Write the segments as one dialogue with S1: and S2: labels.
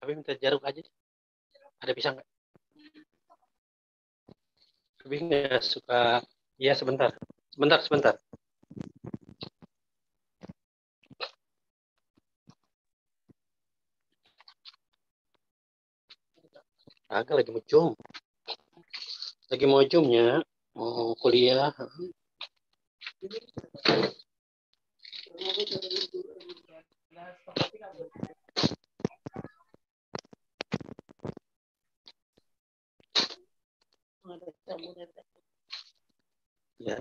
S1: tapi minta
S2: jeruk aja ada pisang nggak tapi nggak suka iya sebentar sebentar sebentar agak lagi mau jom lagi mau jomnya mau kuliah
S3: Yeah.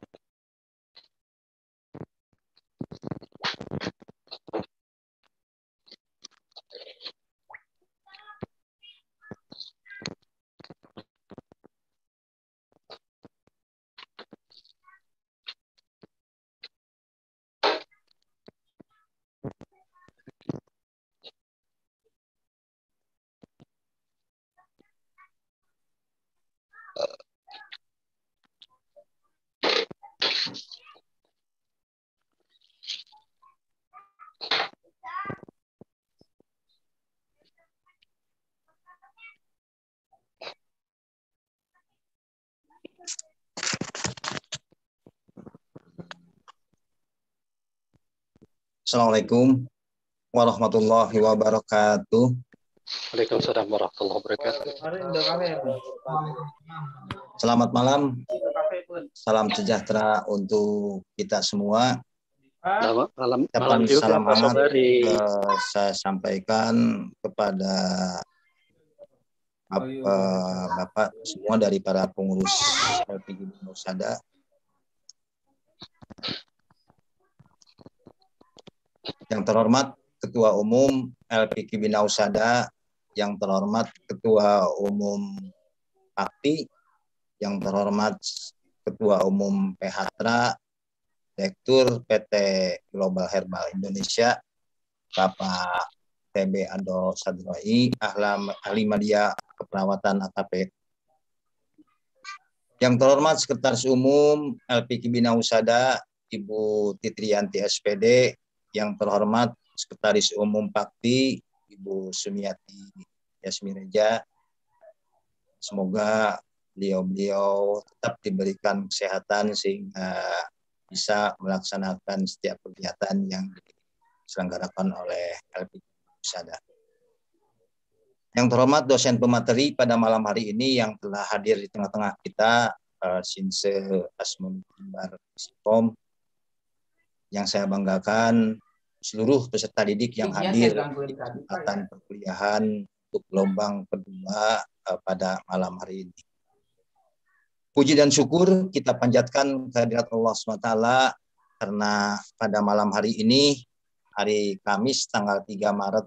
S4: Assalamualaikum warahmatullahi wabarakatuh. Waalaikumsalam warahmatullahi wabarakatuh. Selamat malam. Salam sejahtera untuk kita semua. Malam, malam salam hangat saya sampaikan kepada apa, Bapak semua dari para pengurus LPG Nusada yang terhormat Ketua Umum LPK Binausada, yang terhormat Ketua Umum Pakti, yang terhormat Ketua Umum PHTRA, Direktur PT Global Herbal Indonesia, Bapak TB Ando Sadroi, ahli media keperawatan AKP. Yang terhormat Sekretaris Umum LPK Bina Usada, Ibu Titrianti SPD, yang terhormat Sekretaris Umum Pakti Ibu Sumiati Yasmireja. Semoga beliau-beliau tetap diberikan kesehatan sehingga bisa melaksanakan setiap kegiatan yang diselenggarakan oleh LPG Pusada. Yang terhormat dosen pemateri pada malam hari ini yang telah hadir di tengah-tengah kita, uh, Sinse Asmun Timbar Sipom, yang saya banggakan seluruh peserta didik yang iya, hadir di kegiatan ya. perkuliahan untuk gelombang kedua eh, pada malam hari ini. Puji dan syukur kita panjatkan kehadirat Allah SWT karena pada malam hari ini, hari Kamis tanggal 3 Maret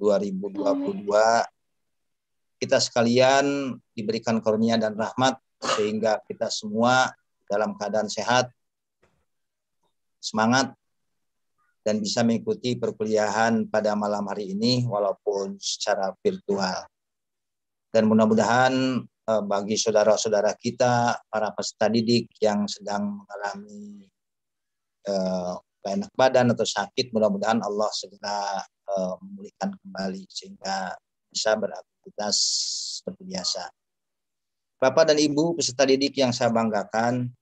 S4: 2022, kita sekalian diberikan karunia dan rahmat sehingga kita semua dalam keadaan sehat, semangat dan bisa mengikuti perkuliahan pada malam hari ini walaupun secara virtual. Dan mudah-mudahan eh, bagi saudara-saudara kita, para peserta didik yang sedang mengalami eh, enak badan atau sakit, mudah-mudahan Allah segera eh, memulihkan kembali sehingga bisa beraktivitas seperti biasa. Bapak dan Ibu peserta didik yang saya banggakan,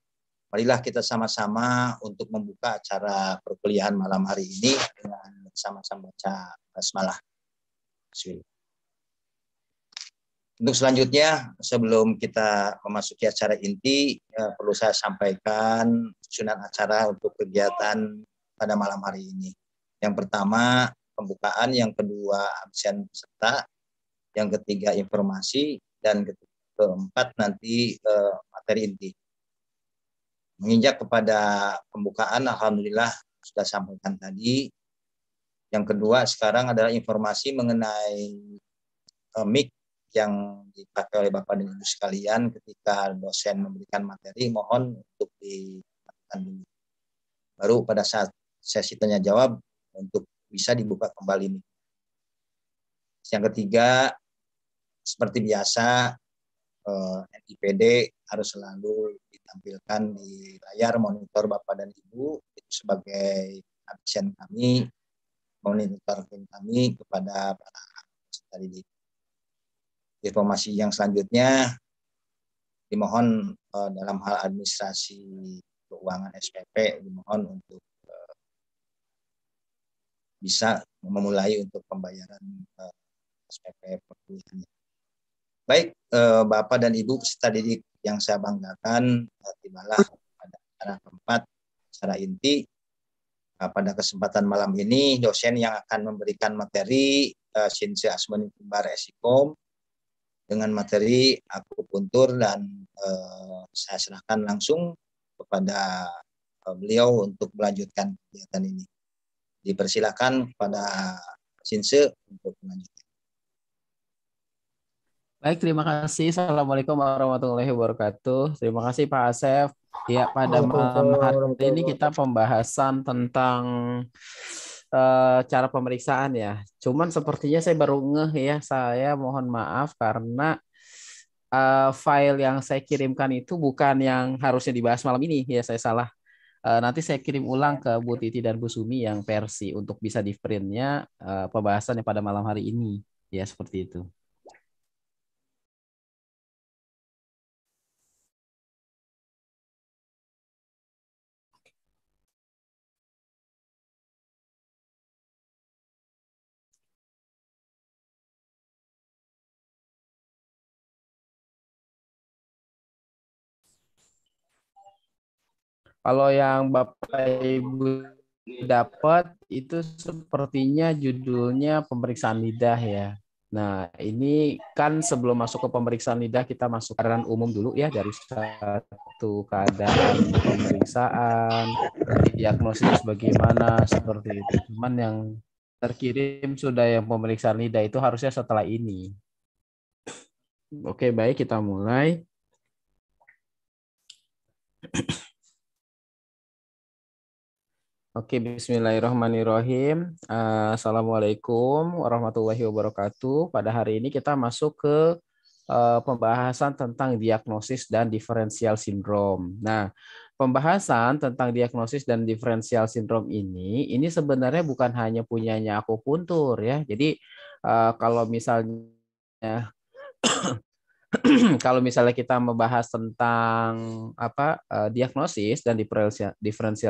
S4: Marilah kita sama-sama untuk membuka acara perkuliahan malam hari ini dengan sama-sama baca basmalah. Untuk selanjutnya, sebelum kita memasuki acara inti, ya, perlu saya sampaikan susunan acara untuk kegiatan pada malam hari ini. Yang pertama, pembukaan. Yang kedua, absen peserta. Yang ketiga, informasi. Dan keempat, nanti eh, materi inti menginjak kepada pembukaan alhamdulillah sudah sampaikan tadi. Yang kedua sekarang adalah informasi mengenai uh, mic yang dipakai oleh Bapak dan Ibu sekalian ketika dosen memberikan materi mohon untuk dilakukan dulu. Baru pada saat sesi tanya jawab untuk bisa dibuka kembali mic. Yang ketiga seperti biasa eh, NIPD harus selalu ditampilkan di layar monitor Bapak dan Ibu itu sebagai absen kami monitor tim kami kepada para peserta didik. informasi yang selanjutnya dimohon eh, dalam hal administrasi keuangan SPP dimohon untuk eh, bisa memulai untuk pembayaran eh, SPP perkuliahannya. Baik, eh, Bapak dan Ibu peserta didik yang saya banggakan eh, tibalah pada acara keempat, secara inti. Nah, pada kesempatan malam ini, dosen yang akan memberikan materi eh, Sinse Asmani Kumbar Esikom dengan materi aku puntur dan eh, saya serahkan langsung kepada beliau untuk melanjutkan kegiatan ini. Dipersilakan kepada Sinse untuk melanjutkan.
S5: Baik, terima kasih. Assalamualaikum warahmatullahi wabarakatuh. Terima kasih Pak Asef. Ya, pada malam hari ini kita pembahasan tentang uh, cara pemeriksaan ya. Cuman sepertinya saya baru ngeh ya. Saya mohon maaf karena uh, file yang saya kirimkan itu bukan yang harusnya dibahas malam ini. Ya, saya salah. Uh, nanti saya kirim ulang ke Bu Titi dan Bu Sumi yang versi untuk bisa di-printnya uh, pembahasannya pada malam hari ini. Ya, seperti itu. Kalau yang Bapak Ibu dapat itu sepertinya judulnya pemeriksaan lidah ya. Nah, ini kan sebelum masuk ke pemeriksaan lidah kita masuk keadaan umum dulu ya dari satu keadaan pemeriksaan, diagnosis bagaimana seperti itu. Cuman yang terkirim sudah yang pemeriksaan lidah itu harusnya setelah ini. Oke, baik kita mulai. Oke, bismillahirrahmanirrahim. Uh, Assalamualaikum warahmatullahi wabarakatuh. Pada hari ini kita masuk ke uh, pembahasan tentang diagnosis dan diferensial sindrom. Nah, pembahasan tentang diagnosis dan diferensial sindrom ini, ini sebenarnya bukan hanya punyanya aku puntur ya. Jadi uh, kalau misalnya kalau misalnya kita membahas tentang apa uh, diagnosis dan differential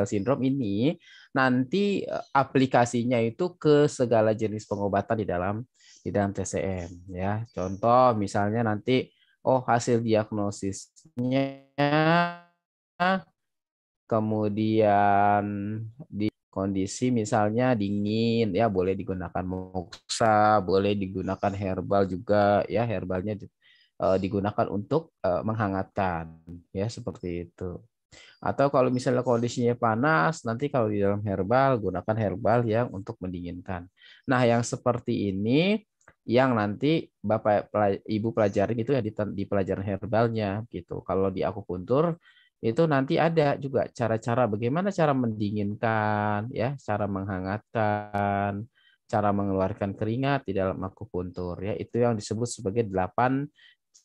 S5: syndrome syndrome ini nanti uh, aplikasinya itu ke segala jenis pengobatan di dalam di dalam TCM ya. Contoh misalnya nanti oh hasil diagnosisnya kemudian di kondisi misalnya dingin ya boleh digunakan moksa, boleh digunakan herbal juga ya herbalnya Eh, digunakan untuk eh, menghangatkan ya seperti itu. Atau kalau misalnya kondisinya panas, nanti kalau di dalam herbal gunakan herbal yang untuk mendinginkan. Nah, yang seperti ini yang nanti Bapak Ibu pelajarin itu ya di, di pelajaran herbalnya gitu. Kalau di akupuntur itu nanti ada juga cara-cara bagaimana cara mendinginkan ya, cara menghangatkan, cara mengeluarkan keringat di dalam akupuntur ya. Itu yang disebut sebagai delapan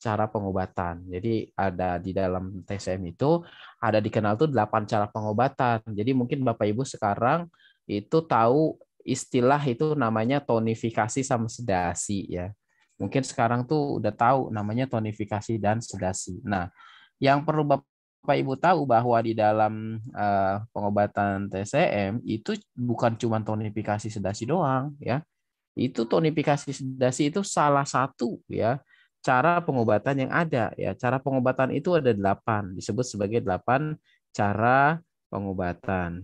S5: cara pengobatan. Jadi ada di dalam TCM itu ada dikenal tuh 8 cara pengobatan. Jadi mungkin Bapak Ibu sekarang itu tahu istilah itu namanya tonifikasi sama sedasi ya. Mungkin sekarang tuh udah tahu namanya tonifikasi dan sedasi. Nah, yang perlu Bapak Ibu tahu bahwa di dalam uh, pengobatan TCM itu bukan cuma tonifikasi sedasi doang ya. Itu tonifikasi sedasi itu salah satu ya cara pengobatan yang ada ya. Cara pengobatan itu ada delapan, disebut sebagai delapan cara pengobatan.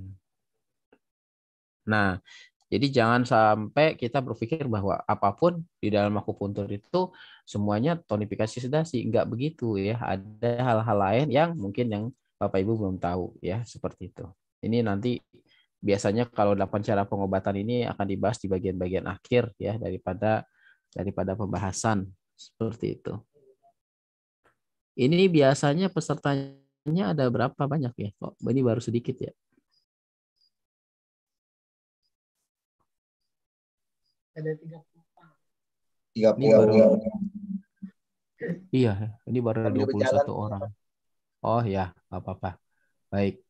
S5: Nah, jadi jangan sampai kita berpikir bahwa apapun di dalam akupuntur itu semuanya tonifikasi sedasi. nggak begitu ya. Ada hal-hal lain yang mungkin yang Bapak Ibu belum tahu ya, seperti itu. Ini nanti biasanya kalau delapan cara pengobatan ini akan dibahas di bagian-bagian akhir ya daripada daripada pembahasan seperti itu. Ini biasanya pesertanya
S2: ada berapa banyak ya? Kok ini baru sedikit ya?
S1: Ada 30.
S2: 30 ini baru,
S5: Iya, ini baru 21 orang. Oh ya,
S4: apa-apa. Baik.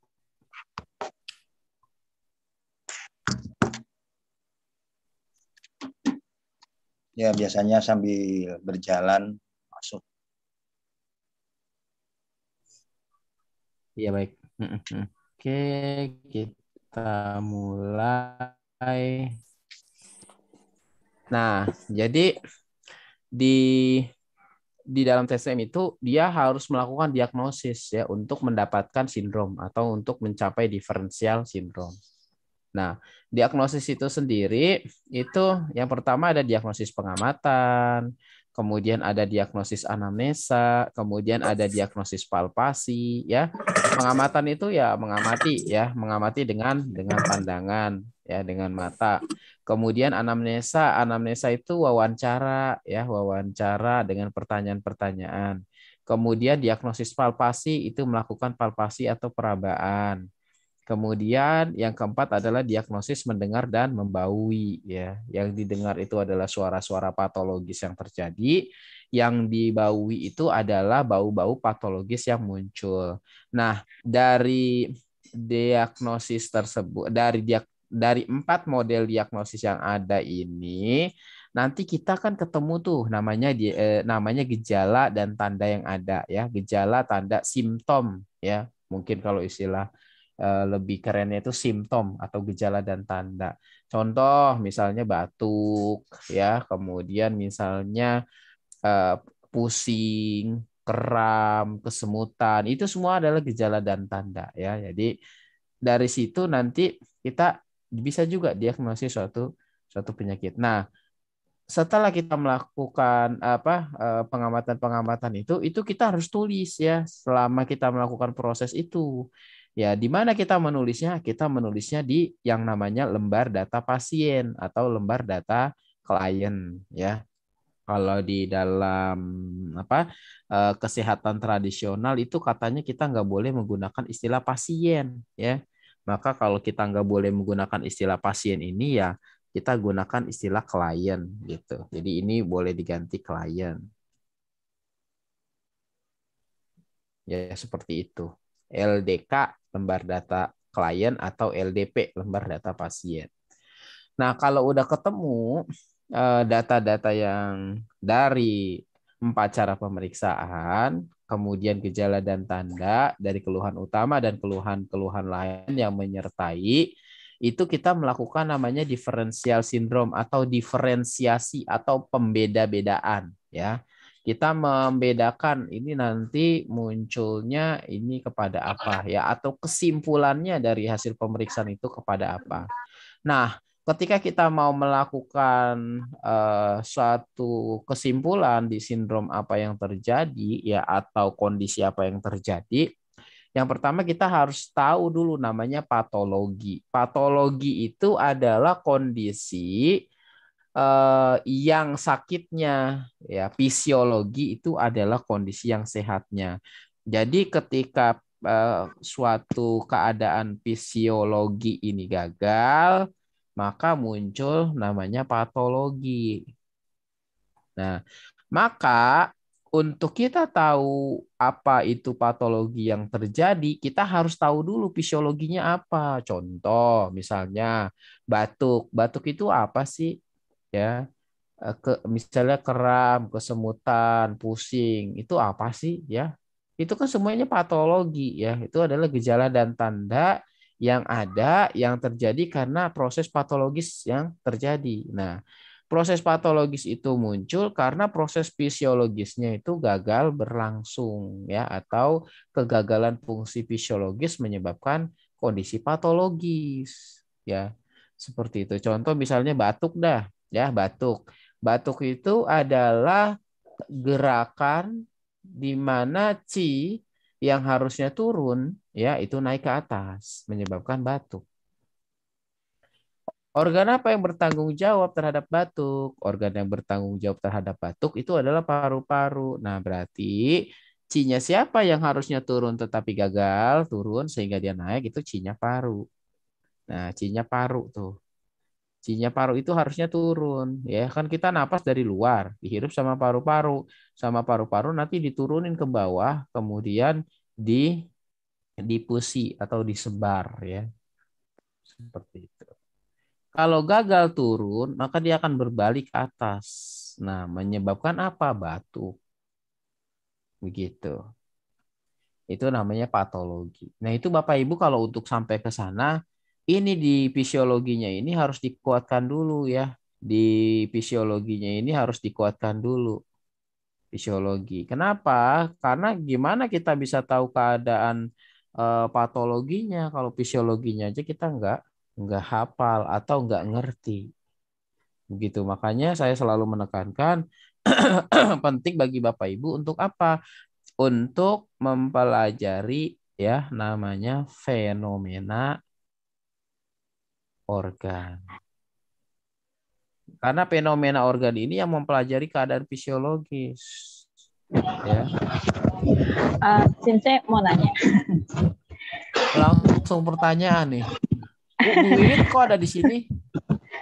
S4: ya biasanya sambil berjalan masuk.
S5: Iya baik. Oke, kita mulai. Nah, jadi di di dalam TSM itu dia harus melakukan diagnosis ya untuk mendapatkan sindrom atau untuk mencapai diferensial sindrom. Nah, diagnosis itu sendiri itu yang pertama ada diagnosis pengamatan, kemudian ada diagnosis anamnesa, kemudian ada diagnosis palpasi ya. Pengamatan itu ya mengamati ya, mengamati dengan dengan pandangan ya, dengan mata. Kemudian anamnesa, anamnesa itu wawancara ya, wawancara dengan pertanyaan-pertanyaan. Kemudian diagnosis palpasi itu melakukan palpasi atau perabaan. Kemudian yang keempat adalah diagnosis mendengar dan membaui ya. Yang didengar itu adalah suara-suara patologis yang terjadi, yang dibaui itu adalah bau-bau patologis yang muncul. Nah, dari diagnosis tersebut dari diag dari empat model diagnosis yang ada ini nanti kita kan ketemu tuh namanya di, eh, namanya gejala dan tanda yang ada ya gejala tanda simptom ya mungkin kalau istilah Eh, lebih kerennya itu simptom atau gejala dan tanda. Contoh misalnya batuk ya, kemudian misalnya eh, pusing, kram, kesemutan, itu semua adalah gejala dan tanda ya. Jadi dari situ nanti kita bisa juga diagnosis suatu suatu penyakit. Nah, setelah kita melakukan apa eh, pengamatan-pengamatan itu itu kita harus tulis ya selama kita melakukan proses itu Ya, di mana kita menulisnya? Kita menulisnya di yang namanya lembar data pasien atau lembar data klien, ya. Kalau di dalam apa eh, kesehatan tradisional itu katanya kita nggak boleh menggunakan istilah pasien, ya. Maka kalau kita nggak boleh menggunakan istilah pasien ini ya kita gunakan istilah klien gitu. Jadi ini boleh diganti klien. Ya seperti itu. LDK lembar data klien atau LDP lembar data pasien. Nah, kalau udah ketemu eh, data-data yang dari empat cara pemeriksaan, kemudian gejala dan tanda dari keluhan utama dan keluhan-keluhan lain yang menyertai, itu kita melakukan namanya diferensial syndrome atau diferensiasi atau pembeda-bedaan ya kita membedakan ini nanti munculnya ini kepada apa ya atau kesimpulannya dari hasil pemeriksaan itu kepada apa. Nah, ketika kita mau melakukan uh, suatu kesimpulan di sindrom apa yang terjadi ya atau kondisi apa yang terjadi, yang pertama kita harus tahu dulu namanya patologi. Patologi itu adalah kondisi eh, yang sakitnya ya fisiologi itu adalah kondisi yang sehatnya. Jadi ketika eh, suatu keadaan fisiologi ini gagal, maka muncul namanya patologi. Nah, maka untuk kita tahu apa itu patologi yang terjadi, kita harus tahu dulu fisiologinya apa. Contoh misalnya batuk. Batuk itu apa sih? ya eh, ke misalnya keram, kesemutan, pusing, itu apa sih ya? Itu kan semuanya patologi ya. Itu adalah gejala dan tanda yang ada yang terjadi karena proses patologis yang terjadi. Nah, proses patologis itu muncul karena proses fisiologisnya itu gagal berlangsung ya atau kegagalan fungsi fisiologis menyebabkan kondisi patologis ya. Seperti itu. Contoh misalnya batuk dah ya batuk. Batuk itu adalah gerakan di mana qi yang harusnya turun ya itu naik ke atas menyebabkan batuk. Organ apa yang bertanggung jawab terhadap batuk? Organ yang bertanggung jawab terhadap batuk itu adalah paru-paru. Nah, berarti cinya siapa yang harusnya turun tetapi gagal turun sehingga dia naik itu cinya paru. Nah, cinya paru tuh cinya paru itu harusnya turun, ya kan kita napas dari luar, dihirup sama paru-paru, sama paru-paru nanti diturunin ke bawah, kemudian di dipusi atau disebar, ya
S4: seperti itu.
S5: Kalau gagal turun, maka dia akan berbalik ke atas. Nah, menyebabkan apa? Batuk. Begitu. Itu namanya patologi. Nah, itu Bapak Ibu kalau untuk sampai ke sana ini di fisiologinya ini harus dikuatkan dulu ya. Di fisiologinya ini harus dikuatkan dulu. Fisiologi. Kenapa? Karena gimana kita bisa tahu keadaan uh, patologinya kalau fisiologinya aja kita nggak nggak hafal atau nggak ngerti. Begitu. Makanya saya selalu menekankan penting bagi Bapak Ibu untuk apa? Untuk mempelajari ya namanya fenomena organ. Karena fenomena organ ini yang mempelajari keadaan fisiologis. Ya.
S6: Uh, eh, Sensei mau nanya.
S5: Langsung pertanyaan nih.
S6: Bu Wiwit kok ada di sini?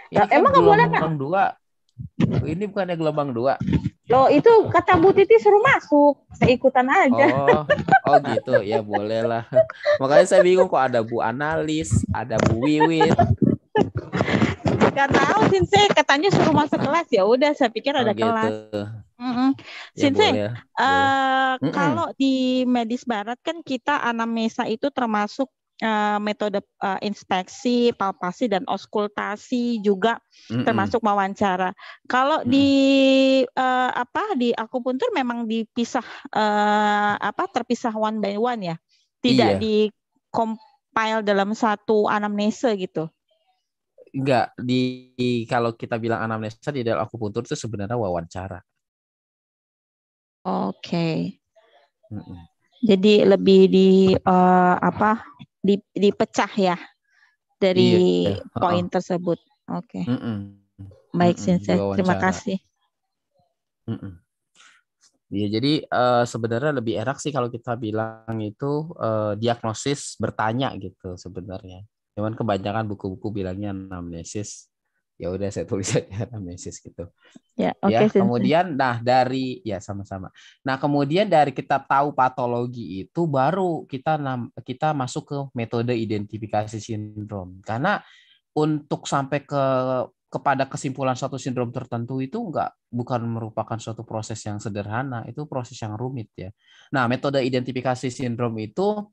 S6: Ini nah, kan emang kamu ada
S5: dua. Ini bukannya gelombang dua.
S6: Loh itu kata Bu Titi suruh masuk, saya ikutan aja. Oh,
S5: oh gitu ya boleh lah. Makanya saya bingung kok ada Bu Analis, ada Bu Wiwit,
S6: Gak tahu Sensei katanya suruh masuk kelas ya udah saya pikir ada oh, gitu. kelas. Mm -mm. Ya, ya. uh, kalau di medis barat kan kita anamnesa itu termasuk uh, metode uh, inspeksi, palpasi dan auskultasi juga mm -mm. termasuk wawancara. Kalau mm -mm. di uh, apa di akupuntur memang dipisah uh, apa terpisah one by one ya. Tidak iya. di compile dalam satu anamnesa gitu
S5: enggak di, kalau kita bilang anamnesa di dalam akupuntur itu sebenarnya wawancara.
S6: Oke. Okay. Mm -mm. Jadi lebih di uh, apa? Di, dipecah ya dari iya. iya. poin uh -uh. tersebut. Oke. Okay. Mm -mm. Baik, mm -mm. Sensei. Terima kasih.
S5: Mm -mm. Ya, jadi uh, sebenarnya lebih enak sih kalau kita bilang itu uh, diagnosis bertanya gitu sebenarnya. Cuman kebanyakan buku-buku bilangnya anamnesis. Ya udah saya tulis aja anamnesis gitu.
S4: Ya, okay, ya kemudian
S5: nah dari ya sama-sama. Nah, kemudian dari kita tahu patologi itu baru kita kita masuk ke metode identifikasi sindrom. Karena untuk sampai ke kepada kesimpulan suatu sindrom tertentu itu enggak bukan merupakan suatu proses yang sederhana, itu proses yang rumit ya. Nah, metode identifikasi sindrom itu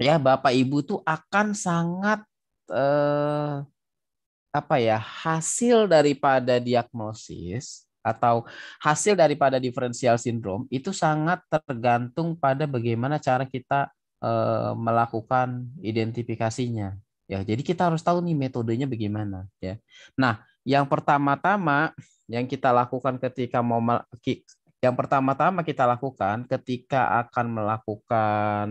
S5: ya bapak ibu tuh akan sangat eh, apa ya hasil daripada diagnosis atau hasil daripada diferensial sindrom itu sangat tergantung pada bagaimana cara kita eh, melakukan identifikasinya ya jadi kita harus tahu nih metodenya bagaimana ya nah yang pertama-tama yang kita lakukan ketika mau yang pertama-tama kita lakukan ketika akan melakukan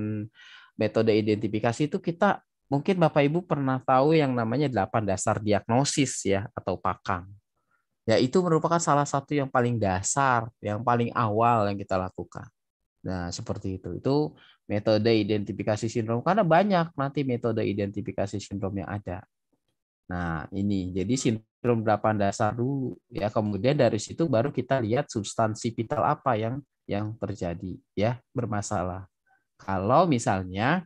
S5: metode identifikasi itu kita mungkin Bapak Ibu pernah tahu yang namanya 8 dasar diagnosis ya atau pakang. Ya itu merupakan salah satu yang paling dasar, yang paling awal yang kita lakukan. Nah, seperti itu. Itu metode identifikasi sindrom karena banyak nanti metode identifikasi sindrom yang ada. Nah, ini jadi sindrom 8 dasar dulu ya. Kemudian dari situ baru kita lihat substansi vital apa yang yang terjadi ya bermasalah. Kalau misalnya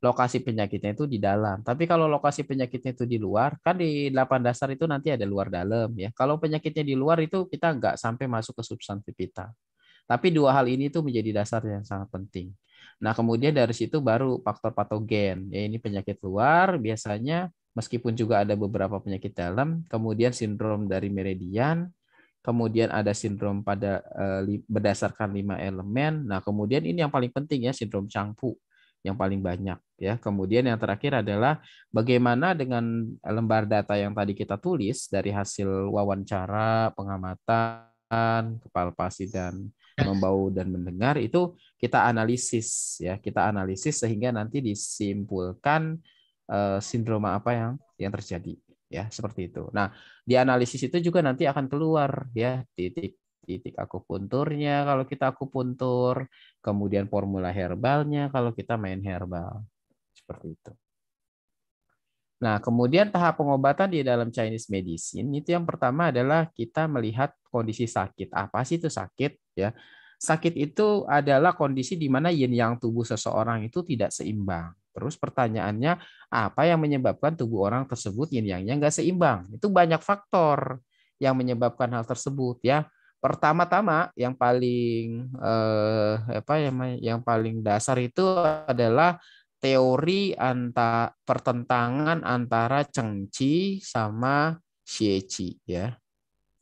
S5: lokasi penyakitnya itu di dalam. Tapi kalau lokasi penyakitnya itu di luar, kan di delapan dasar itu nanti ada luar dalam ya. Kalau penyakitnya di luar itu kita nggak sampai masuk ke substansi vital. Tapi dua hal ini tuh menjadi dasar yang sangat penting. Nah kemudian dari situ baru faktor patogen. Ya ini penyakit luar biasanya meskipun juga ada beberapa penyakit dalam, kemudian sindrom dari meridian, kemudian ada sindrom pada eh, berdasarkan lima elemen. Nah, kemudian ini yang paling penting ya sindrom Changpu yang paling banyak ya. Kemudian yang terakhir adalah bagaimana dengan lembar data yang tadi kita tulis dari hasil wawancara, pengamatan, kepalpasi dan membau dan mendengar itu kita analisis ya, kita analisis sehingga nanti disimpulkan uh, sindroma apa yang yang terjadi ya seperti itu. Nah di analisis itu juga nanti akan keluar ya titik titik akupunturnya kalau kita akupuntur, kemudian formula herbalnya kalau kita main herbal seperti itu. Nah, kemudian tahap pengobatan di dalam Chinese medicine itu yang pertama adalah kita melihat kondisi sakit. Apa sih itu sakit ya? Sakit itu adalah kondisi di mana yin yang tubuh seseorang itu tidak seimbang. Terus pertanyaannya apa yang menyebabkan tubuh orang tersebut yin yangnya nggak seimbang? Itu banyak faktor yang menyebabkan hal tersebut ya. Pertama-tama yang paling eh, apa yang yang paling dasar itu adalah teori anta pertentangan antara cengci sama sieci. ya.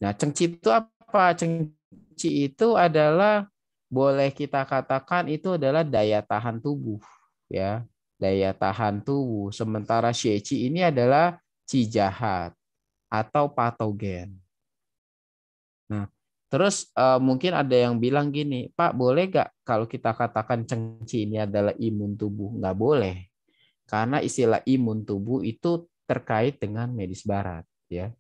S5: Nah, cengci itu apa? Cengci itu adalah boleh kita katakan itu adalah daya tahan tubuh ya daya tahan tubuh. Sementara Shechi ini adalah ci jahat atau patogen. Nah, terus uh, mungkin ada yang bilang gini, Pak boleh gak kalau kita katakan cengci ini adalah imun tubuh? Nggak boleh. Karena istilah imun tubuh itu terkait dengan medis barat. ya.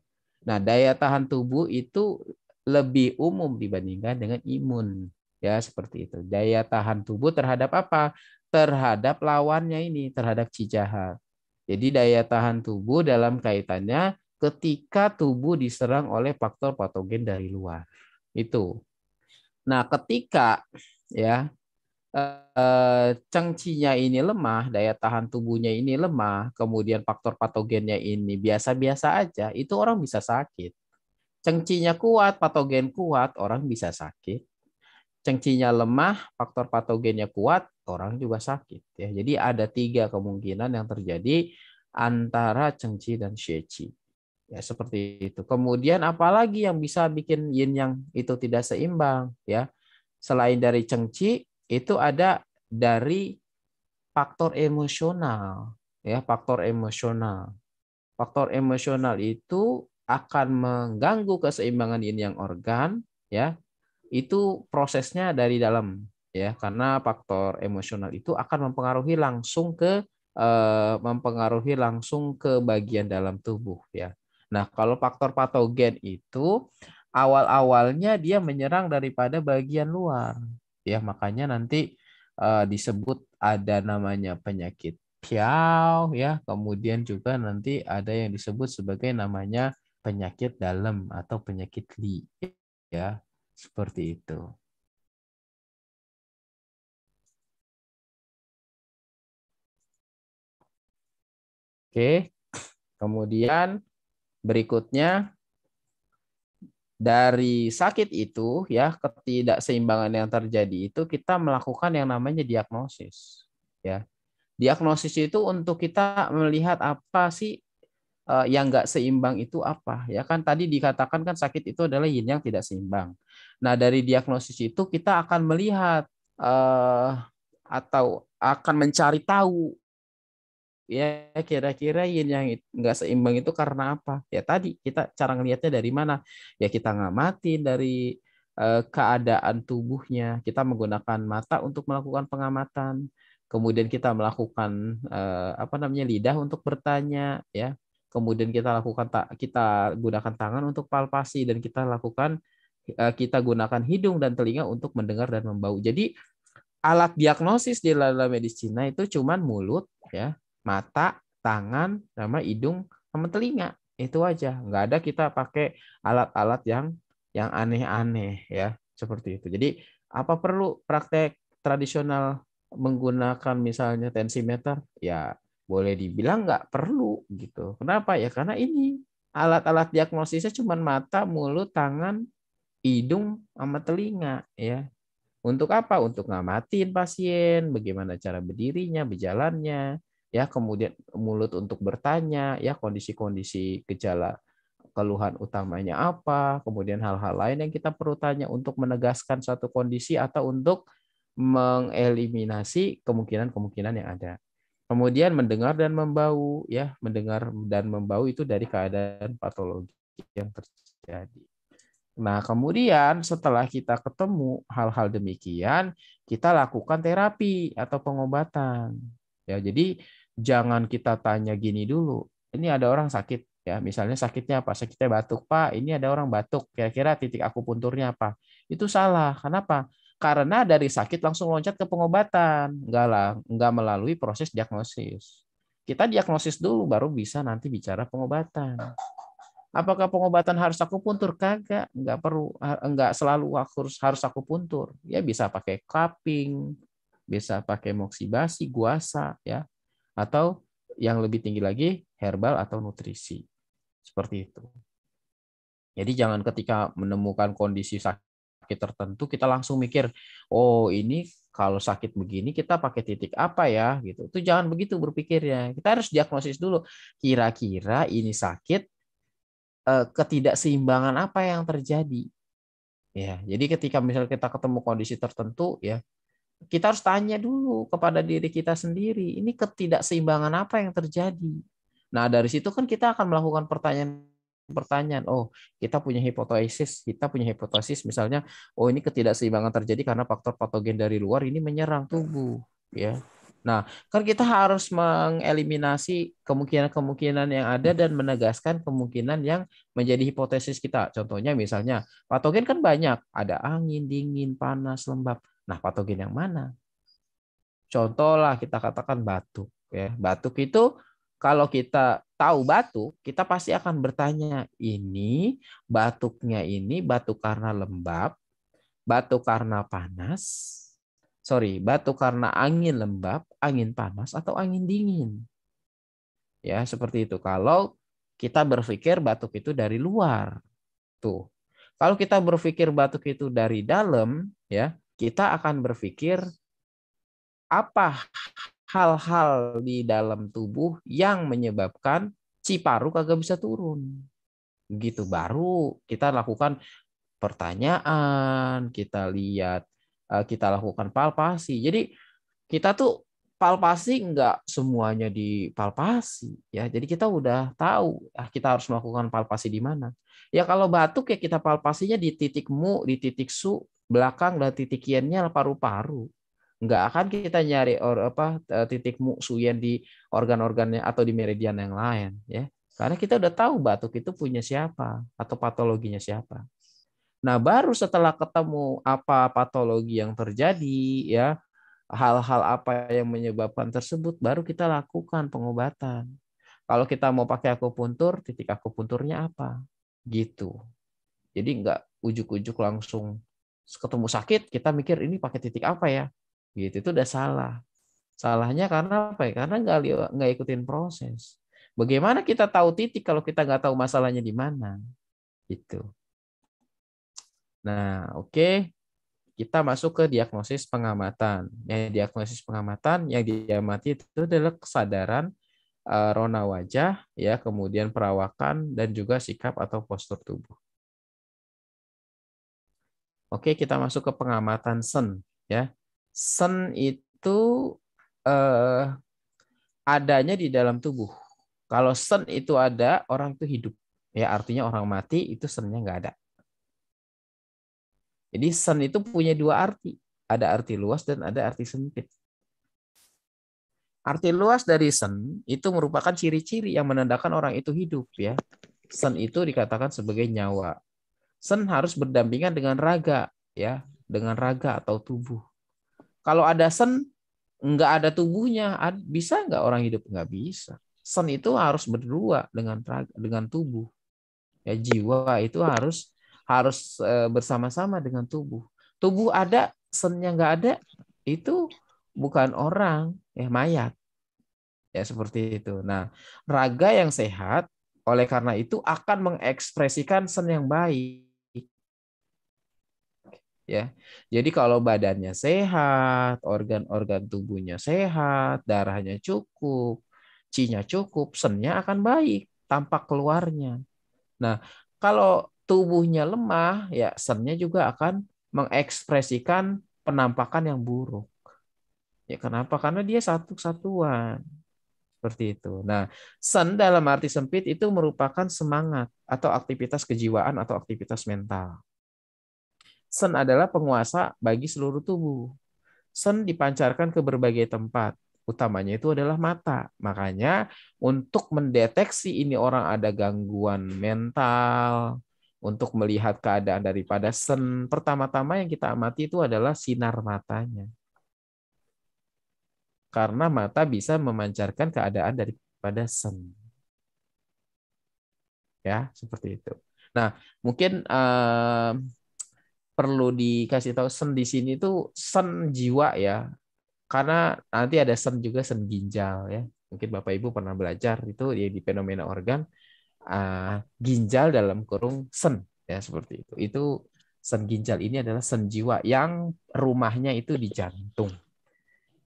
S5: Nah, daya tahan tubuh itu lebih umum dibandingkan dengan imun. Ya, seperti itu. Daya tahan tubuh terhadap apa? terhadap lawannya ini, terhadap cijahar. Jadi daya tahan tubuh dalam kaitannya ketika tubuh diserang oleh faktor patogen dari luar. Itu. Nah, ketika ya eh, cengcinya ini lemah, daya tahan tubuhnya ini lemah, kemudian faktor patogennya ini biasa-biasa aja, itu orang bisa sakit. Cengcinya kuat, patogen kuat, orang bisa sakit cengcinya lemah, faktor patogennya kuat, orang juga sakit. Ya, jadi ada tiga kemungkinan yang terjadi antara cengci dan sheci, Ya, seperti itu. Kemudian apalagi yang bisa bikin yin yang itu tidak seimbang, ya. Selain dari cengci, itu ada dari faktor emosional, ya, faktor emosional. Faktor emosional itu akan mengganggu keseimbangan yin yang organ, ya itu prosesnya dari dalam ya karena faktor emosional itu akan mempengaruhi langsung ke eh, mempengaruhi langsung ke bagian dalam tubuh ya. Nah, kalau faktor patogen itu awal-awalnya dia menyerang daripada bagian luar. Ya, makanya nanti eh, disebut ada namanya penyakit piau ya, kemudian juga nanti ada yang disebut sebagai namanya penyakit dalam atau penyakit li ya seperti itu. Oke, kemudian berikutnya dari sakit itu ya ketidakseimbangan yang terjadi itu kita melakukan yang namanya diagnosis ya. Diagnosis itu untuk kita melihat apa sih eh, yang nggak seimbang itu apa ya kan tadi dikatakan kan sakit itu adalah yin yang tidak seimbang. Nah, dari diagnosis itu kita akan melihat uh, atau akan mencari tahu ya kira-kira yin yang nggak seimbang itu karena apa? Ya tadi kita cara ngelihatnya dari mana? Ya kita ngamati dari uh, keadaan tubuhnya. Kita menggunakan mata untuk melakukan pengamatan. Kemudian kita melakukan uh, apa namanya lidah untuk bertanya ya. Kemudian kita lakukan kita gunakan tangan untuk palpasi dan kita lakukan Eh, kita gunakan hidung dan telinga untuk mendengar dan membau. Jadi alat diagnosis di dalam medis Cina itu cuma mulut, ya, mata, tangan, sama hidung, sama telinga. Itu aja. Nggak ada kita pakai alat-alat yang yang aneh-aneh ya, seperti itu. Jadi apa perlu praktek tradisional menggunakan misalnya tensimeter? Ya boleh dibilang nggak perlu gitu. Kenapa? Ya karena ini alat-alat diagnosisnya cuma mata, mulut, tangan, hidung sama telinga ya. Untuk apa? Untuk ngamatin pasien, bagaimana cara berdirinya, berjalannya, ya kemudian mulut untuk bertanya, ya kondisi-kondisi gejala keluhan utamanya apa, kemudian hal-hal lain yang kita perlu tanya untuk menegaskan satu kondisi atau untuk mengeliminasi kemungkinan-kemungkinan yang ada. Kemudian mendengar dan membau, ya mendengar dan membau itu dari keadaan patologi yang terjadi. Nah, kemudian setelah kita ketemu hal-hal demikian, kita lakukan terapi atau pengobatan. Ya, jadi jangan kita tanya gini dulu. Ini ada orang sakit ya, misalnya sakitnya apa? Sakitnya batuk, Pak. Ini ada orang batuk. Kira-kira titik akupunturnya apa? Itu salah. Kenapa? Karena dari sakit langsung loncat ke pengobatan. Enggak lah, enggak melalui proses diagnosis. Kita diagnosis dulu baru bisa nanti bicara pengobatan. Apakah pengobatan harus aku puntur? Kagak, Enggak perlu, enggak selalu harus harus aku puntur. Ya bisa pakai cupping, bisa pakai moksibasi, guasa, ya, atau yang lebih tinggi lagi herbal atau nutrisi, seperti itu. Jadi jangan ketika menemukan kondisi sakit tertentu kita langsung mikir, oh ini kalau sakit begini kita pakai titik apa ya gitu. Itu jangan begitu berpikirnya. Kita harus diagnosis dulu. Kira-kira ini sakit Eh, ketidakseimbangan apa yang terjadi. Ya, jadi ketika misal kita ketemu kondisi tertentu ya, kita harus tanya dulu kepada diri kita sendiri, ini ketidakseimbangan apa yang terjadi? Nah, dari situ kan kita akan melakukan pertanyaan pertanyaan oh kita punya hipotesis kita punya hipotesis misalnya oh ini ketidakseimbangan terjadi karena faktor patogen dari luar ini menyerang tubuh ya Nah, kan kita harus mengeliminasi kemungkinan-kemungkinan yang ada dan menegaskan kemungkinan yang menjadi hipotesis kita. Contohnya misalnya, patogen kan banyak. Ada angin, dingin, panas, lembab. Nah, patogen yang mana? Contohlah kita katakan batuk. ya Batuk itu kalau kita tahu batuk, kita pasti akan bertanya, ini batuknya ini batuk karena lembab, batuk karena panas, sorry, batuk karena angin lembab, angin panas, atau angin dingin. Ya, seperti itu. Kalau kita berpikir batuk itu dari luar. Tuh. Kalau kita berpikir batuk itu dari dalam, ya, kita akan berpikir apa hal-hal di dalam tubuh yang menyebabkan si paru kagak bisa turun. Gitu baru kita lakukan pertanyaan, kita lihat Eh, kita lakukan palpasi. Jadi kita tuh palpasi nggak semuanya di palpasi ya. Jadi kita udah tahu ah, kita harus melakukan palpasi di mana. Ya kalau batuk ya kita palpasinya di titik mu, di titik su, belakang dan titik yennya paru-paru. Nggak akan kita nyari or, apa eh, titik mu yen di organ-organnya atau di meridian yang lain ya. Karena kita udah tahu batuk itu punya siapa atau patologinya siapa. Nah, baru setelah ketemu apa patologi yang terjadi, ya, hal-hal apa yang menyebabkan tersebut, baru kita lakukan pengobatan. Kalau kita mau pakai akupuntur, titik akupunturnya apa? Gitu. Jadi nggak ujuk-ujuk langsung ketemu sakit, kita mikir ini pakai titik apa ya? Gitu, itu udah salah. Salahnya karena apa ya? Karena nggak nggak ikutin proses. Bagaimana kita tahu titik kalau kita nggak tahu masalahnya di mana? Gitu. Nah, oke. Okay. Kita masuk ke diagnosis pengamatan. Yang diagnosis pengamatan yang diamati itu adalah kesadaran uh, rona wajah, ya, kemudian perawakan dan juga sikap atau postur tubuh. Oke, okay, kita masuk ke pengamatan sen, ya. Sen itu uh, adanya di dalam tubuh. Kalau sen itu ada, orang itu hidup. Ya, artinya orang mati itu sennya nggak ada. Jadi sen itu punya dua arti. Ada arti luas dan ada arti sempit. Arti luas dari sen itu merupakan ciri-ciri yang menandakan orang itu hidup ya. Sen itu dikatakan sebagai nyawa. Sen harus berdampingan dengan raga ya, dengan raga atau tubuh. Kalau ada sen nggak ada tubuhnya, bisa nggak orang hidup nggak bisa. Sen itu harus berdua dengan raga, dengan tubuh. Ya jiwa itu harus harus eh, bersama-sama dengan tubuh. Tubuh ada, sennya nggak ada, itu bukan orang, ya mayat. Ya seperti itu. Nah, raga yang sehat oleh karena itu akan mengekspresikan sen yang baik. Ya. Jadi kalau badannya sehat, organ-organ tubuhnya sehat, darahnya cukup, cinya cukup, sennya akan baik tampak keluarnya. Nah, kalau tubuhnya lemah, ya sennya juga akan mengekspresikan penampakan yang buruk. Ya kenapa? Karena dia satu kesatuan. Seperti itu. Nah, sen dalam arti sempit itu merupakan semangat atau aktivitas kejiwaan atau aktivitas mental. Sen adalah penguasa bagi seluruh tubuh. Sen dipancarkan ke berbagai tempat. Utamanya itu adalah mata. Makanya untuk mendeteksi ini orang ada gangguan mental, untuk melihat keadaan daripada sen. Pertama-tama yang kita amati itu adalah sinar matanya. Karena mata bisa memancarkan keadaan daripada sen. Ya, seperti itu. Nah, mungkin eh, perlu dikasih tahu sen di sini itu sen jiwa ya. Karena nanti ada sen juga sen ginjal ya. Mungkin Bapak Ibu pernah belajar itu ya, di fenomena organ Eh, ginjal dalam kurung sen ya seperti itu. Itu sen ginjal ini adalah sen jiwa yang rumahnya itu di jantung.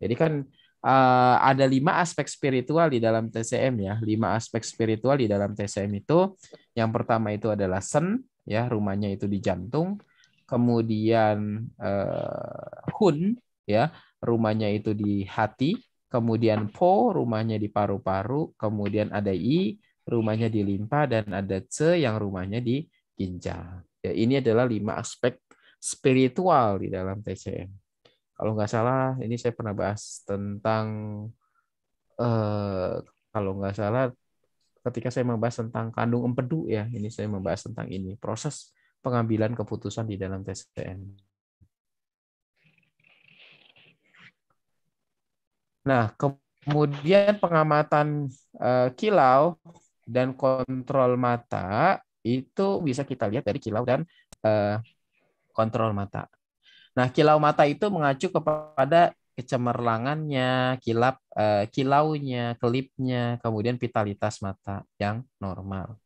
S5: Jadi kan uh, ada lima aspek spiritual di dalam TCM ya, lima aspek spiritual di dalam TCM itu yang pertama itu adalah sen ya rumahnya itu di jantung, kemudian uh, hun ya rumahnya itu di hati, kemudian po rumahnya di paru-paru, kemudian ada i rumahnya di limpa, dan ada C yang rumahnya di ginjal. Ya, ini adalah lima aspek spiritual di dalam TCM. Kalau nggak salah, ini saya pernah bahas tentang eh, kalau nggak salah ketika saya membahas tentang kandung empedu ya, ini saya membahas tentang ini proses pengambilan keputusan di dalam TCM. Nah, kemudian pengamatan uh, kilau dan kontrol mata itu bisa kita lihat dari kilau dan uh, kontrol mata. Nah, kilau mata itu mengacu kepada kecemerlangannya, kilap uh, kilaunya, kelipnya, kemudian vitalitas mata yang normal.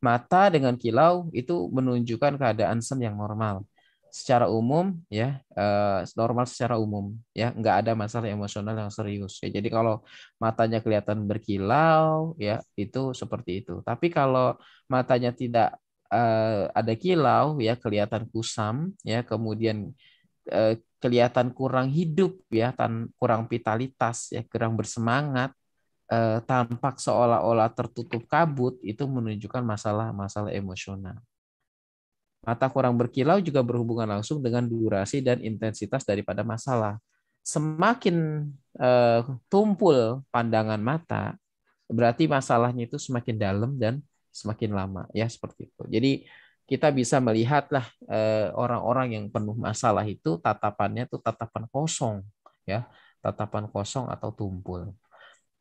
S5: Mata dengan kilau itu menunjukkan keadaan sen yang normal secara umum ya eh, normal secara umum ya nggak ada masalah emosional yang serius ya jadi kalau matanya kelihatan berkilau ya itu seperti itu tapi kalau matanya tidak eh, ada kilau ya kelihatan kusam ya kemudian eh, kelihatan kurang hidup ya tan kurang vitalitas ya kurang bersemangat eh, tampak seolah-olah tertutup kabut itu menunjukkan masalah-masalah emosional Mata kurang berkilau juga berhubungan langsung dengan durasi dan intensitas daripada masalah. Semakin uh, tumpul pandangan mata, berarti masalahnya itu semakin dalam dan semakin lama ya seperti itu. Jadi kita bisa melihatlah orang eh, orang-orang yang penuh masalah itu tatapannya itu tatapan kosong ya, tatapan kosong atau tumpul.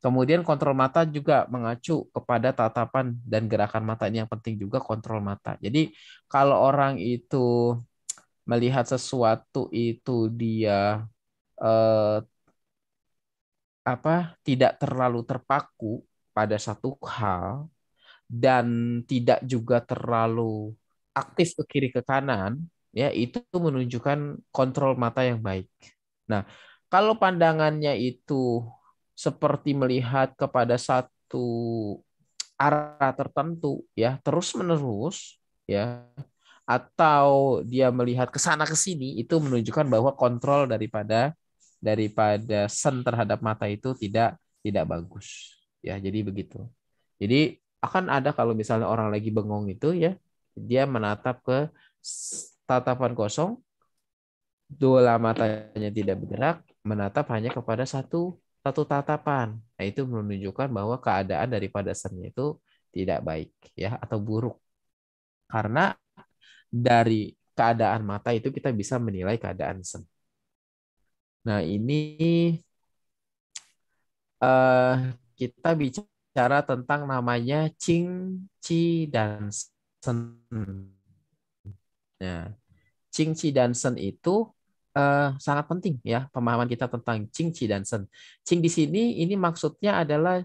S5: Kemudian kontrol mata juga mengacu kepada tatapan dan gerakan mata ini yang penting juga kontrol mata. Jadi kalau orang itu melihat sesuatu itu dia eh, apa tidak terlalu terpaku pada satu hal dan tidak juga terlalu aktif ke kiri ke kanan ya itu menunjukkan kontrol mata yang baik. Nah, kalau pandangannya itu seperti melihat kepada satu arah tertentu ya terus menerus ya atau dia melihat ke sana ke sini itu menunjukkan bahwa kontrol daripada daripada sen terhadap mata itu tidak tidak bagus ya jadi begitu jadi akan ada kalau misalnya orang lagi bengong itu ya dia menatap ke tatapan kosong dua matanya tidak bergerak menatap hanya kepada satu satu tatapan. Nah, itu menunjukkan bahwa keadaan daripada sennya itu tidak baik ya atau buruk. Karena dari keadaan mata itu kita bisa menilai keadaan sen. Nah, ini uh, kita bicara tentang namanya cing, ci dan Sen. Nah, Ching, dan Sen itu uh, sangat penting ya pemahaman kita tentang cing, ci, dan Sen. Cing di sini ini maksudnya adalah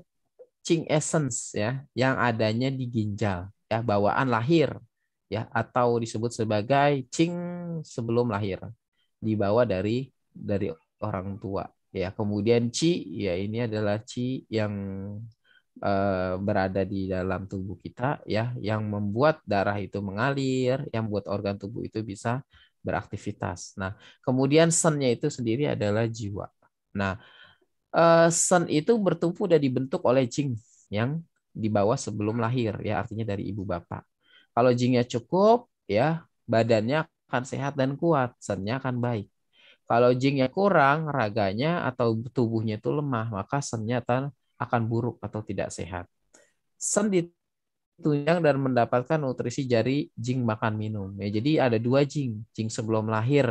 S5: cing essence ya yang adanya di ginjal ya bawaan lahir ya atau disebut sebagai cing sebelum lahir dibawa dari dari orang tua ya kemudian ci ya ini adalah ci yang eh, berada di dalam tubuh kita ya yang membuat darah itu mengalir yang membuat organ tubuh itu bisa beraktivitas. Nah, kemudian sennya itu sendiri adalah jiwa. Nah, eh, sen itu bertumpu dan dibentuk oleh jing yang dibawa sebelum lahir ya artinya dari ibu bapak. Kalau jingnya cukup ya badannya akan sehat dan kuat, sennya akan baik. Kalau jingnya kurang, raganya atau tubuhnya itu lemah, maka sennya akan buruk atau tidak sehat. Sen tunjang dan mendapatkan nutrisi dari jing makan minum. Ya, jadi ada dua jing, jing sebelum lahir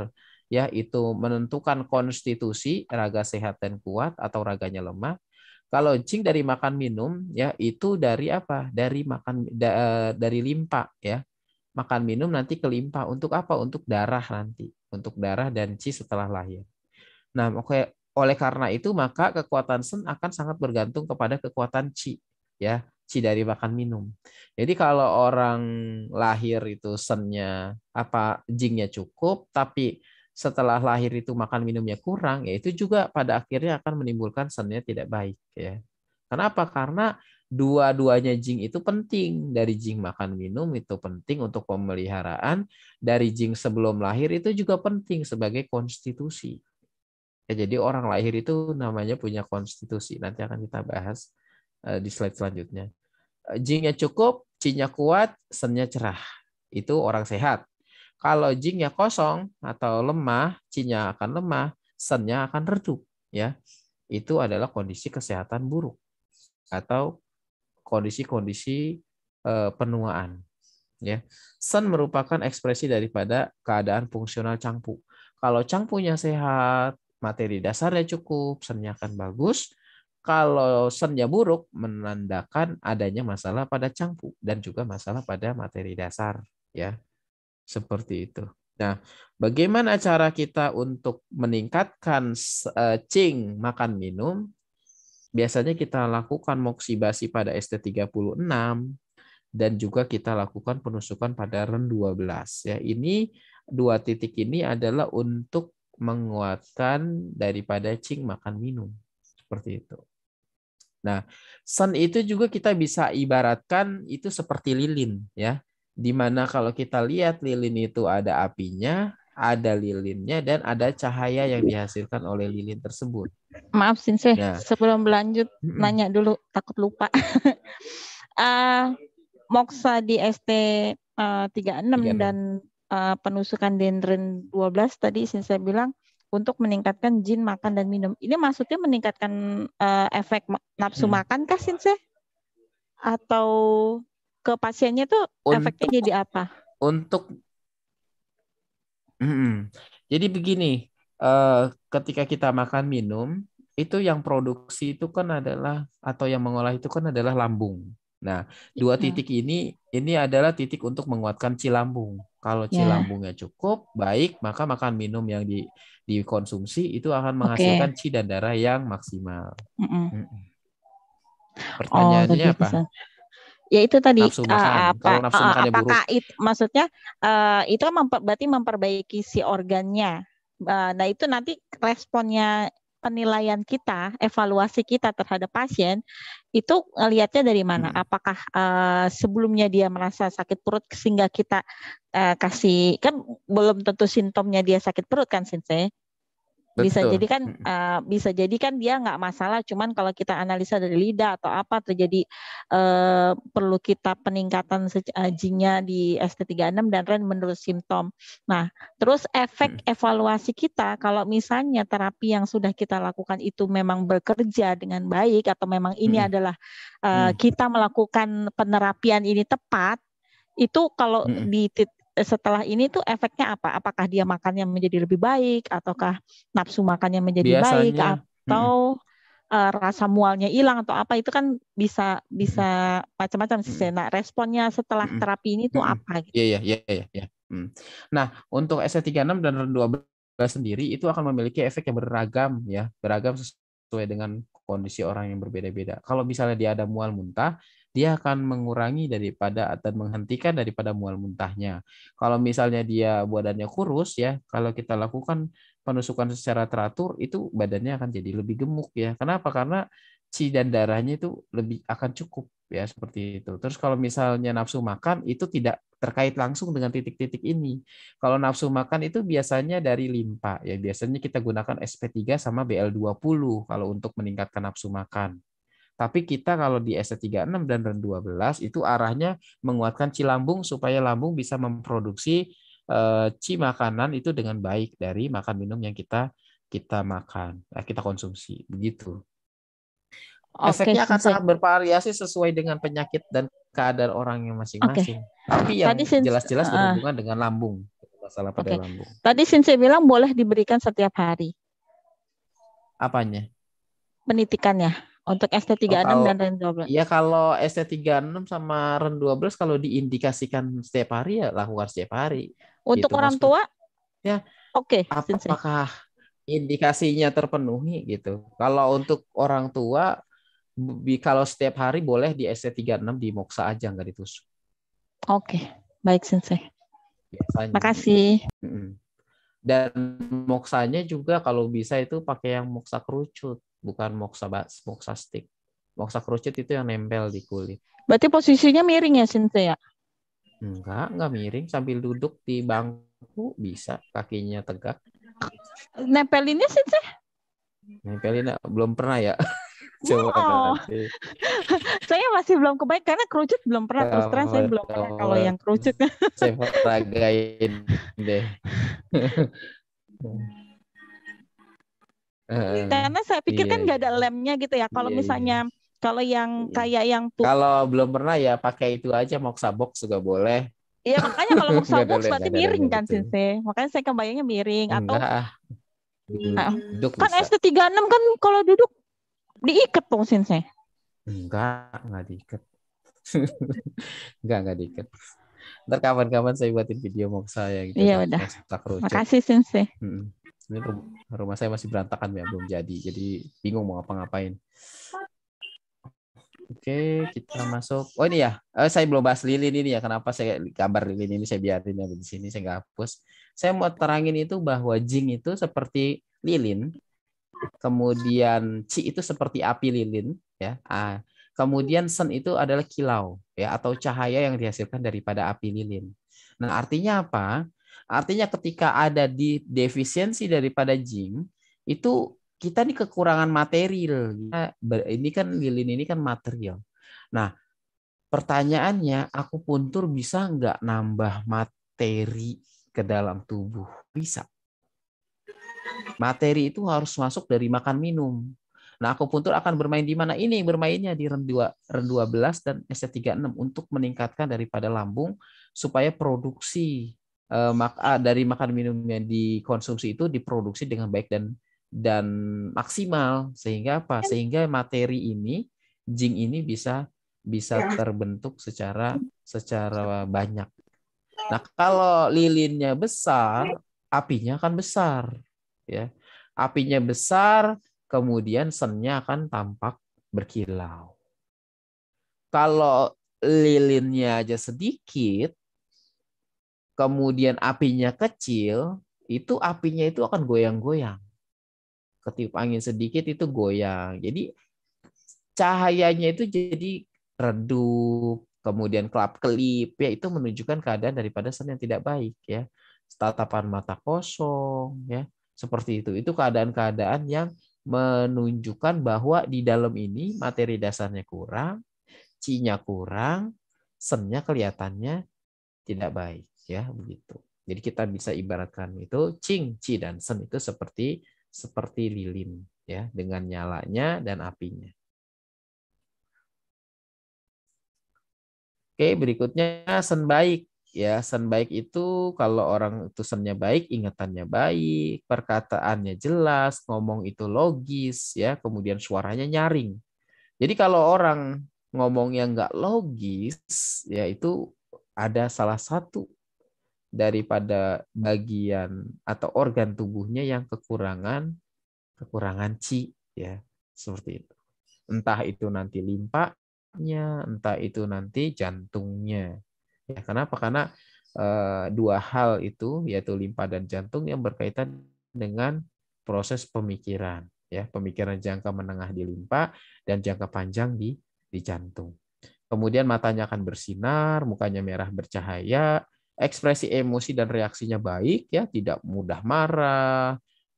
S5: ya itu menentukan konstitusi raga sehat dan kuat atau raganya lemah. Kalau jing dari makan minum ya itu dari apa? Dari makan da, eh, dari limpa ya. Makan minum nanti ke limpa untuk apa? Untuk darah nanti, untuk darah dan qi setelah lahir. Nah, oke oleh karena itu maka kekuatan sen akan sangat bergantung kepada kekuatan qi ya dari makan minum. Jadi kalau orang lahir itu sennya apa jingnya cukup, tapi setelah lahir itu makan minumnya kurang, ya itu juga pada akhirnya akan menimbulkan sennya tidak baik ya. Kenapa? Karena dua-duanya jing itu penting. Dari jing makan minum itu penting untuk pemeliharaan, dari jing sebelum lahir itu juga penting sebagai konstitusi. Ya, jadi orang lahir itu namanya punya konstitusi. Nanti akan kita bahas Eh, di slide selanjutnya. Eh, jingnya cukup, cinya kuat, sennya cerah. Itu orang sehat. Kalau jingnya kosong atau lemah, cinya akan lemah, sennya akan redup. Ya, itu adalah kondisi kesehatan buruk atau kondisi-kondisi eh, penuaan. Ya, sen merupakan ekspresi daripada keadaan fungsional cangpu. Kalau cangpunya sehat, materi dasarnya cukup, sennya akan bagus, kalau sennya buruk menandakan adanya masalah pada cangkuk dan juga masalah pada materi dasar, ya. Seperti itu. Nah, bagaimana cara kita untuk meningkatkan e, cing makan minum? Biasanya kita lakukan moksibasi pada ST36 dan juga kita lakukan penusukan pada REN 12 ya. Ini dua titik ini adalah untuk menguatkan daripada cing makan minum seperti itu. Nah, sun itu juga kita bisa ibaratkan itu seperti lilin ya. Dimana kalau kita lihat lilin itu ada apinya, ada lilinnya dan ada cahaya yang dihasilkan oleh lilin tersebut.
S6: Maaf Sinse, nah. sebelum lanjut mm-hmm. nanya dulu takut lupa. uh, ah, moksa di ST uh, 36, 36 dan uh, penusukan dendren 12 tadi Sinse bilang untuk meningkatkan jin makan dan minum. Ini maksudnya meningkatkan uh, efek nafsu hmm. makan kah Sinse? Atau ke pasiennya tuh untuk, efeknya jadi apa?
S5: Untuk mm Jadi begini, uh, ketika kita makan minum itu yang produksi itu kan adalah atau yang mengolah itu kan adalah lambung. Nah, iya. dua titik ini ini adalah titik untuk menguatkan cilambung. Kalau iya. cilambungnya cukup baik, maka makan minum yang di dikonsumsi itu akan menghasilkan okay. ci dan darah yang maksimal.
S3: Mm -mm.
S5: Pertanyaannya oh, apa?
S6: Ya itu tadi nafsu eh, makan. apa nafsu uh, apakah buruk. itu maksudnya uh, itu memper, berarti memperbaiki si organnya. Uh, nah itu nanti responnya penilaian kita, evaluasi kita terhadap pasien itu lihatnya dari mana? Hmm. Apakah uh, sebelumnya dia merasa sakit perut sehingga kita uh, kasih kan belum tentu sintomnya dia sakit perut kan Sensei? Betul. bisa jadi kan uh, bisa jadi kan dia nggak masalah cuman kalau kita analisa dari lidah atau apa terjadi uh, perlu kita peningkatan jinnya eh, di ST36 dan REN menurut simptom. Nah, terus efek hmm. evaluasi kita kalau misalnya terapi yang sudah kita lakukan itu memang bekerja dengan baik atau memang ini hmm. adalah uh, hmm. kita melakukan penerapian ini tepat itu kalau hmm. di setelah ini tuh efeknya apa? Apakah dia makannya menjadi lebih baik, ataukah nafsu makannya menjadi Biasanya. baik, atau hmm. uh, rasa mualnya hilang atau apa? Itu kan bisa bisa hmm. macam-macam sih. Hmm. Nah, responnya setelah hmm. terapi ini
S2: tuh hmm. apa?
S5: Gitu? Iya iya iya iya. iya. Mm. Nah, untuk s 36 dan r 12 sendiri itu akan memiliki efek yang beragam ya, beragam sesuai dengan kondisi orang yang berbeda-beda. Kalau misalnya dia ada mual muntah, dia akan mengurangi daripada atau menghentikan daripada mual muntahnya. Kalau misalnya dia badannya kurus ya, kalau kita lakukan penusukan secara teratur itu badannya akan jadi lebih gemuk ya. Kenapa? Karena ci dan darahnya itu lebih akan cukup ya seperti itu. Terus kalau misalnya nafsu makan itu tidak terkait langsung dengan titik-titik ini. Kalau nafsu makan itu biasanya dari limpa ya biasanya kita gunakan SP3 sama BL20 kalau untuk meningkatkan nafsu makan. Tapi kita kalau di ST36 dan REN 12 itu arahnya menguatkan lambung supaya lambung bisa memproduksi eh, C makanan itu dengan baik dari makan minum yang kita kita makan, eh, kita konsumsi. Begitu. Efeknya akan sangat bervariasi sesuai dengan penyakit dan keadaan yang masing-masing. Tapi yang jelas-jelas uh, berhubungan dengan lambung, masalah pada okay. lambung.
S6: Tadi Sensei bilang boleh diberikan setiap hari. Apanya? Penitikannya. Untuk ST36 kalau, dan REN 12. Iya
S5: kalau ST36 sama REN 12 kalau diindikasikan setiap hari ya lakukan setiap hari. Untuk gitu, orang tua? Ya. Oke. Okay, apakah indikasinya terpenuhi gitu? Kalau untuk orang tua kalau setiap hari boleh di ST36 di Moksa aja nggak ditusuk.
S6: Oke, okay. baik sensei.
S5: Biasanya. Makasih. Dan moksanya juga kalau bisa itu pakai yang moksa kerucut bukan moksa moksa stick. Moksa crochet itu yang nempel di kulit.
S6: Berarti posisinya miring ya, Sinte ya?
S5: Enggak, enggak miring. Sambil duduk di bangku bisa, kakinya tegak.
S6: Nempelinnya, Sinte?
S5: Nempelin belum pernah ya. Coba wow. nanti.
S6: saya masih belum kebaik karena kerucut belum pernah terus terang saya belum pernah kalau yang kerucut.
S5: saya peragain deh. Uh, Karena saya pikir iya, kan nggak
S6: ada iya. lemnya gitu ya. Kalau iya, misalnya iya. kalau yang iya. kayak yang tuh
S5: kalau belum pernah ya pakai itu aja moksa box juga boleh.
S6: Iya makanya kalau moksa box ada, berarti miring kan gitu. Sensei. Makanya saya kebayangnya kan miring atau Enggak.
S5: Ah. Hmm. Duduk, nah, duduk kan
S6: ST36 kan kalau duduk diikat dong Sensei.
S5: Enggak, enggak diikat. enggak, enggak diikat. Ntar kapan-kapan saya buatin video moksa saya gitu. Iya udah. Makasih Sensei ini rumah, saya masih berantakan ya belum jadi jadi bingung mau ngapa-ngapain Oke, kita masuk. Oh ini ya, eh, saya belum bahas lilin ini ya. Kenapa saya gambar lilin ini saya biarin ada di sini, saya nggak hapus. Saya mau terangin itu bahwa jing itu seperti lilin, kemudian ci itu seperti api lilin, ya. Ah, kemudian sen itu adalah kilau, ya atau cahaya yang dihasilkan daripada api lilin. Nah artinya apa? Artinya ketika ada di defisiensi daripada gym, itu kita nih kekurangan material. Ini kan lilin ini kan material. Nah, pertanyaannya aku puntur bisa nggak nambah materi ke dalam tubuh? Bisa. Materi itu harus masuk dari makan minum. Nah, aku puntur akan bermain di mana? Ini bermainnya di rem 2, rem 12 dan ST36 untuk meningkatkan daripada lambung supaya produksi Eh, Maka ah, dari makan minum yang dikonsumsi itu diproduksi dengan baik dan dan maksimal sehingga apa iya. sehingga materi ini jing ini bisa bisa ya. terbentuk secara secara iya. banyak. Nah, kalau lilinnya besar, iya. apinya akan besar, ya. Apinya besar, kemudian sennya akan tampak berkilau. Kalau lilinnya aja sedikit, kemudian apinya kecil, itu apinya itu akan goyang-goyang. Ketip angin sedikit itu goyang. Jadi cahayanya itu jadi redup, kemudian kelap-kelip ya itu menunjukkan keadaan daripada sen yang tidak baik ya. Tatapan mata kosong ya, seperti itu. Itu keadaan-keadaan yang menunjukkan bahwa di dalam ini materi dasarnya kurang, cinya kurang, sennya kelihatannya tidak baik ya begitu. Jadi kita bisa ibaratkan itu cing, ci dan sen itu seperti seperti lilin ya dengan nyalanya dan apinya. Oke, berikutnya sen baik. Ya, sen baik itu kalau orang itu sennya baik, ingatannya baik, perkataannya jelas, ngomong itu logis, ya, kemudian suaranya nyaring. Jadi kalau orang ngomong yang nggak logis, ya itu ada salah satu daripada bagian atau organ tubuhnya yang kekurangan kekurangan ci ya seperti itu entah itu nanti limpahnya entah itu nanti jantungnya ya kenapa karena e, dua hal itu yaitu limpa dan jantung yang berkaitan dengan proses pemikiran ya pemikiran jangka menengah di limpa dan jangka panjang di di jantung kemudian matanya akan bersinar, mukanya merah bercahaya, ekspresi emosi dan reaksinya baik ya, tidak mudah marah,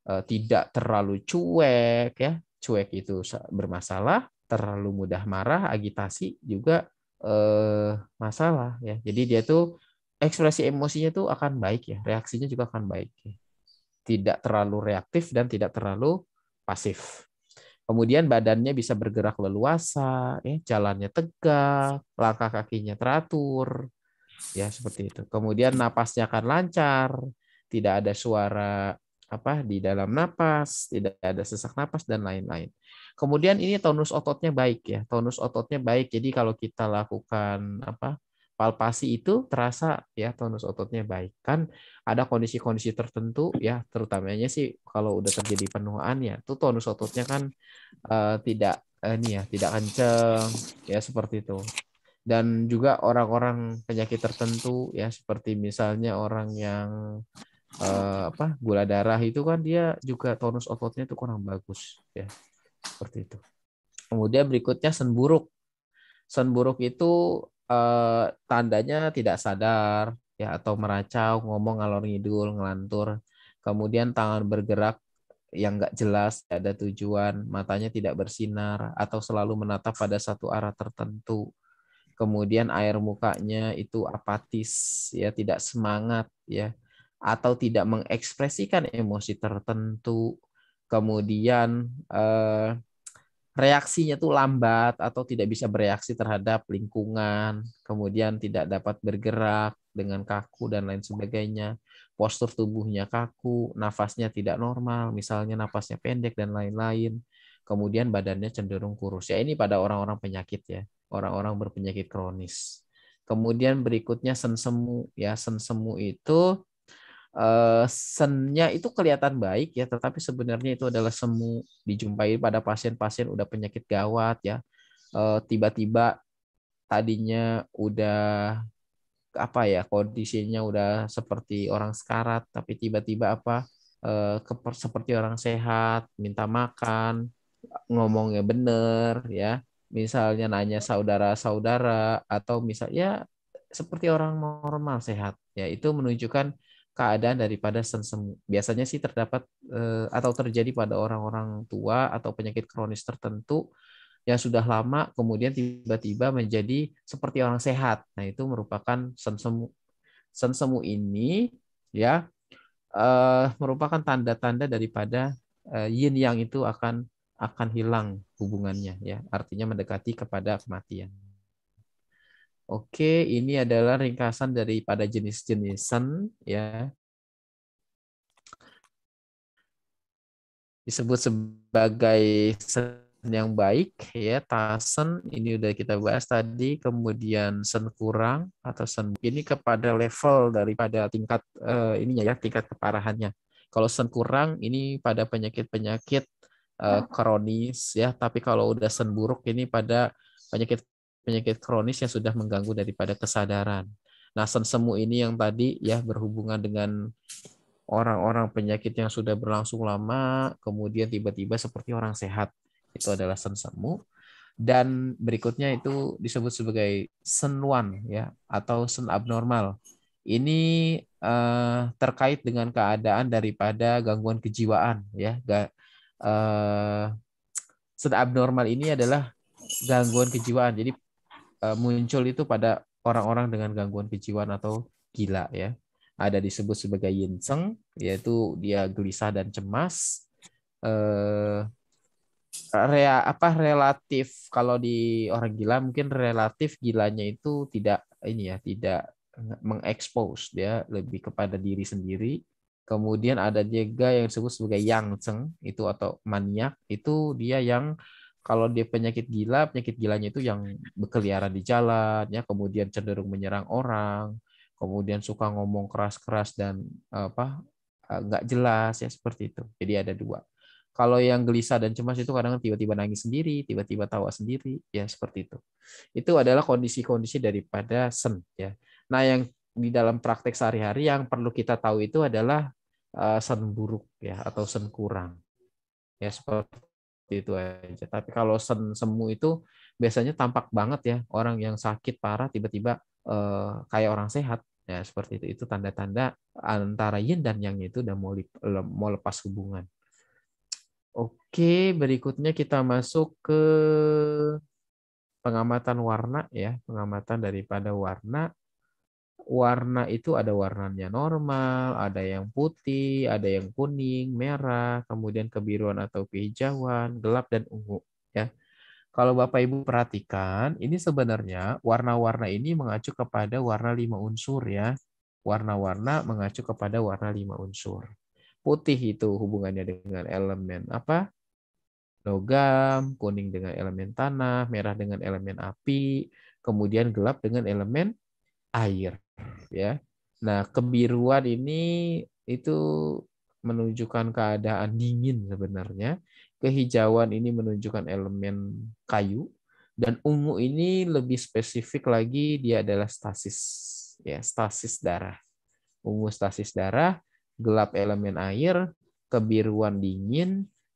S5: eh, tidak terlalu cuek ya. Cuek itu bermasalah, terlalu mudah marah, agitasi juga eh, masalah ya. Jadi dia tuh ekspresi emosinya tuh akan baik ya, reaksinya juga akan baik. Ya. Tidak terlalu reaktif dan tidak terlalu pasif. Kemudian badannya bisa bergerak leluasa, ya, jalannya tegak, langkah kakinya teratur, ya seperti itu kemudian napasnya akan lancar tidak ada suara apa di dalam napas tidak ada sesak napas dan lain-lain kemudian ini tonus ototnya baik ya tonus ototnya baik jadi kalau kita lakukan apa palpasi itu terasa ya tonus ototnya baik kan ada kondisi-kondisi tertentu ya terutamanya sih kalau udah terjadi penuaan ya tuh tonus ototnya kan uh, tidak eh, ini ya tidak kenceng ya seperti itu dan juga orang-orang penyakit tertentu ya seperti misalnya orang yang eh, apa gula darah itu kan dia juga tonus ototnya itu kurang bagus ya seperti itu. Kemudian berikutnya sen buruk. Sen buruk itu eh, tandanya tidak sadar ya atau meracau, ngomong ngalor ngidul, ngelantur. Kemudian tangan bergerak yang nggak jelas, ada tujuan, matanya tidak bersinar, atau selalu menatap pada satu arah tertentu kemudian air mukanya itu apatis ya tidak semangat ya atau tidak mengekspresikan emosi tertentu kemudian eh, reaksinya tuh lambat atau tidak bisa bereaksi terhadap lingkungan, kemudian tidak dapat bergerak dengan kaku dan lain sebagainya, postur tubuhnya kaku, nafasnya tidak normal, misalnya nafasnya pendek dan lain-lain, kemudian badannya cenderung kurus. Ya ini pada orang-orang penyakit ya orang-orang berpenyakit kronis. Kemudian berikutnya sen ya sen itu eh, senya itu kelihatan baik ya tetapi sebenarnya itu adalah semu dijumpai pada pasien-pasien udah penyakit gawat ya eh, tiba-tiba tadinya udah apa ya kondisinya udah seperti orang sekarat tapi tiba-tiba apa eh, seperti orang sehat minta makan ngomongnya bener ya misalnya nanya saudara-saudara atau misalnya seperti orang normal sehat ya itu menunjukkan keadaan daripada sensem biasanya sih terdapat eh, atau terjadi pada orang-orang tua atau penyakit kronis tertentu yang sudah lama kemudian tiba-tiba menjadi seperti orang sehat nah itu merupakan sensem sensemu ini ya eh, merupakan tanda-tanda daripada eh, yin yang itu akan akan hilang hubungannya ya artinya mendekati kepada kematian oke ini adalah ringkasan daripada jenis-jenisan ya disebut sebagai sen yang baik ya tasen ini udah kita bahas tadi kemudian sen kurang atau sen ini kepada level daripada tingkat uh, ininya ya tingkat keparahannya kalau sen kurang ini pada penyakit-penyakit uh, kronis ya, tapi kalau udah sen buruk ini pada penyakit penyakit kronis yang sudah mengganggu daripada kesadaran. Nah, sen semu ini yang tadi ya berhubungan dengan orang-orang penyakit yang sudah berlangsung lama, kemudian tiba-tiba seperti orang sehat. Itu adalah sen semu dan berikutnya itu disebut sebagai senuan ya atau sen abnormal. Ini uh, terkait dengan keadaan daripada gangguan kejiwaan ya, uh, abnormal ini adalah gangguan kejiwaan. Jadi uh, muncul itu pada orang-orang dengan gangguan kejiwaan atau gila ya. Ada disebut sebagai yinseng, yaitu dia gelisah dan cemas. Uh, rea apa relatif kalau di orang gila mungkin relatif gilanya itu tidak ini ya tidak mengekspos dia ya, lebih kepada diri sendiri Kemudian ada juga yang disebut sebagai yangceng itu atau maniak itu dia yang kalau dia penyakit gila, penyakit gilanya itu yang berkeliaran di jalan ya, kemudian cenderung menyerang orang, kemudian suka ngomong keras-keras dan apa eh, nggak jelas ya seperti itu. Jadi ada dua. Kalau yang gelisah dan cemas itu kadang tiba-tiba nangis sendiri, tiba-tiba tawa sendiri, ya seperti itu. Itu adalah kondisi-kondisi daripada sen ya. Nah, yang di dalam praktek sehari-hari yang perlu kita tahu itu adalah uh, sen buruk ya atau sen kurang ya seperti itu aja tapi kalau sen semu itu biasanya tampak banget ya orang yang sakit parah tiba-tiba uh, kayak orang sehat ya seperti itu itu tanda-tanda antara yin dan yang itu udah mau mau lepas hubungan oke berikutnya kita masuk ke pengamatan warna ya pengamatan daripada warna warna itu ada warnanya normal, ada yang putih, ada yang kuning, merah, kemudian kebiruan atau kehijauan, gelap dan ungu, ya. Kalau Bapak Ibu perhatikan, ini sebenarnya warna-warna ini mengacu kepada warna lima unsur ya. Warna-warna mengacu kepada warna lima unsur. Putih itu hubungannya dengan elemen apa? Logam, kuning dengan elemen tanah, merah dengan elemen api, kemudian gelap dengan elemen air ya. Nah, kebiruan ini itu menunjukkan keadaan dingin sebenarnya. Kehijauan ini menunjukkan elemen kayu dan ungu ini lebih spesifik lagi dia adalah stasis ya, stasis darah. Ungu stasis darah, gelap elemen air, kebiruan dingin,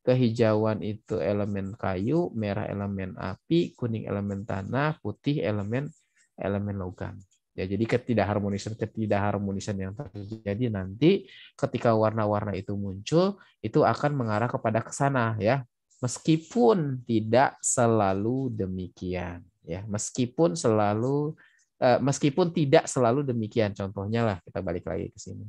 S5: kehijauan itu elemen kayu, merah elemen api, kuning elemen tanah, putih elemen elemen logam. Ya, jadi ketidakharmonisan ketidakharmonisan yang terjadi nanti ketika warna-warna itu muncul itu akan mengarah kepada kesana ya. Meskipun tidak selalu demikian ya, meskipun selalu eh, meskipun tidak selalu demikian contohnya lah kita balik lagi ke sini.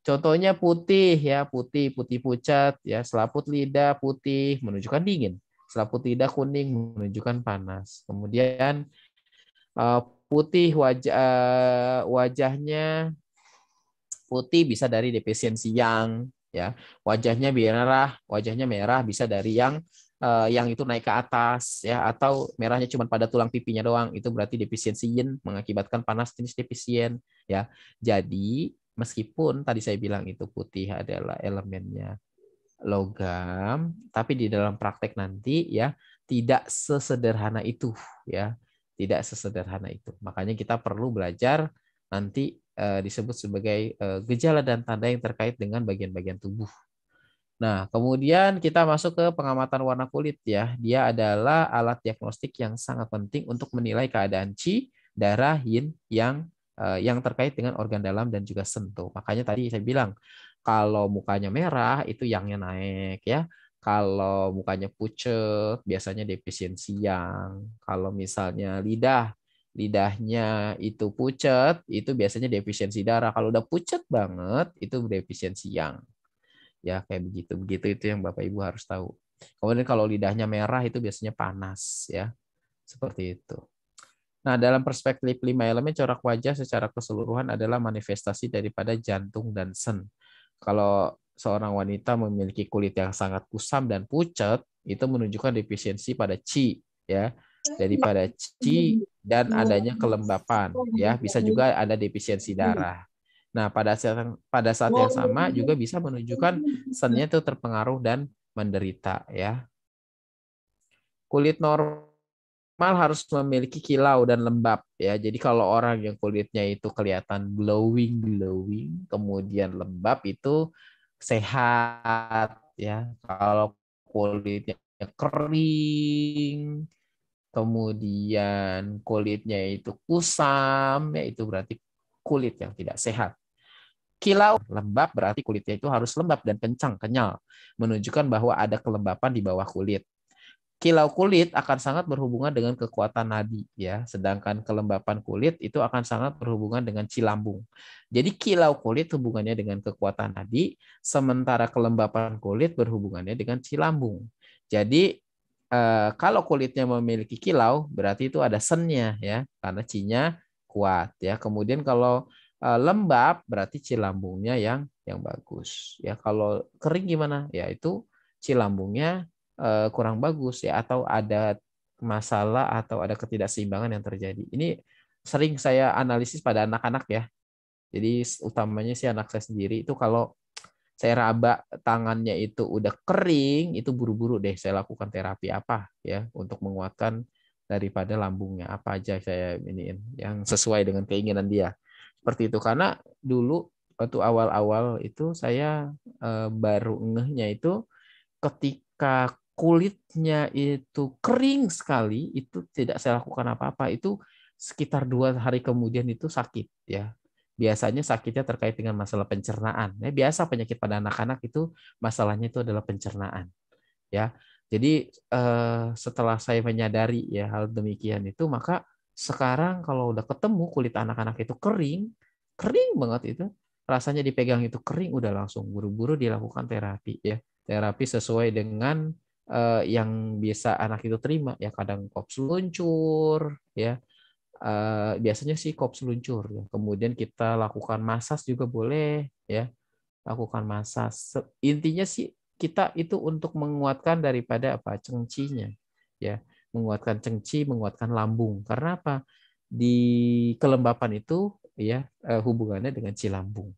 S5: Contohnya putih ya, putih, putih pucat ya, selaput lidah putih menunjukkan dingin. Selaput lidah kuning menunjukkan panas. Kemudian eh, putih wajah eh, wajahnya putih bisa dari defisiensi yang ya wajahnya merah wajahnya merah bisa dari yang eh, yang itu naik ke atas ya atau merahnya cuma pada tulang pipinya doang itu berarti defisiensi yin mengakibatkan panas jenis defisien ya jadi meskipun tadi saya bilang itu putih adalah elemennya logam tapi di dalam praktek nanti ya tidak sesederhana itu ya tidak sesederhana itu. Makanya kita perlu belajar nanti eh, disebut sebagai eh, gejala dan tanda yang terkait dengan bagian-bagian tubuh. Nah, kemudian kita masuk ke pengamatan warna kulit ya. Dia adalah alat diagnostik yang sangat penting untuk menilai keadaan qi, darah, yin yang eh, yang terkait dengan organ dalam dan juga sentuh. Makanya tadi saya bilang kalau mukanya merah itu yangnya naik ya. Kalau mukanya pucet, biasanya defisiensi yang. Kalau misalnya lidah, lidahnya itu pucet, itu biasanya defisiensi darah. Kalau udah pucet banget, itu defisiensi yang. Ya kayak begitu. Begitu itu yang Bapak Ibu harus tahu. Kemudian kalau lidahnya merah itu biasanya panas ya. Seperti itu. Nah, dalam perspektif lima elemen corak wajah secara keseluruhan adalah manifestasi daripada jantung dan sen. Kalau seorang wanita memiliki kulit yang sangat kusam dan pucat itu menunjukkan defisiensi pada qi ya pada qi dan adanya kelembapan ya bisa juga ada defisiensi darah nah pada saat pada saat yang sama juga bisa menunjukkan sennya itu terpengaruh dan menderita ya kulit normal harus memiliki kilau dan lembab ya. Jadi kalau orang yang kulitnya itu kelihatan glowing glowing, kemudian lembab itu sehat ya kalau kulitnya kering kemudian kulitnya itu kusam ya itu berarti kulit yang tidak sehat kilau lembab berarti kulitnya itu harus lembab dan kencang kenyal menunjukkan bahwa ada kelembapan di bawah kulit kilau kulit akan sangat berhubungan dengan kekuatan nadi ya sedangkan kelembapan kulit itu akan sangat berhubungan dengan cilambung jadi kilau kulit hubungannya dengan kekuatan nadi sementara kelembapan kulit berhubungannya dengan cilambung jadi eh, kalau kulitnya memiliki kilau berarti itu ada sennya ya karena cinya kuat ya kemudian kalau eh, lembab berarti cilambungnya yang yang bagus ya kalau kering gimana ya itu cilambungnya Eh, kurang bagus ya atau ada masalah atau ada ketidakseimbangan yang terjadi. Ini sering saya analisis pada anak-anak ya. Jadi utamanya sih anak saya sendiri itu kalau saya raba tangannya itu udah kering, itu buru-buru deh saya lakukan terapi apa ya untuk menguatkan daripada lambungnya apa aja saya ini yang sesuai dengan keinginan dia. Seperti itu karena dulu waktu awal-awal itu saya eh, baru ngehnya itu ketika kulitnya itu kering sekali, itu tidak saya lakukan apa-apa. Itu sekitar dua hari kemudian itu sakit ya. Biasanya sakitnya terkait dengan masalah pencernaan. Ya, biasa penyakit pada anak-anak itu masalahnya itu adalah pencernaan. Ya, jadi eh, setelah saya menyadari ya hal demikian itu, maka sekarang kalau udah ketemu kulit anak-anak itu kering, kering banget itu, rasanya dipegang itu kering, udah langsung buru-buru dilakukan terapi ya, terapi sesuai dengan uh, yang bisa anak itu terima ya kadang kops luncur ya uh, biasanya sih kops luncur ya. kemudian kita lakukan massage juga boleh ya lakukan massage intinya sih kita itu untuk menguatkan daripada apa cengcinya ya menguatkan cengci menguatkan lambung karena apa di kelembapan itu ya eh, hubungannya dengan cilambung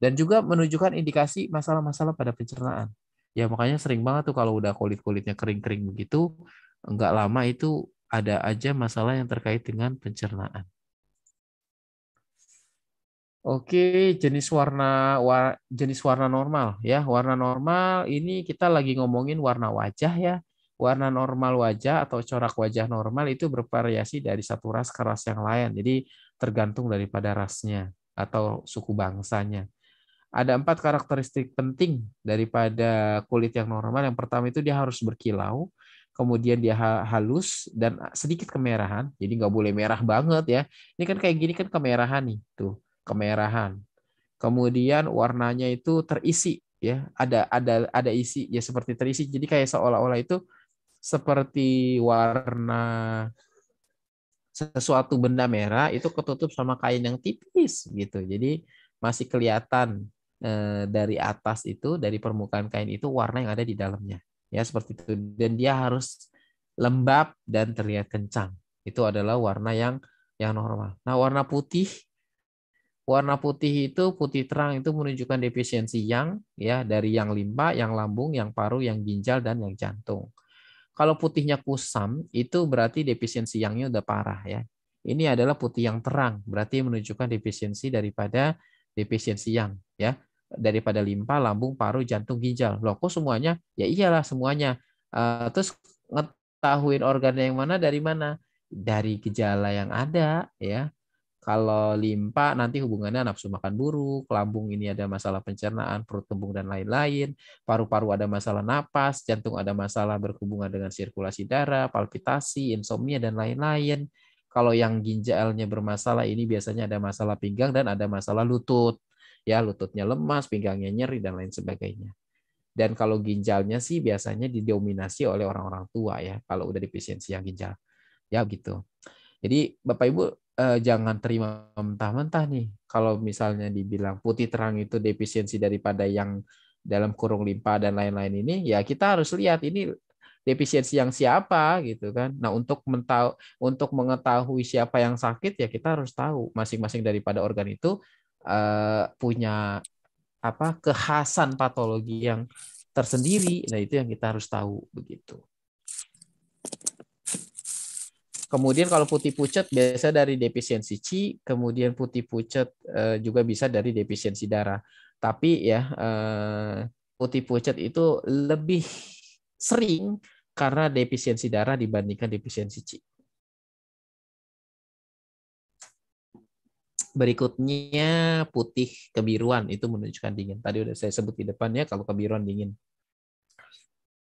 S5: dan juga menunjukkan indikasi masalah-masalah pada pencernaan ya makanya sering banget tuh kalau udah kulit kulitnya kering kering begitu nggak lama itu ada aja masalah yang terkait dengan pencernaan. Oke, jenis warna war, jenis warna normal ya. Warna normal ini kita lagi ngomongin warna wajah ya. Warna normal wajah atau corak wajah normal itu bervariasi dari satu ras ke ras yang lain. Jadi tergantung daripada rasnya atau suku bangsanya ada empat karakteristik penting daripada kulit yang normal. Yang pertama itu dia harus berkilau, kemudian dia halus dan sedikit kemerahan. Jadi nggak boleh merah banget ya. Ini kan kayak gini kan kemerahan nih, tuh kemerahan. Kemudian warnanya itu terisi ya, ada ada ada isi ya seperti terisi. Jadi kayak seolah-olah itu seperti warna sesuatu benda merah itu ketutup sama kain yang tipis gitu. Jadi masih kelihatan Eh, dari atas itu dari permukaan kain itu warna yang ada di dalamnya ya seperti itu dan dia harus lembab dan terlihat kencang itu adalah warna yang yang normal nah warna putih warna putih itu putih terang itu menunjukkan defisiensi yang ya dari yang limpa yang lambung yang paru yang ginjal dan yang jantung kalau putihnya kusam itu berarti defisiensi yangnya udah parah ya ini adalah putih yang terang berarti menunjukkan defisiensi daripada defisiensi yang ya daripada limpa, lambung, paru, jantung, ginjal. Loh kok semuanya? Ya iyalah semuanya. Uh, terus ngetahuin organ yang mana dari mana? Dari gejala yang ada ya. Kalau limpa nanti hubungannya nafsu makan buruk, lambung ini ada masalah pencernaan, perut kembung dan lain-lain, paru-paru ada masalah napas, jantung ada masalah berhubungan dengan sirkulasi darah, palpitasi, insomnia dan lain-lain. Kalau yang ginjalnya bermasalah ini biasanya ada masalah pinggang dan ada masalah lutut ya lututnya lemas, pinggangnya nyeri dan lain sebagainya. Dan kalau ginjalnya sih biasanya didominasi oleh orang-orang tua ya kalau udah defisiensi yang ginjal. Ya gitu. Jadi Bapak Ibu eh, jangan terima mentah-mentah nih kalau misalnya dibilang putih terang itu defisiensi daripada yang dalam kurung limpa dan lain-lain ini ya kita harus lihat ini defisiensi yang siapa gitu kan. Nah, untuk mentau untuk mengetahui siapa yang sakit ya kita harus tahu masing-masing daripada organ itu uh, punya apa kekhasan patologi yang tersendiri. Nah, itu yang kita harus tahu begitu. Kemudian kalau putih pucat biasa dari defisiensi C, kemudian putih pucat uh, eh, juga bisa dari defisiensi darah. Tapi ya uh, putih pucat itu lebih sering karena defisiensi darah dibandingkan defisiensi C. berikutnya putih kebiruan itu menunjukkan dingin. Tadi udah saya sebut di depannya kalau kebiruan dingin.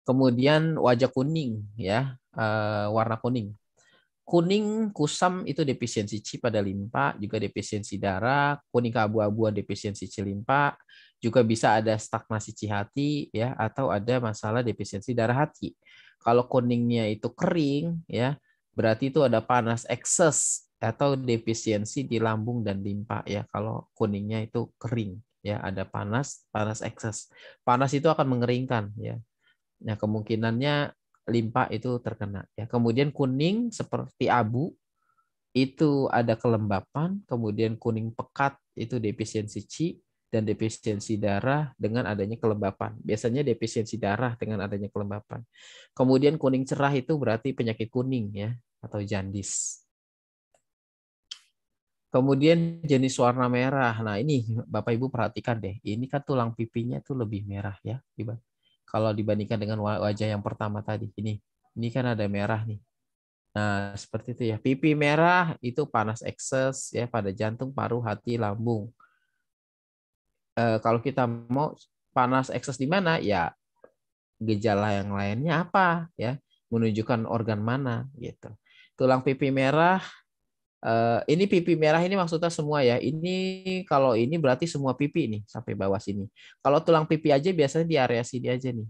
S5: Kemudian wajah kuning ya, uh, warna kuning. Kuning kusam itu defisiensi C pada limpa, juga defisiensi darah, kuning keabu-abuan defisiensi C limpa, juga bisa ada stagnasi C hati ya atau ada masalah defisiensi darah hati. Kalau kuningnya itu kering ya, berarti itu ada panas excess atau defisiensi di lambung dan limpa ya kalau kuningnya itu kering ya ada panas panas ekses panas itu akan mengeringkan ya nah kemungkinannya limpa itu terkena ya kemudian kuning seperti abu itu ada kelembapan kemudian kuning pekat itu defisiensi C dan defisiensi darah dengan adanya kelembapan biasanya defisiensi darah dengan adanya kelembapan kemudian kuning cerah itu berarti penyakit kuning ya atau jandis Kemudian jenis warna merah. Nah ini Bapak Ibu perhatikan deh. Ini kan tulang pipinya tuh lebih merah ya. Kalau dibandingkan dengan wajah yang pertama tadi. Ini ini kan ada merah nih. Nah seperti itu ya. Pipi merah itu panas ekses ya pada jantung, paru, hati, lambung. E, kalau kita mau panas ekses di mana ya gejala yang lainnya apa ya menunjukkan organ mana gitu. Tulang pipi merah Uh, ini pipi merah ini maksudnya semua ya. Ini kalau ini berarti semua pipi nih sampai bawah sini. Kalau tulang pipi aja biasanya di area sini aja nih.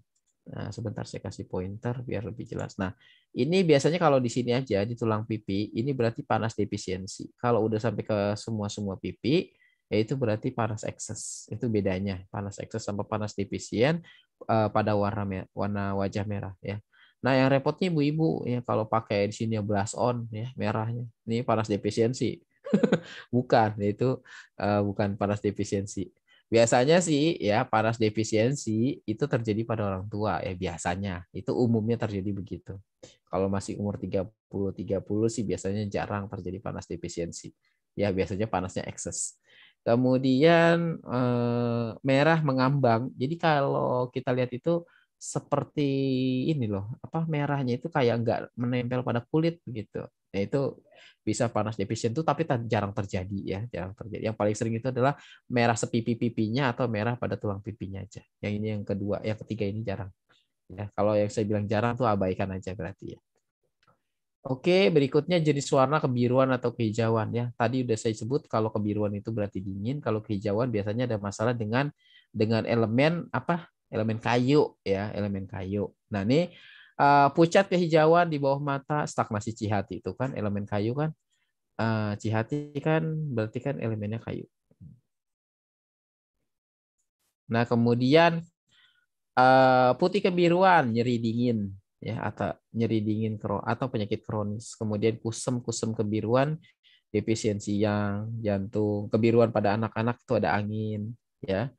S5: Nah, sebentar saya kasih pointer biar lebih jelas. Nah, ini biasanya kalau di sini aja di tulang pipi, ini berarti panas defisiensi. Kalau udah sampai ke semua-semua pipi, ya itu berarti panas excess. Itu bedanya panas excess sama panas defisien uh, pada warna merah, warna wajah merah ya. Nah, yang repotnya ibu-ibu ya kalau pakai di sini blast on ya merahnya. Ini panas defisiensi. bukan, itu uh, bukan panas defisiensi. Biasanya sih ya panas defisiensi itu terjadi pada orang tua ya biasanya. Itu umumnya terjadi begitu. Kalau masih umur 30 30 sih biasanya jarang terjadi panas defisiensi. Ya biasanya panasnya ekses. Kemudian eh, merah mengambang. Jadi kalau kita lihat itu seperti ini loh apa merahnya itu kayak nggak menempel pada kulit gitu nah itu bisa panas defisien tuh tapi jarang terjadi ya jarang terjadi yang paling sering itu adalah merah sepipi pipinya atau merah pada tulang pipinya aja yang ini yang kedua yang ketiga ini jarang ya kalau yang saya bilang jarang tuh abaikan aja berarti ya Oke, berikutnya jenis warna kebiruan atau kehijauan ya. Tadi udah saya sebut kalau kebiruan itu berarti dingin, kalau kehijauan biasanya ada masalah dengan dengan elemen apa elemen kayu ya, elemen kayu. Nah, ini uh, pucat kehijauan di bawah mata stagnasi cihati itu kan elemen kayu kan. Uh, cihati kan berarti kan elemennya kayu. Nah, kemudian uh, putih kebiruan nyeri dingin ya atau nyeri dingin atau penyakit kronis. Kemudian kusem-kusem kebiruan defisiensi yang jantung, kebiruan pada anak-anak itu ada angin ya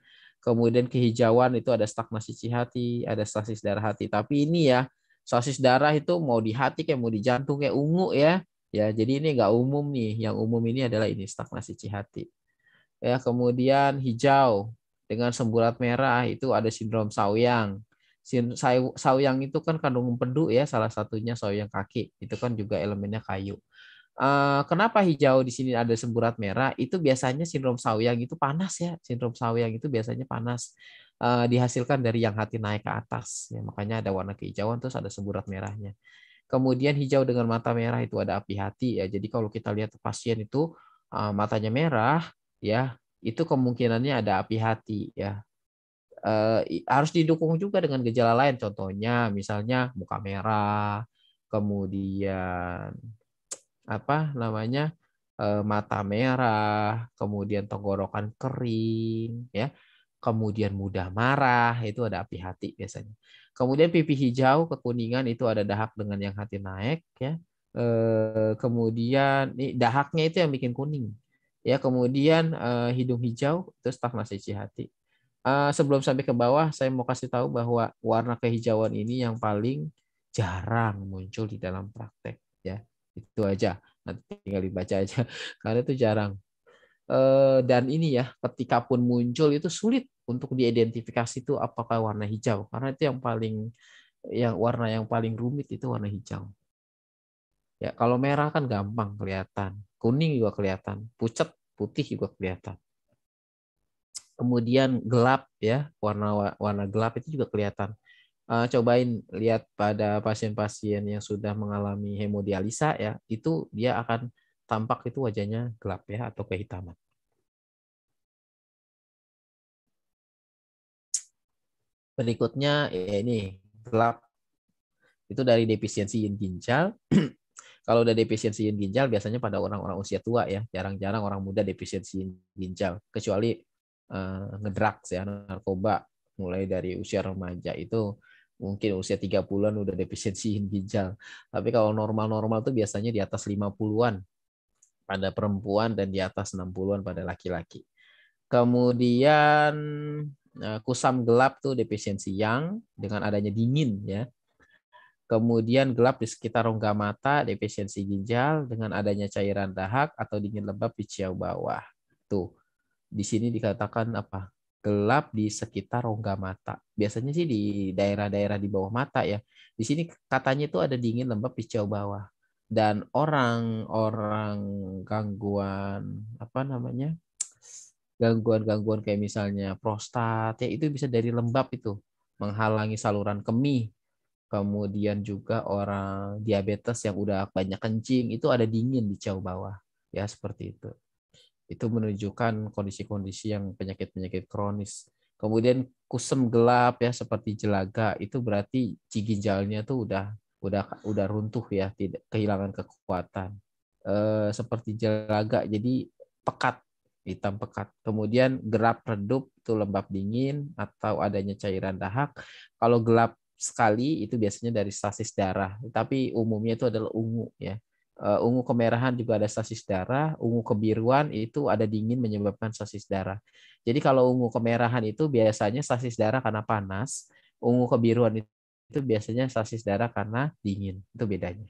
S5: kemudian kehijauan itu ada stagnasi hati, ada stasis darah hati. Tapi ini ya, stasis darah itu mau di hati kayak mau di jantung kayak ungu ya. Ya, jadi ini enggak umum nih. Yang umum ini adalah ini stagnasi hati. Ya, kemudian hijau dengan semburat merah itu ada sindrom sawyang. Sawyang itu kan kandung empedu ya, salah satunya sawyang kaki. Itu kan juga elemennya kayu. Eh, kenapa hijau di sini ada semburat merah? Itu biasanya sindrom sawyang itu panas ya. Sindrom sawyang itu biasanya panas eh, dihasilkan dari yang hati naik ke atas. Ya, makanya ada warna kehijauan terus ada semburat merahnya. Kemudian hijau dengan mata merah itu ada api hati ya. Jadi kalau kita lihat pasien itu eh, matanya merah ya, itu kemungkinannya ada api hati ya. Uh, harus didukung juga dengan gejala lain contohnya misalnya muka merah, kemudian apa namanya e, mata merah, kemudian tenggorokan kering, ya, kemudian mudah marah itu ada api hati biasanya. Kemudian pipi hijau kekuningan itu ada dahak dengan yang hati naik, ya. E, kemudian dahaknya itu yang bikin kuning, ya. Kemudian e, hidung hijau itu stagnasi hati. Uh, sebelum sampai ke bawah, saya mau kasih tahu bahwa warna kehijauan ini yang paling jarang muncul di dalam praktek itu aja nanti tinggal dibaca aja karena itu jarang eh, dan ini ya ketika pun muncul itu sulit untuk diidentifikasi itu apakah warna hijau karena itu yang paling yang warna yang paling rumit itu warna hijau ya kalau merah kan gampang kelihatan kuning juga kelihatan pucat putih juga kelihatan kemudian gelap ya warna warna gelap itu juga kelihatan uh, cobain lihat pada pasien-pasien yang sudah mengalami hemodialisa ya, itu dia akan tampak itu wajahnya gelap ya atau kehitaman.
S2: Berikutnya ya ini
S5: gelap itu dari defisiensi ginjal. Kalau udah defisiensi ginjal biasanya pada orang-orang usia tua ya, jarang-jarang orang muda defisiensi ginjal kecuali uh, ngedrugs ya narkoba mulai dari usia remaja itu mungkin usia 30-an udah defisiensi ginjal. Tapi kalau normal-normal tuh biasanya di atas 50-an pada perempuan dan di atas 60-an pada laki-laki. Kemudian eh, kusam gelap tuh defisiensi yang dengan adanya dingin ya. Kemudian gelap di sekitar rongga mata defisiensi ginjal dengan adanya cairan dahak atau dingin lembab di ciau bawah. Tuh. Di sini dikatakan apa? gelap di sekitar rongga mata. Biasanya sih di daerah-daerah di bawah mata ya. Di sini katanya itu ada dingin lembab di jauh bawah. Dan orang-orang gangguan apa namanya? gangguan-gangguan kayak misalnya prostat ya itu bisa dari lembab itu menghalangi saluran kemih. Kemudian juga orang diabetes yang udah banyak kencing itu ada dingin di jauh bawah ya seperti itu itu menunjukkan kondisi-kondisi yang penyakit-penyakit kronis. Kemudian kusem gelap ya seperti jelaga itu berarti ginjalnya tuh udah udah udah runtuh ya, tidak kehilangan kekuatan. E, seperti jelaga jadi pekat, hitam pekat. Kemudian gelap redup itu lembab dingin atau adanya cairan dahak. Kalau gelap sekali itu biasanya dari stasis darah, tapi umumnya itu adalah ungu ya. Eh, ungu kemerahan juga ada stasis darah, ungu kebiruan itu ada dingin menyebabkan stasis darah. Jadi kalau ungu kemerahan itu biasanya stasis darah karena panas, ungu kebiruan itu biasanya stasis darah karena dingin. Itu bedanya.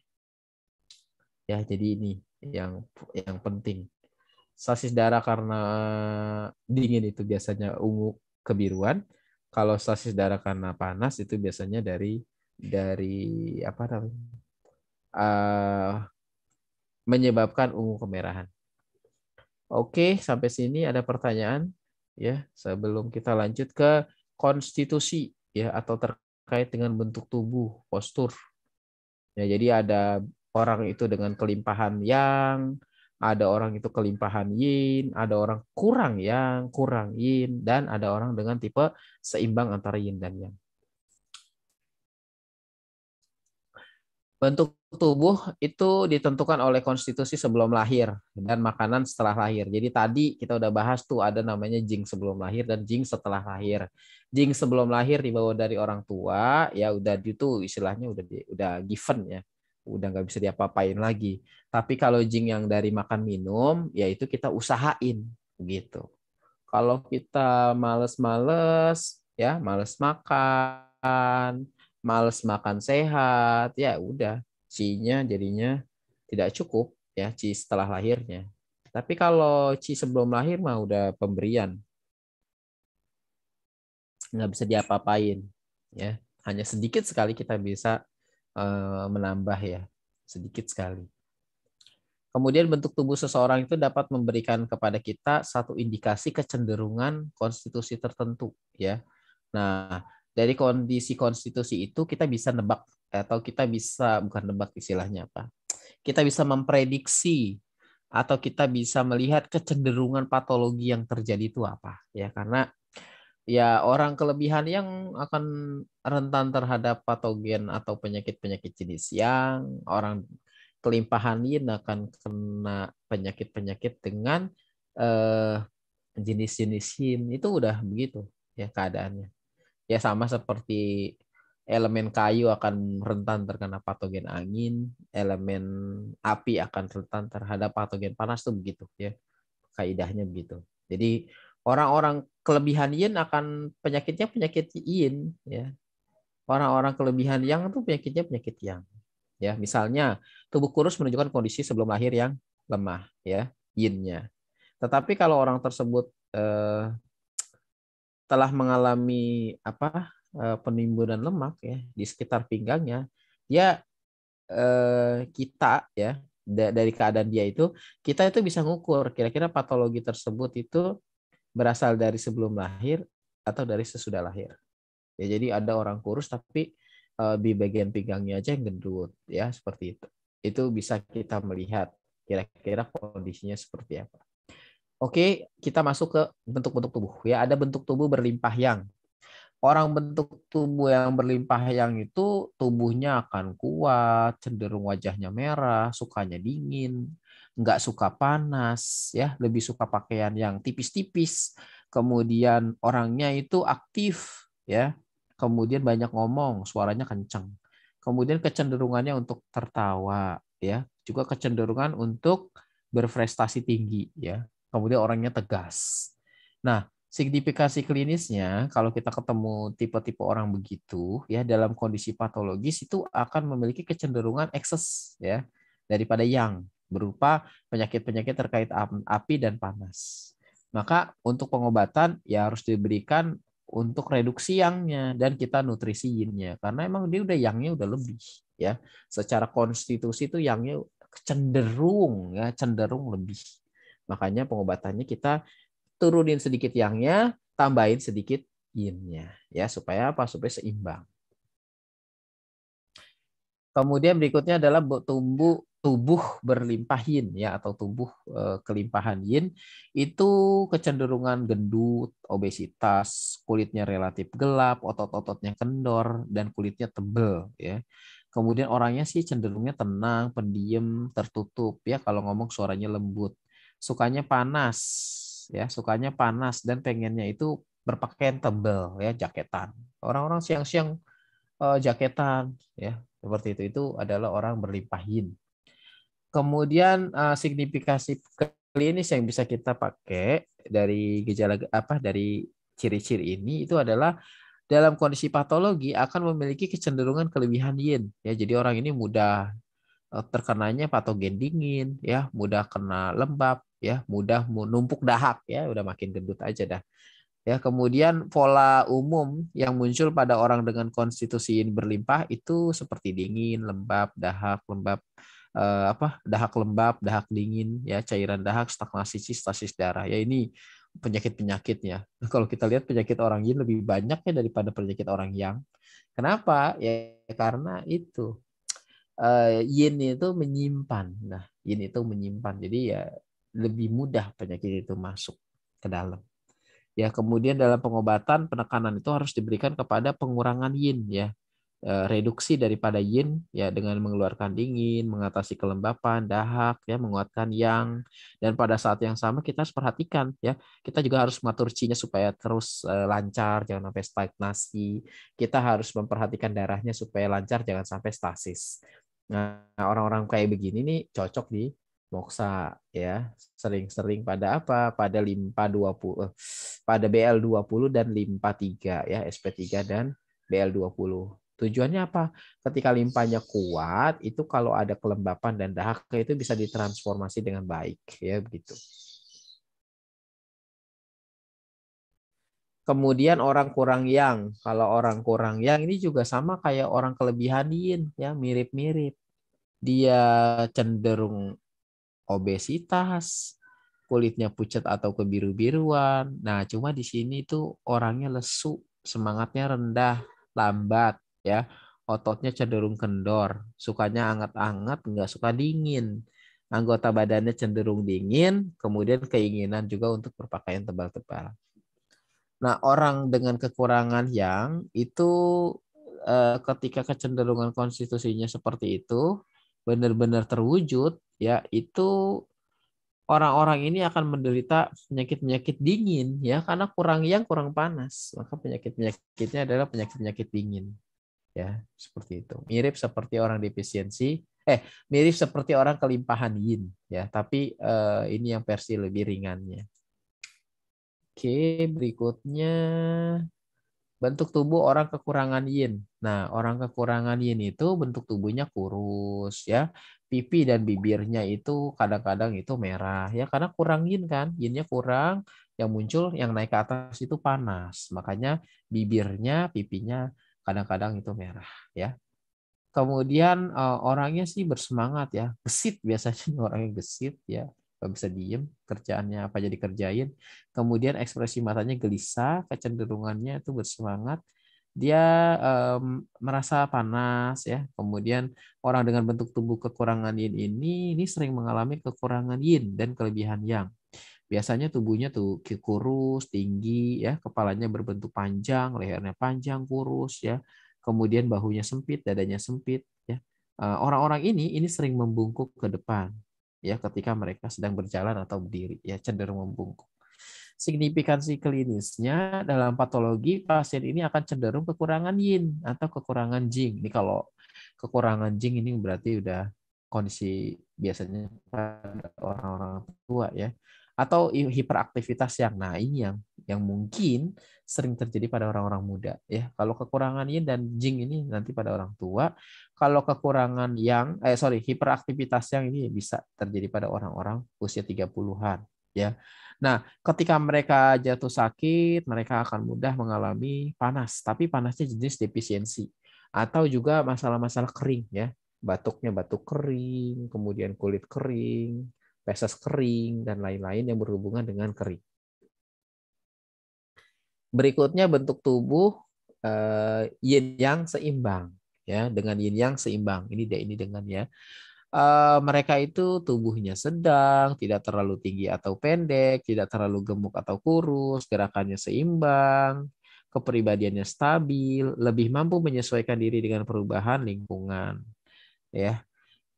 S5: Ya, jadi ini yang yang penting. Stasis darah karena dingin itu biasanya ungu kebiruan. Kalau stasis darah karena panas itu biasanya dari dari apa namanya? Uh, menyebabkan ungu kemerahan. Oke, sampai sini ada pertanyaan ya sebelum kita lanjut ke konstitusi ya atau terkait dengan bentuk tubuh, postur. Ya, jadi ada orang itu dengan kelimpahan yang, ada orang itu kelimpahan yin, ada orang kurang yang, kurang yin dan ada orang dengan tipe seimbang antara yin dan yang. Bentuk tubuh itu ditentukan oleh konstitusi sebelum lahir dan makanan setelah lahir. Jadi tadi kita udah bahas tuh ada namanya jing sebelum lahir dan jing setelah lahir. Jing sebelum lahir dibawa dari orang tua ya udah itu istilahnya udah di, udah given ya udah nggak bisa diapa-apain lagi. Tapi kalau jing yang dari makan minum, ya itu kita usahain gitu. Kalau kita males-males, ya males makan, males makan sehat, ya udah cinya jadinya tidak cukup ya CI setelah lahirnya. Tapi kalau CI sebelum lahir mah udah pemberian. Nggak bisa diapa-apain ya. Hanya sedikit sekali kita bisa eh, menambah ya, sedikit sekali. Kemudian bentuk tubuh seseorang itu dapat memberikan kepada kita satu indikasi kecenderungan konstitusi tertentu ya. Nah, dari kondisi konstitusi itu kita bisa nebak atau kita bisa bukan nebak istilahnya apa kita bisa memprediksi atau kita bisa melihat kecenderungan patologi yang terjadi itu apa ya karena ya orang kelebihan yang akan rentan terhadap patogen atau penyakit-penyakit jenis yang orang kelimpahan yin akan kena penyakit-penyakit dengan eh, jenis-jenis yin itu udah begitu ya keadaannya ya sama seperti elemen kayu akan rentan terkena patogen angin, elemen api akan rentan terhadap patogen panas tuh begitu ya. Kaidahnya begitu. Jadi orang-orang kelebihan yin akan penyakitnya penyakit yin ya. Orang-orang kelebihan yang tuh penyakitnya penyakit yang. Ya, misalnya tubuh kurus menunjukkan kondisi sebelum lahir yang lemah ya, yinnya. Tetapi kalau orang tersebut eh, telah mengalami apa eh, penimbunan lemak ya di sekitar pinggangnya, ya eh, kita ya dari keadaan dia itu kita itu bisa ngukur kira-kira patologi tersebut itu berasal dari sebelum lahir atau dari sesudah lahir. Ya jadi ada orang kurus tapi eh, di bagian pinggangnya aja yang gendut ya seperti itu. Itu bisa kita melihat kira-kira kondisinya seperti apa. Oke, kita masuk ke bentuk-bentuk tubuh. Ya, ada bentuk tubuh berlimpah yang. Orang bentuk tubuh yang berlimpah yang itu tubuhnya akan kuat, cenderung wajahnya merah, sukanya dingin, nggak suka panas, ya lebih suka pakaian yang tipis-tipis. Kemudian orangnya itu aktif, ya. Kemudian banyak ngomong, suaranya kencang. Kemudian kecenderungannya untuk tertawa, ya. Juga kecenderungan untuk berprestasi tinggi, ya kemudian orangnya tegas. Nah, signifikasi klinisnya kalau kita ketemu tipe-tipe orang begitu ya dalam kondisi patologis itu akan memiliki kecenderungan ekses ya daripada yang berupa penyakit-penyakit terkait api dan panas. Maka untuk pengobatan ya harus diberikan untuk reduksi yangnya dan kita nutrisi yinnya karena emang dia udah yangnya udah lebih ya secara konstitusi itu yangnya cenderung ya cenderung lebih Makanya pengobatannya kita turunin sedikit yangnya, tambahin sedikit yinnya ya supaya apa? Supaya seimbang. Kemudian berikutnya adalah tumbuh tubuh berlimpah yin ya atau tubuh e, kelimpahan yin itu kecenderungan gendut, obesitas, kulitnya relatif gelap, otot-ototnya kendor dan kulitnya tebel ya. Kemudian orangnya sih cenderungnya tenang, pendiam, tertutup ya kalau ngomong suaranya lembut sukanya panas ya sukanya panas dan pengennya itu berpakaian tebel ya jaketan orang-orang siang-siang uh, jaketan ya seperti itu itu adalah orang yin kemudian uh, signifikasi klinis yang bisa kita pakai dari gejala apa dari ciri-ciri ini itu adalah dalam kondisi patologi akan memiliki kecenderungan kelebihan yin ya jadi orang ini mudah eh, terkenanya patogen dingin ya mudah kena lembab ya mudah menumpuk dahak ya udah makin gendut aja dah ya kemudian pola umum yang muncul pada orang dengan konstitusi berlimpah itu seperti dingin lembab dahak lembab eh, apa dahak lembab dahak dingin ya cairan dahak stagnasi stasis darah ya ini penyakit penyakitnya kalau kita lihat penyakit orang yin lebih banyak ya daripada penyakit orang yang kenapa ya karena itu eh, yin itu menyimpan nah yin itu menyimpan jadi ya lebih mudah penyakit itu masuk ke dalam. Ya, kemudian dalam pengobatan penekanan itu harus diberikan kepada pengurangan yin ya. E, reduksi daripada yin ya dengan mengeluarkan dingin, mengatasi kelembapan, dahak ya, menguatkan yang dan pada saat yang sama kita harus perhatikan ya. Kita juga harus mengatur cinya supaya terus e, lancar, jangan sampai stagnasi. Kita harus memperhatikan darahnya supaya lancar, jangan sampai stasis. Nah, orang-orang kayak begini nih cocok di moksa ya sering-sering pada apa pada limpa 20 eh, pada BL 20 dan limpa 3 ya SP3 dan BL 20 tujuannya apa ketika limpanya kuat itu kalau ada kelembapan dan dahak itu bisa ditransformasi dengan baik ya begitu Kemudian orang kurang yang, kalau orang kurang yang ini juga sama kayak orang kelebihan yin, ya mirip-mirip. Dia cenderung obesitas, kulitnya pucat atau kebiru-biruan. Nah, cuma di sini itu orangnya lesu, semangatnya rendah, lambat ya. Ototnya cenderung kendor, sukanya anget-anget, nggak suka dingin. Anggota badannya cenderung dingin, kemudian keinginan juga untuk berpakaian tebal-tebal. Nah, orang dengan kekurangan yang itu eh, ketika kecenderungan konstitusinya seperti itu benar-benar terwujud, ya itu orang-orang ini akan menderita penyakit-penyakit dingin ya karena kurang yang kurang panas maka penyakit-penyakitnya adalah penyakit-penyakit dingin ya seperti itu mirip seperti orang defisiensi eh mirip seperti orang kelimpahan yin ya tapi eh, ini yang versi lebih ringannya oke berikutnya bentuk tubuh orang kekurangan yin. Nah, orang kekurangan yin itu bentuk tubuhnya kurus ya pipi dan bibirnya itu kadang-kadang itu merah ya karena kurang yin kan yinnya kurang yang muncul yang naik ke atas itu panas makanya bibirnya pipinya kadang-kadang itu merah ya kemudian eh, orangnya sih bersemangat ya gesit biasanya orangnya gesit ya nggak bisa diem kerjaannya apa jadi kerjain kemudian ekspresi matanya gelisah kecenderungannya itu bersemangat dia um, merasa panas ya. Kemudian orang dengan bentuk tubuh kekurangan yin ini ini sering mengalami kekurangan yin dan kelebihan yang. Biasanya tubuhnya tuh kurus, tinggi ya, kepalanya berbentuk panjang, lehernya panjang, kurus ya. Kemudian bahunya sempit, dadanya sempit ya. E, orang-orang ini ini sering membungkuk ke depan ya ketika mereka sedang berjalan atau berdiri ya cenderung membungkuk signifikansi klinisnya dalam patologi pasien ini akan cenderung kekurangan yin atau kekurangan jing. Ini kalau kekurangan jing ini berarti udah kondisi biasanya pada orang-orang tua ya atau hiperaktivitas yang nah ini yang yang mungkin sering terjadi pada orang-orang muda ya kalau kekurangan yin dan jing ini nanti pada orang tua kalau kekurangan yang eh sorry hiperaktivitas yang ini bisa terjadi pada orang-orang usia 30-an ya Nah, ketika mereka jatuh sakit, mereka akan mudah mengalami panas, tapi panasnya jenis defisiensi atau juga masalah-masalah kering ya. Batuknya batuk kering, kemudian kulit kering, peses kering dan lain-lain yang berhubungan dengan kering. Berikutnya bentuk tubuh eh, yin yang seimbang ya dengan yin yang seimbang. Ini dia ini dengan ya uh, mereka itu tubuhnya sedang, tidak terlalu tinggi atau pendek, tidak terlalu gemuk atau kurus, gerakannya seimbang, kepribadiannya stabil, lebih mampu menyesuaikan diri dengan perubahan lingkungan. Ya.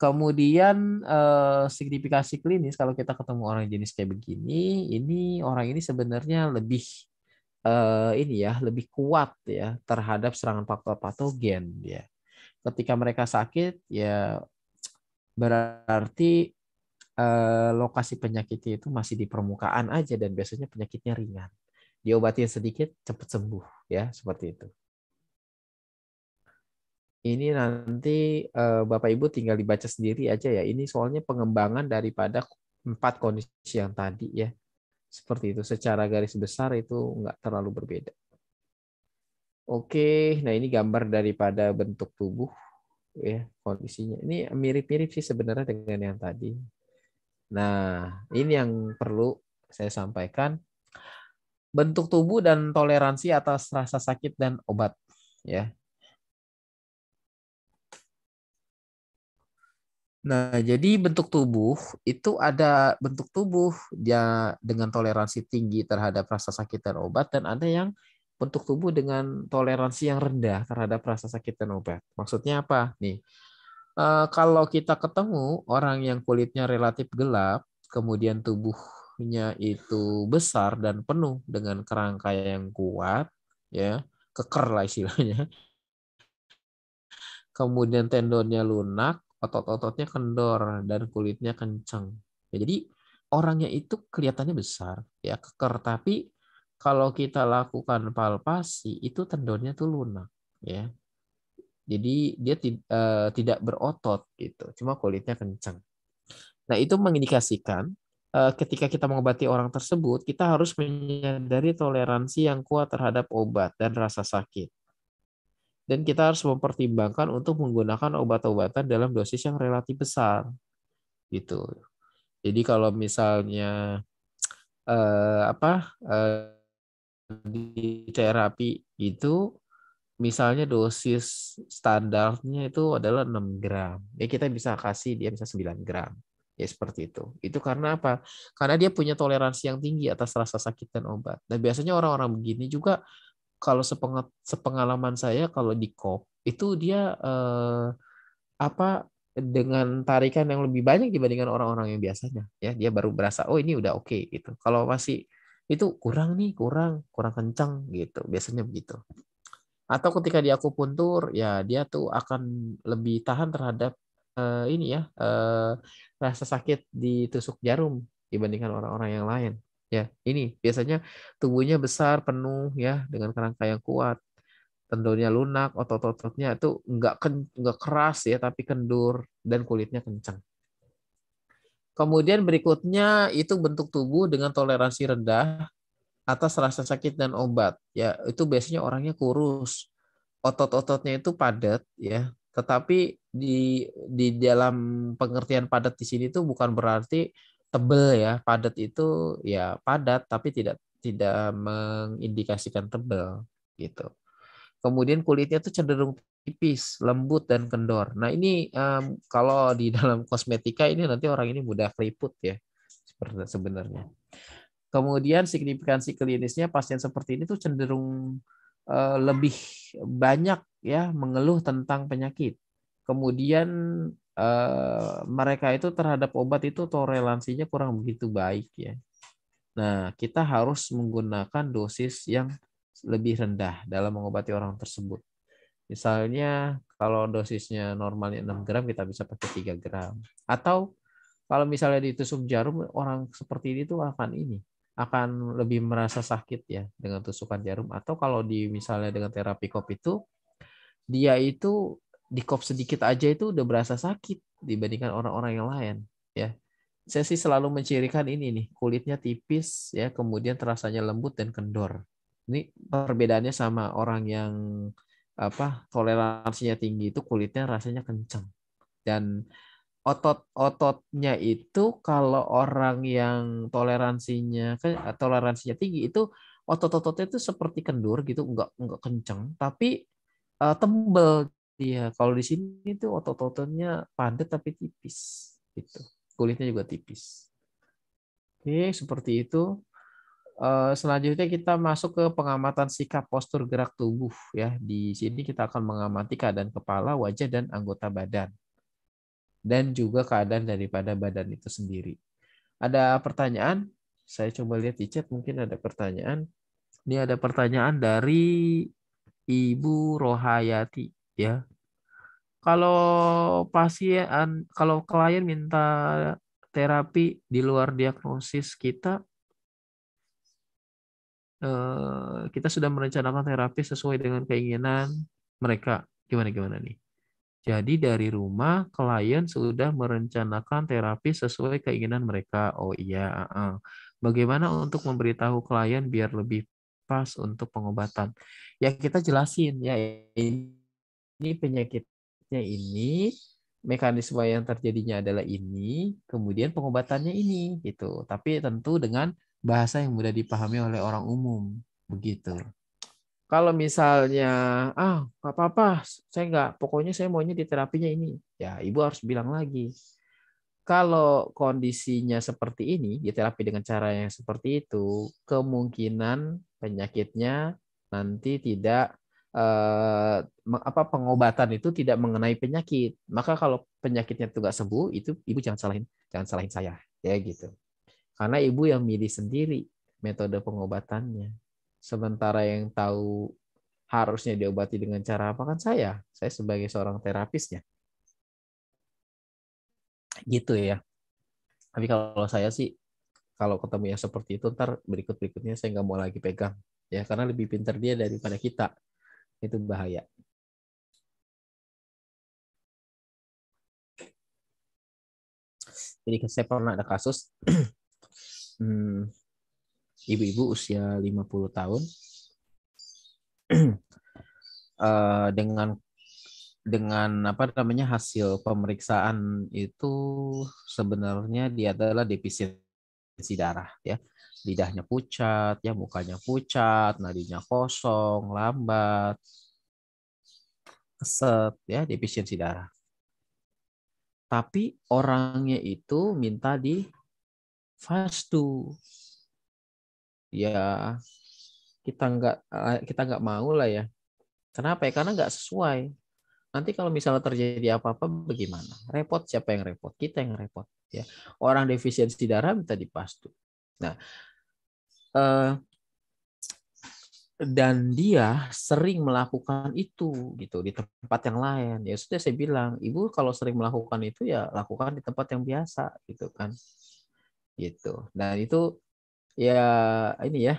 S5: Kemudian eh, signifikasi klinis kalau kita ketemu orang jenis kayak begini, ini orang ini sebenarnya lebih eh, ini ya, lebih kuat ya terhadap serangan faktor patogen ya. Ketika mereka sakit ya berarti eh, lokasi penyakitnya itu masih di permukaan aja dan biasanya penyakitnya ringan. Diobatin sedikit cepat sembuh ya seperti itu. Ini nanti eh, Bapak Ibu tinggal dibaca sendiri aja ya. Ini soalnya pengembangan daripada empat kondisi yang tadi ya. Seperti itu secara garis besar itu nggak terlalu berbeda. Oke, nah ini gambar daripada bentuk tubuh ya kondisinya. Ini mirip-mirip sih sebenarnya dengan yang tadi. Nah, ini yang perlu saya sampaikan. Bentuk tubuh dan toleransi atas rasa sakit dan obat, ya. Nah, jadi bentuk tubuh itu ada bentuk tubuh ya dengan toleransi tinggi terhadap rasa sakit dan obat dan ada yang bentuk tubuh dengan toleransi yang rendah terhadap rasa sakit dan obat. Maksudnya apa? Nih, eh, kalau kita ketemu orang yang kulitnya relatif gelap, kemudian tubuhnya itu besar dan penuh dengan kerangka yang kuat, ya, keker lah istilahnya. Kemudian tendonnya lunak, otot-ototnya kendor dan kulitnya kencang. Ya, jadi orangnya itu kelihatannya besar, ya keker, tapi kalau kita lakukan palpasi itu tendonnya tuh lunak ya jadi dia eh, tidak berotot gitu cuma kulitnya kencang nah itu mengindikasikan eh, ketika kita mengobati orang tersebut kita harus menyadari toleransi yang kuat terhadap obat dan rasa sakit dan kita harus mempertimbangkan untuk menggunakan obat-obatan dalam dosis yang relatif besar gitu jadi kalau misalnya eh, apa eh, di terapi itu misalnya dosis standarnya itu adalah 6 gram. Ya kita bisa kasih dia bisa 9 gram. Ya seperti itu. Itu karena apa? Karena dia punya toleransi yang tinggi atas rasa sakit dan obat. Nah biasanya orang-orang begini juga kalau sepengalaman saya kalau di kop itu dia eh, apa dengan tarikan yang lebih banyak dibandingkan orang-orang yang biasanya ya dia baru berasa oh ini udah oke okay, gitu kalau masih itu kurang nih kurang kurang kencang gitu biasanya begitu atau ketika dia akupuntur ya dia tuh akan lebih tahan terhadap eh, ini ya eh, rasa sakit di tusuk jarum dibandingkan orang-orang yang lain ya ini biasanya tubuhnya besar penuh ya dengan kerangka yang kuat tendonnya lunak otot-ototnya itu enggak nggak keras ya tapi kendur dan kulitnya kencang Kemudian berikutnya itu bentuk tubuh dengan toleransi rendah atas rasa sakit dan obat. Ya, itu biasanya orangnya kurus. Otot-ototnya itu padat ya. Tetapi di di dalam pengertian padat di sini itu bukan berarti tebel ya. Padat itu ya padat tapi tidak tidak mengindikasikan tebel gitu. Kemudian kulitnya itu cenderung tipis, lembut dan kendor. Nah ini um, kalau di dalam kosmetika ini nanti orang ini mudah keriput ya sebenarnya. Kemudian signifikansi klinisnya pasien seperti ini tuh cenderung uh, lebih banyak ya mengeluh tentang penyakit. Kemudian uh, mereka itu terhadap obat itu toleransinya kurang begitu baik ya. Nah, kita harus menggunakan dosis yang lebih rendah dalam mengobati orang tersebut. Misalnya kalau dosisnya normalnya 6 gram kita bisa pakai 3 gram. Atau kalau misalnya ditusuk jarum orang seperti ini tuh akan ini akan lebih merasa sakit ya dengan tusukan jarum atau kalau di misalnya dengan terapi kop itu dia itu di kop sedikit aja itu udah berasa sakit dibandingkan orang-orang yang lain ya saya sih selalu mencirikan ini nih kulitnya tipis ya kemudian terasanya lembut dan kendor ini perbedaannya sama orang yang apa toleransinya tinggi itu kulitnya rasanya kenceng dan otot-ototnya itu kalau orang yang toleransinya toleransinya tinggi itu otot-ototnya itu seperti kendur gitu nggak nggak kenceng tapi uh, tembel dia kalau di sini itu otot-ototnya padat tapi tipis gitu kulitnya juga tipis oke seperti itu Eh, selanjutnya kita masuk ke pengamatan sikap postur gerak tubuh ya. Di sini kita akan mengamati keadaan kepala, wajah dan anggota badan. Dan juga keadaan daripada badan itu sendiri. Ada pertanyaan? Saya coba lihat di chat mungkin ada pertanyaan. Ini ada pertanyaan dari Ibu Rohayati ya. Kalau pasien kalau klien minta terapi di luar diagnosis kita Eh, kita sudah merencanakan terapi sesuai dengan keinginan mereka. Gimana gimana nih? Jadi dari rumah klien sudah merencanakan terapi sesuai keinginan mereka. Oh iya, bagaimana untuk memberitahu klien biar lebih pas untuk pengobatan? Ya kita jelasin ya ini penyakitnya ini, mekanisme yang terjadinya adalah ini, kemudian pengobatannya ini gitu. Tapi tentu dengan bahasa yang mudah dipahami oleh orang umum begitu kalau misalnya ah nggak apa-apa saya nggak pokoknya saya maunya di terapinya ini ya ibu harus bilang lagi kalau kondisinya seperti ini di terapi dengan cara yang seperti itu kemungkinan penyakitnya nanti tidak eh, apa pengobatan itu tidak mengenai penyakit maka kalau penyakitnya itu nggak sembuh itu ibu jangan salahin jangan salahin saya ya gitu karena ibu yang milih sendiri metode pengobatannya. Sementara yang tahu harusnya diobati dengan cara apa kan saya. Saya sebagai seorang terapisnya. Gitu ya. Tapi kalau saya sih, kalau ketemu yang seperti itu, ntar berikut-berikutnya saya nggak mau lagi pegang. ya Karena lebih pintar dia daripada kita. Itu bahaya.
S2: Jadi saya pernah ada kasus
S5: ibu hmm. ibu-ibu usia 50 tahun uh, dengan dengan apa namanya hasil pemeriksaan itu sebenarnya dia adalah defisiensi darah ya lidahnya pucat ya mukanya pucat nadinya kosong lambat keset ya defisiensi darah tapi orangnya itu minta di fastu ya kita nggak eh, kita nggak mau lah ya kenapa ya karena nggak sesuai nanti kalau misalnya terjadi apa-apa bagaimana repot siapa yang repot kita yang repot ya orang defisiensi darah minta dipastu nah eh, dan dia sering melakukan itu gitu di tempat yang lain ya sudah saya bilang ibu kalau sering melakukan itu ya lakukan di tempat yang biasa gitu kan gitu. Dan itu ya ini ya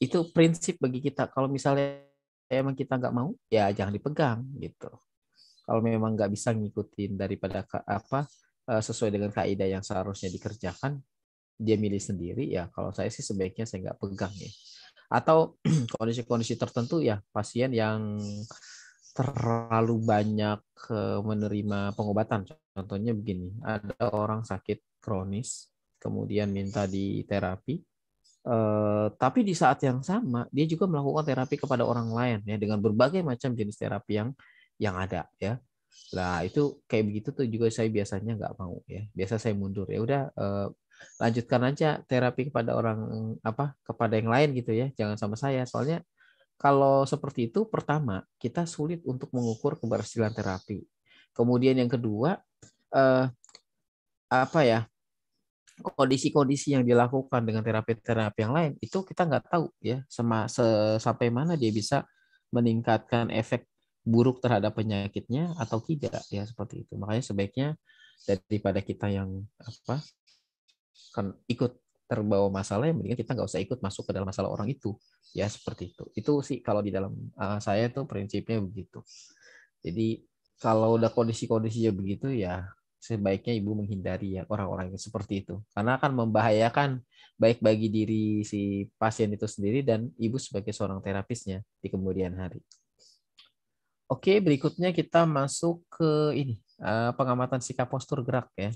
S5: itu prinsip bagi kita. Kalau misalnya emang kita nggak mau, ya jangan dipegang gitu. Kalau memang nggak bisa ngikutin daripada apa eh, sesuai dengan kaidah yang seharusnya dikerjakan, dia milih sendiri ya. Kalau saya sih sebaiknya saya nggak pegang ya. Atau kondisi-kondisi tertentu ya pasien yang terlalu banyak eh, menerima pengobatan. Contohnya begini, ada orang sakit kronis kemudian minta di terapi. Eh, tapi di saat yang sama dia juga melakukan terapi kepada orang lain ya dengan berbagai macam jenis terapi yang yang ada ya. Nah itu kayak begitu tuh juga saya biasanya nggak mau ya. Biasa saya mundur ya udah eh, lanjutkan aja terapi kepada orang apa kepada yang lain gitu ya. Jangan sama saya soalnya kalau seperti itu pertama kita sulit untuk mengukur keberhasilan terapi. Kemudian yang kedua eh, apa ya kondisi-kondisi yang dilakukan dengan terapi-terapi yang lain itu kita nggak tahu ya sama se, sampai mana dia bisa meningkatkan efek buruk terhadap penyakitnya atau tidak ya seperti itu makanya sebaiknya daripada kita yang apa kan ikut terbawa masalah yang mendingan kita nggak usah ikut masuk ke dalam masalah orang itu ya seperti itu itu sih kalau di dalam uh, saya tuh prinsipnya begitu jadi kalau udah kondisi-kondisinya begitu ya sebaiknya ibu menghindari ya orang-orang yang seperti itu karena akan membahayakan baik bagi diri si pasien itu sendiri dan ibu sebagai seorang terapisnya di kemudian hari. Oke, berikutnya kita masuk ke ini eh, pengamatan sikap postur gerak ya.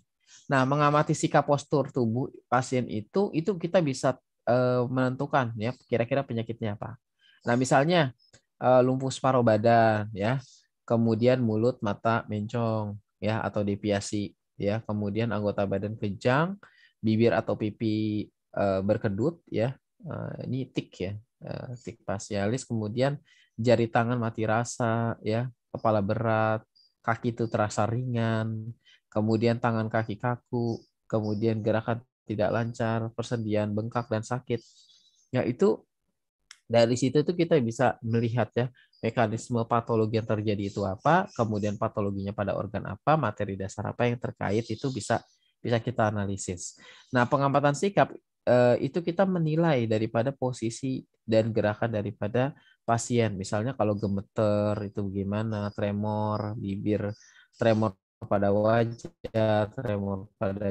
S5: Nah, mengamati sikap postur tubuh pasien itu itu kita bisa eh, menentukan ya kira-kira penyakitnya apa. Nah, misalnya eh, lumpuh separuh badan ya, kemudian mulut, mata mencong, ya atau deviasi ya kemudian anggota badan kejang bibir atau pipi e, berkedut ya e, ini tik ya e, tik pasialis kemudian jari tangan mati rasa ya kepala berat kaki itu terasa ringan kemudian tangan kaki kaku kemudian gerakan tidak lancar persendian bengkak dan sakit ya itu dari situ itu kita bisa melihat ya mekanisme patologi yang terjadi itu apa, kemudian patologinya pada organ apa, materi dasar apa yang terkait itu bisa bisa kita analisis. Nah, pengamatan sikap eh, itu kita menilai daripada posisi dan gerakan daripada pasien. Misalnya kalau gemeter itu bagaimana, tremor, bibir, tremor pada wajah, tremor pada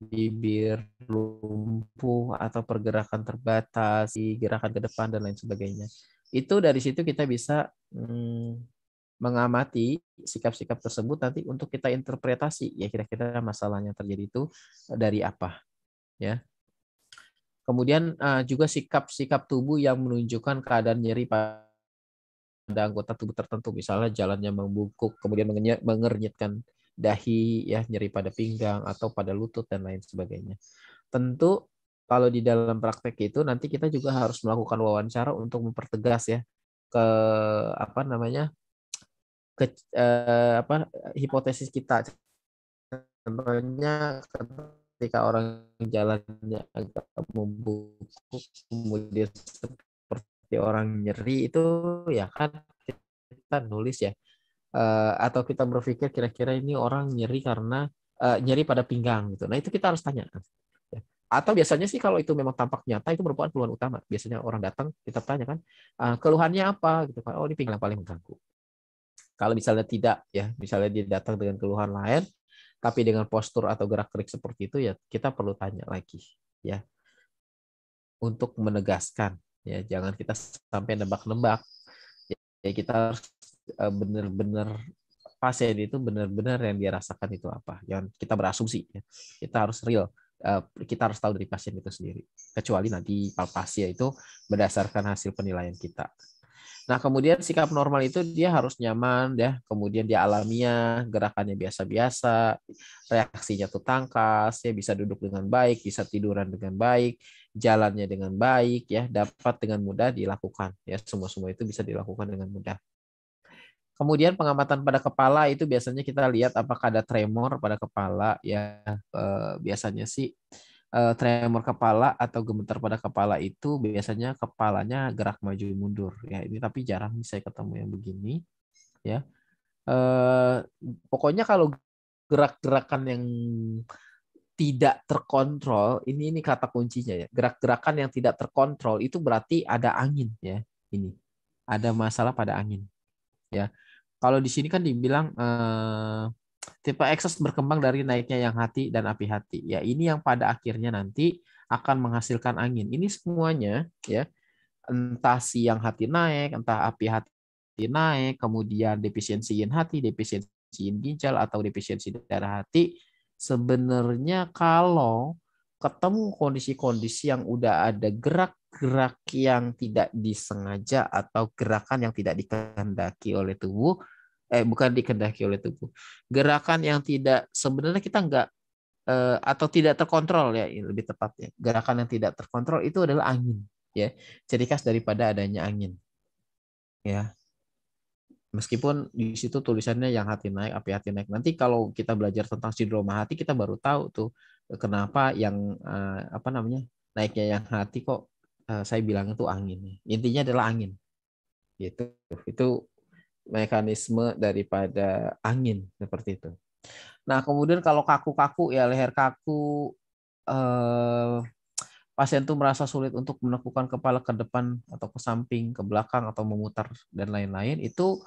S5: bibir, lumpuh atau pergerakan terbatas, gerakan ke depan dan lain sebagainya. Itu dari situ kita bisa hmm, mengamati sikap-sikap tersebut nanti untuk kita interpretasi ya kira-kira masalahnya terjadi itu eh, dari apa ya. Kemudian uh, juga sikap-sikap tubuh yang menunjukkan keadaan nyeri pada anggota tubuh tertentu misalnya jalannya membungkuk kemudian mengernyitkan dahi ya nyeri pada pinggang atau pada lutut dan lain sebagainya. Tentu kalau di dalam praktek itu nanti kita juga harus melakukan wawancara untuk mempertegas ya ke apa namanya ke eh, apa hipotesis kita contohnya ketika orang jalannya agak membungkuk kemudian seperti orang nyeri itu ya kan kita nulis ya eh, atau kita berpikir kira-kira ini orang nyeri karena eh, nyeri pada pinggang gitu. Nah itu kita harus tanya atau biasanya sih kalau itu memang tampak nyata itu merupakan keluhan utama biasanya orang datang kita tanya kan ah, keluhannya apa gitu kan oh ini pinggang paling mengganggu kalau misalnya tidak ya misalnya dia datang dengan keluhan lain tapi dengan postur atau gerak gerik seperti itu ya kita perlu tanya lagi ya untuk menegaskan ya jangan kita sampai nebak-nebak ya kita harus eh, benar-benar pasien itu benar-benar yang dia rasakan itu apa jangan kita berasumsi ya. kita harus real Eh, kita harus tahu dari pasien itu sendiri. Kecuali nanti palpasi itu berdasarkan hasil penilaian kita. Nah, kemudian sikap normal itu dia harus nyaman ya, kemudian dia alamiah, gerakannya biasa-biasa, reaksinya tuh tangkas, ya bisa duduk dengan baik, bisa tiduran dengan baik, jalannya dengan baik ya, dapat dengan mudah dilakukan ya, semua-semua itu bisa dilakukan dengan mudah. Kemudian pengamatan pada kepala itu biasanya kita lihat apakah ada tremor pada kepala ya eh, biasanya sih eh, tremor kepala atau gemetar pada kepala itu biasanya kepalanya gerak maju mundur ya ini tapi jarang saya ketemu yang begini ya. Eh, pokoknya kalau gerak-gerakan yang tidak terkontrol ini ini kata kuncinya ya gerak-gerakan yang tidak terkontrol itu berarti ada angin ya ini ada masalah pada angin ya kalau di sini kan dibilang eh, tipe ekses berkembang dari naiknya yang hati dan api hati. Ya ini yang pada akhirnya nanti akan menghasilkan angin. Ini semuanya ya entah yang hati naik, entah api hati naik, kemudian defisiensi yin hati, defisiensi yin ginjal atau defisiensi darah hati. Sebenarnya kalau ketemu kondisi-kondisi yang udah ada gerak-gerak yang tidak disengaja atau gerakan yang tidak dikehendaki oleh tubuh, eh bukan dikendaki oleh tubuh. Gerakan yang tidak sebenarnya kita nggak eh, atau tidak terkontrol ya lebih tepatnya. Gerakan yang tidak terkontrol itu adalah angin ya. Ciri khas daripada adanya angin. Ya. Meskipun di situ tulisannya yang hati naik, api hati naik. Nanti kalau kita belajar tentang sindroma hati kita baru tahu tuh eh, kenapa yang eh, apa namanya? naiknya yang hati kok eh, saya bilang itu angin. Intinya adalah angin. Gitu. Itu mekanisme daripada angin seperti itu. Nah, kemudian kalau kaku-kaku ya leher kaku eh, pasien tuh merasa sulit untuk menekukkan kepala ke depan atau ke samping, ke belakang atau memutar dan lain-lain itu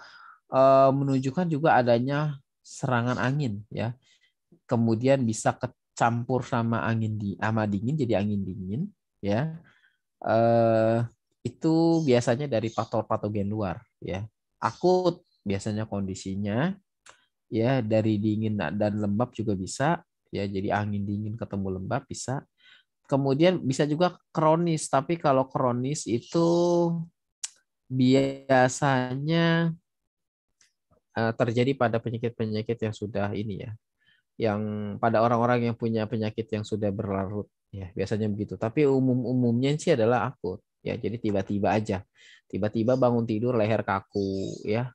S5: eh, menunjukkan juga adanya serangan angin ya. Kemudian bisa kecampur sama angin di sama dingin jadi angin dingin ya. Eh, itu biasanya dari faktor patogen luar ya akut biasanya kondisinya ya dari dingin dan lembab juga bisa ya jadi angin dingin ketemu lembab bisa kemudian bisa juga kronis tapi kalau kronis itu biasanya e, terjadi pada penyakit-penyakit yang sudah ini ya yang pada orang-orang yang punya penyakit yang sudah berlarut ya biasanya begitu tapi umum-umumnya sih adalah akut ya jadi tiba-tiba aja tiba-tiba bangun tidur leher kaku ya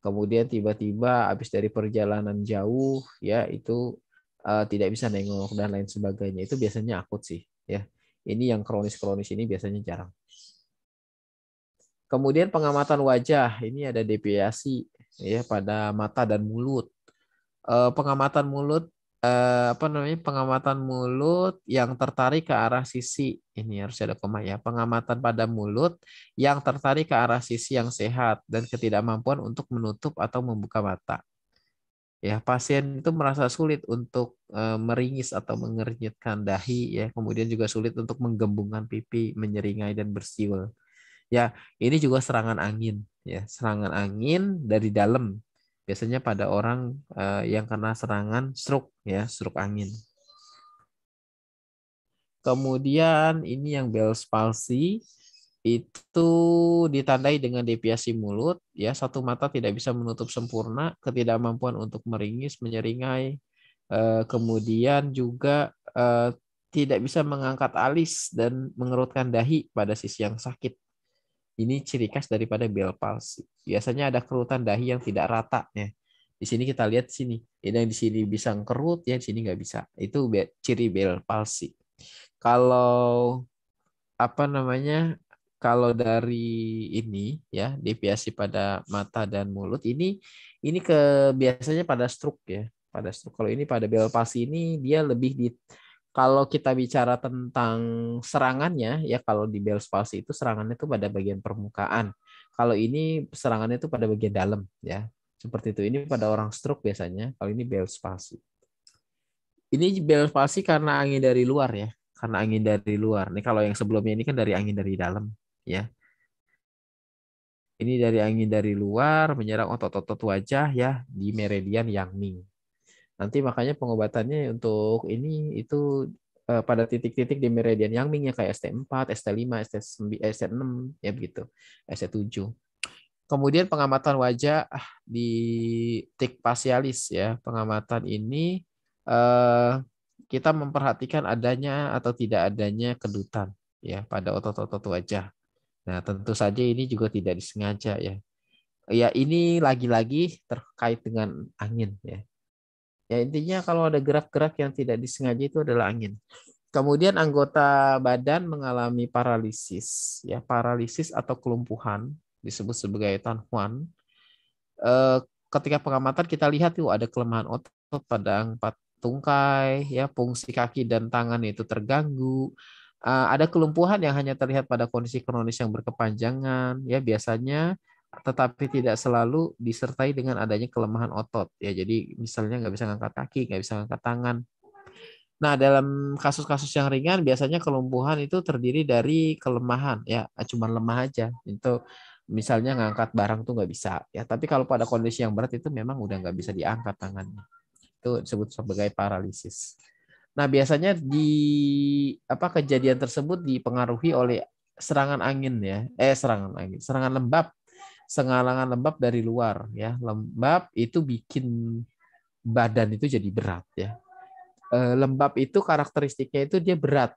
S5: kemudian tiba-tiba habis dari perjalanan jauh ya itu uh, tidak bisa nengok dan lain sebagainya itu biasanya akut sih ya ini yang kronis-kronis ini biasanya jarang kemudian pengamatan wajah ini ada deviasi ya pada mata dan mulut eh, pengamatan mulut eh, apa namanya pengamatan mulut yang tertarik ke arah sisi ini harus ada koma ya pengamatan pada mulut yang tertarik ke arah sisi yang sehat dan ketidakmampuan untuk menutup atau membuka mata ya pasien itu merasa sulit untuk eh, meringis atau mengernyitkan dahi ya kemudian juga sulit untuk menggembungkan pipi menyeringai dan bersiul ya ini juga serangan angin ya serangan angin dari dalam biasanya pada orang uh, yang kena serangan stroke ya stroke angin kemudian ini yang Bell's palsy itu ditandai dengan deviasi mulut ya satu mata tidak bisa menutup sempurna ketidakmampuan untuk meringis menyeringai uh, kemudian juga uh, tidak bisa mengangkat alis dan mengerutkan dahi pada sisi yang sakit ini ciri khas daripada bel palsi. Biasanya ada kerutan dahi yang tidak rata ya. Di sini kita lihat sini. Yang di sini bisa kerut yang di sini nggak bisa. Itu ciri bel palsi. Kalau apa namanya? Kalau dari ini ya, deviasi pada mata dan mulut ini ini ke biasanya pada struk ya, pada struk. Kalau ini pada bel palsi ini dia lebih di kalau kita bicara tentang serangannya ya kalau di Bell's palsy itu serangannya itu pada bagian permukaan. Kalau ini serangannya itu pada bagian dalam ya. Seperti itu. Ini pada orang stroke biasanya. Kalau ini Bell's palsy. Ini Bell's palsy karena angin dari luar ya. Karena angin dari luar. Nih kalau yang sebelumnya ini kan dari angin dari dalam ya. Ini dari angin dari luar menyerang otot-otot wajah ya di meridian yang Ming Nanti makanya pengobatannya untuk ini itu uh, pada titik-titik di meridian yang ya kayak ST4, ST5, ST9, ST6 ya begitu, ST7. Kemudian pengamatan wajah ah, di tik pasialis ya. Pengamatan ini eh, kita memperhatikan adanya atau tidak adanya kedutan ya pada otot-otot wajah. Nah, tentu saja ini juga tidak disengaja ya. Ya, ini lagi-lagi terkait dengan angin ya. Ya intinya kalau ada gerak-gerak yang tidak disengaja itu adalah angin. Kemudian anggota badan mengalami paralisis, ya paralisis atau kelumpuhan disebut sebagai tanhuan. E, ketika pengamatan kita lihat tuh ada kelemahan otot pada empat tungkai, ya fungsi kaki dan tangan itu terganggu. E, ada kelumpuhan yang hanya terlihat pada kondisi kronis yang berkepanjangan, ya biasanya tetapi tidak selalu disertai dengan adanya kelemahan otot. Ya, jadi misalnya nggak bisa ngangkat kaki, nggak bisa ngangkat tangan. Nah, dalam kasus-kasus yang ringan biasanya kelumpuhan itu terdiri dari kelemahan, ya cuma lemah aja. Itu misalnya ngangkat barang tuh nggak bisa. Ya, tapi kalau pada kondisi yang berat itu memang udah nggak bisa diangkat tangannya. Itu disebut sebagai paralisis. Nah, biasanya di apa kejadian tersebut dipengaruhi oleh serangan angin ya. Eh, serangan angin, serangan lembab Sengalangan lembab dari luar ya. Lembab itu bikin badan itu jadi berat ya. E, lembab itu karakteristiknya itu dia berat.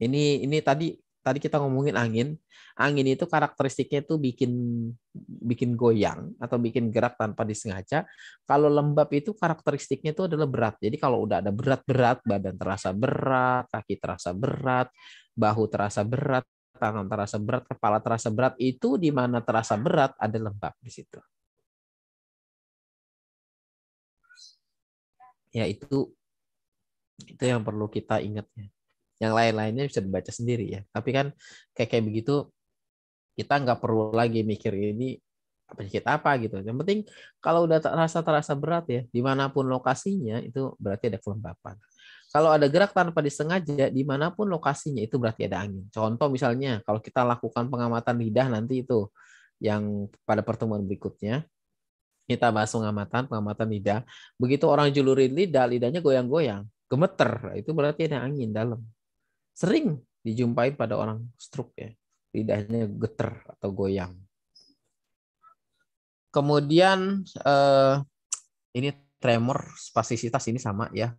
S5: Ini ini tadi tadi kita ngomongin angin. Angin itu karakteristiknya itu bikin bikin goyang atau bikin gerak tanpa disengaja. Kalau lembab itu karakteristiknya itu adalah berat. Jadi kalau udah ada berat-berat, badan terasa berat, kaki terasa berat, bahu terasa berat, tangan terasa berat, kepala terasa berat itu di mana terasa berat ada lembab di situ.
S2: Ya itu itu yang perlu kita
S5: ingatnya. Yang lain-lainnya bisa dibaca sendiri ya. Tapi kan kayak kayak begitu kita nggak perlu lagi mikir ini penyakit apa gitu. Yang penting kalau udah terasa terasa berat ya, dimanapun lokasinya itu berarti ada kelembapan. Kalau ada gerak tanpa disengaja, dimanapun lokasinya itu berarti ada angin. Contoh misalnya, kalau kita lakukan pengamatan lidah nanti itu yang pada pertemuan berikutnya, kita bahas pengamatan, pengamatan lidah. Begitu orang julurin lidah, lidahnya goyang-goyang, gemeter. Itu berarti ada angin dalam. Sering dijumpai pada orang stroke ya. Lidahnya geter atau goyang. Kemudian eh, ini tremor spastisitas ini sama ya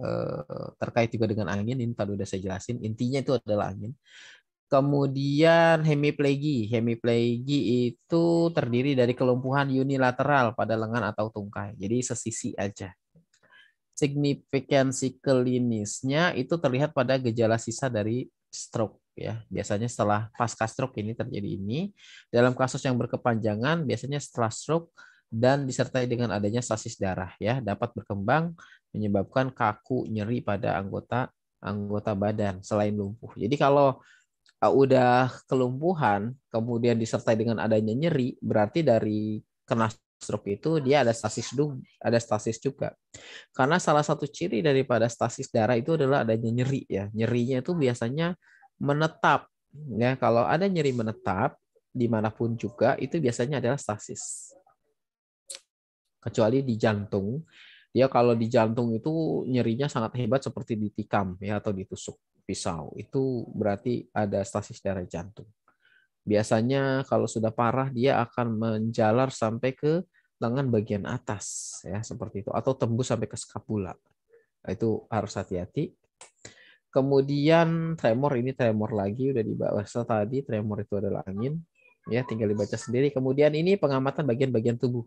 S5: Eh, terkait juga dengan angin ini tadi udah saya jelasin intinya itu adalah angin kemudian hemiplegi hemiplegi itu terdiri dari kelumpuhan unilateral pada lengan atau tungkai jadi sesisi aja signifikansi klinisnya itu terlihat pada gejala sisa dari stroke ya biasanya setelah pasca stroke ini terjadi ini dalam kasus yang berkepanjangan biasanya setelah stroke dan disertai dengan adanya stasis darah ya dapat berkembang menyebabkan kaku nyeri pada anggota anggota badan selain lumpuh. Jadi kalau uh, udah kelumpuhan kemudian disertai dengan adanya nyeri berarti dari kena stroke itu dia ada stasis dulu, ada stasis juga. Karena salah satu ciri daripada stasis darah itu adalah adanya nyeri ya. Nyerinya itu biasanya menetap ya. Kalau ada nyeri menetap dimanapun juga itu biasanya adalah stasis. Kecuali di jantung dia ya, kalau di jantung itu nyerinya sangat hebat seperti ditikam ya atau ditusuk pisau. Itu berarti ada stasis darah jantung. Biasanya kalau sudah parah dia akan menjalar sampai ke lengan bagian atas ya seperti itu atau tembus sampai ke skapula. Nah, itu harus hati-hati. Kemudian tremor ini tremor lagi udah dibahas tadi tremor itu adalah angin ya tinggal dibaca sendiri. Kemudian ini pengamatan bagian-bagian tubuh.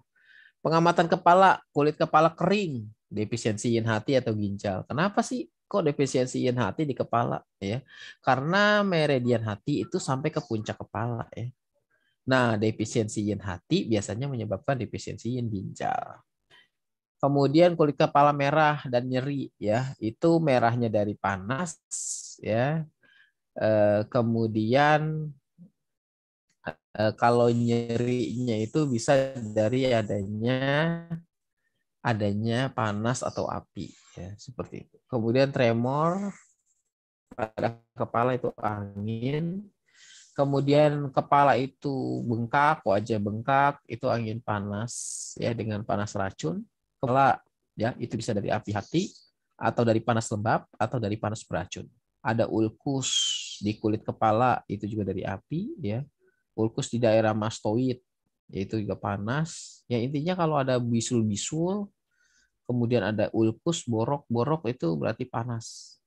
S5: Pengamatan kepala, kulit kepala kering, defisiensi yin hati atau ginjal. Kenapa sih kok defisiensi yin hati di kepala ya? Karena meridian hati itu sampai ke puncak kepala ya. Nah, defisiensi yin hati biasanya menyebabkan defisiensi yin ginjal. Kemudian kulit kepala merah dan nyeri ya, itu merahnya dari panas ya. Eh, kemudian Eh, kalau nyerinya itu bisa dari adanya adanya panas atau api ya seperti itu. Kemudian tremor pada kepala itu angin. Kemudian kepala itu bengkak, wajah bengkak, itu angin panas ya dengan panas racun. Kepala ya itu bisa dari api hati atau dari panas lembab atau dari panas beracun. Ada ulkus di kulit kepala itu juga dari api ya. Ulkus di daerah mastoid, yaitu juga panas. Ya intinya kalau ada bisul-bisul, kemudian ada ulkus, borok, borok itu berarti panas.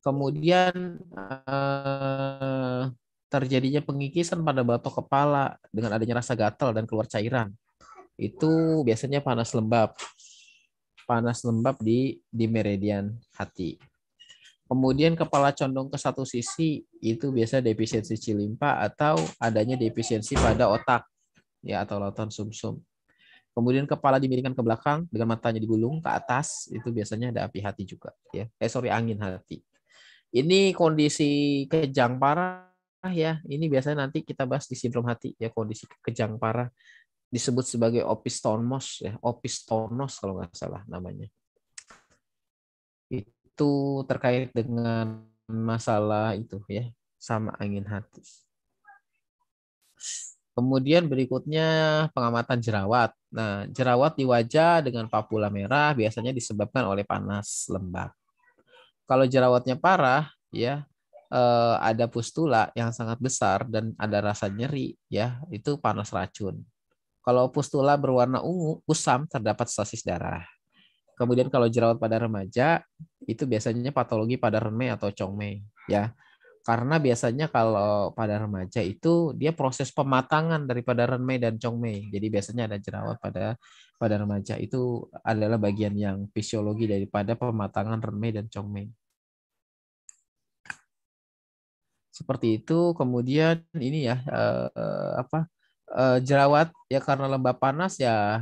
S5: Kemudian eh, terjadinya pengikisan pada batok kepala dengan adanya rasa gatal dan keluar cairan. Itu biasanya panas lembab. Panas lembab di di meridian hati. Kemudian kepala condong ke satu sisi itu biasa defisiensi cilimpa atau adanya defisiensi pada otak ya atau lautan sumsum. Kemudian kepala dimiringkan ke belakang dengan matanya digulung ke atas itu biasanya ada api hati juga ya. Eh sorry angin hati. Ini kondisi kejang parah ya. Ini biasanya nanti kita bahas di sindrom hati ya kondisi kejang parah disebut sebagai opistormos ya, opistornos kalau nggak salah namanya itu terkait dengan masalah itu ya sama angin hati. Kemudian berikutnya pengamatan jerawat. Nah, jerawat di wajah dengan papula merah biasanya disebabkan oleh panas lembab. Kalau jerawatnya parah, ya eh, ada pustula yang sangat besar dan ada rasa nyeri, ya itu panas racun. Kalau pustula berwarna ungu, kusam terdapat sosis darah. Kemudian kalau jerawat pada remaja itu biasanya patologi pada reme atau congme ya. Karena biasanya kalau pada remaja itu dia proses pematangan daripada renme dan congme. Jadi biasanya ada jerawat pada pada remaja itu adalah bagian yang fisiologi daripada pematangan renme dan congme. Seperti itu. Kemudian ini ya eh, eh apa? Eh, jerawat ya karena lembab panas ya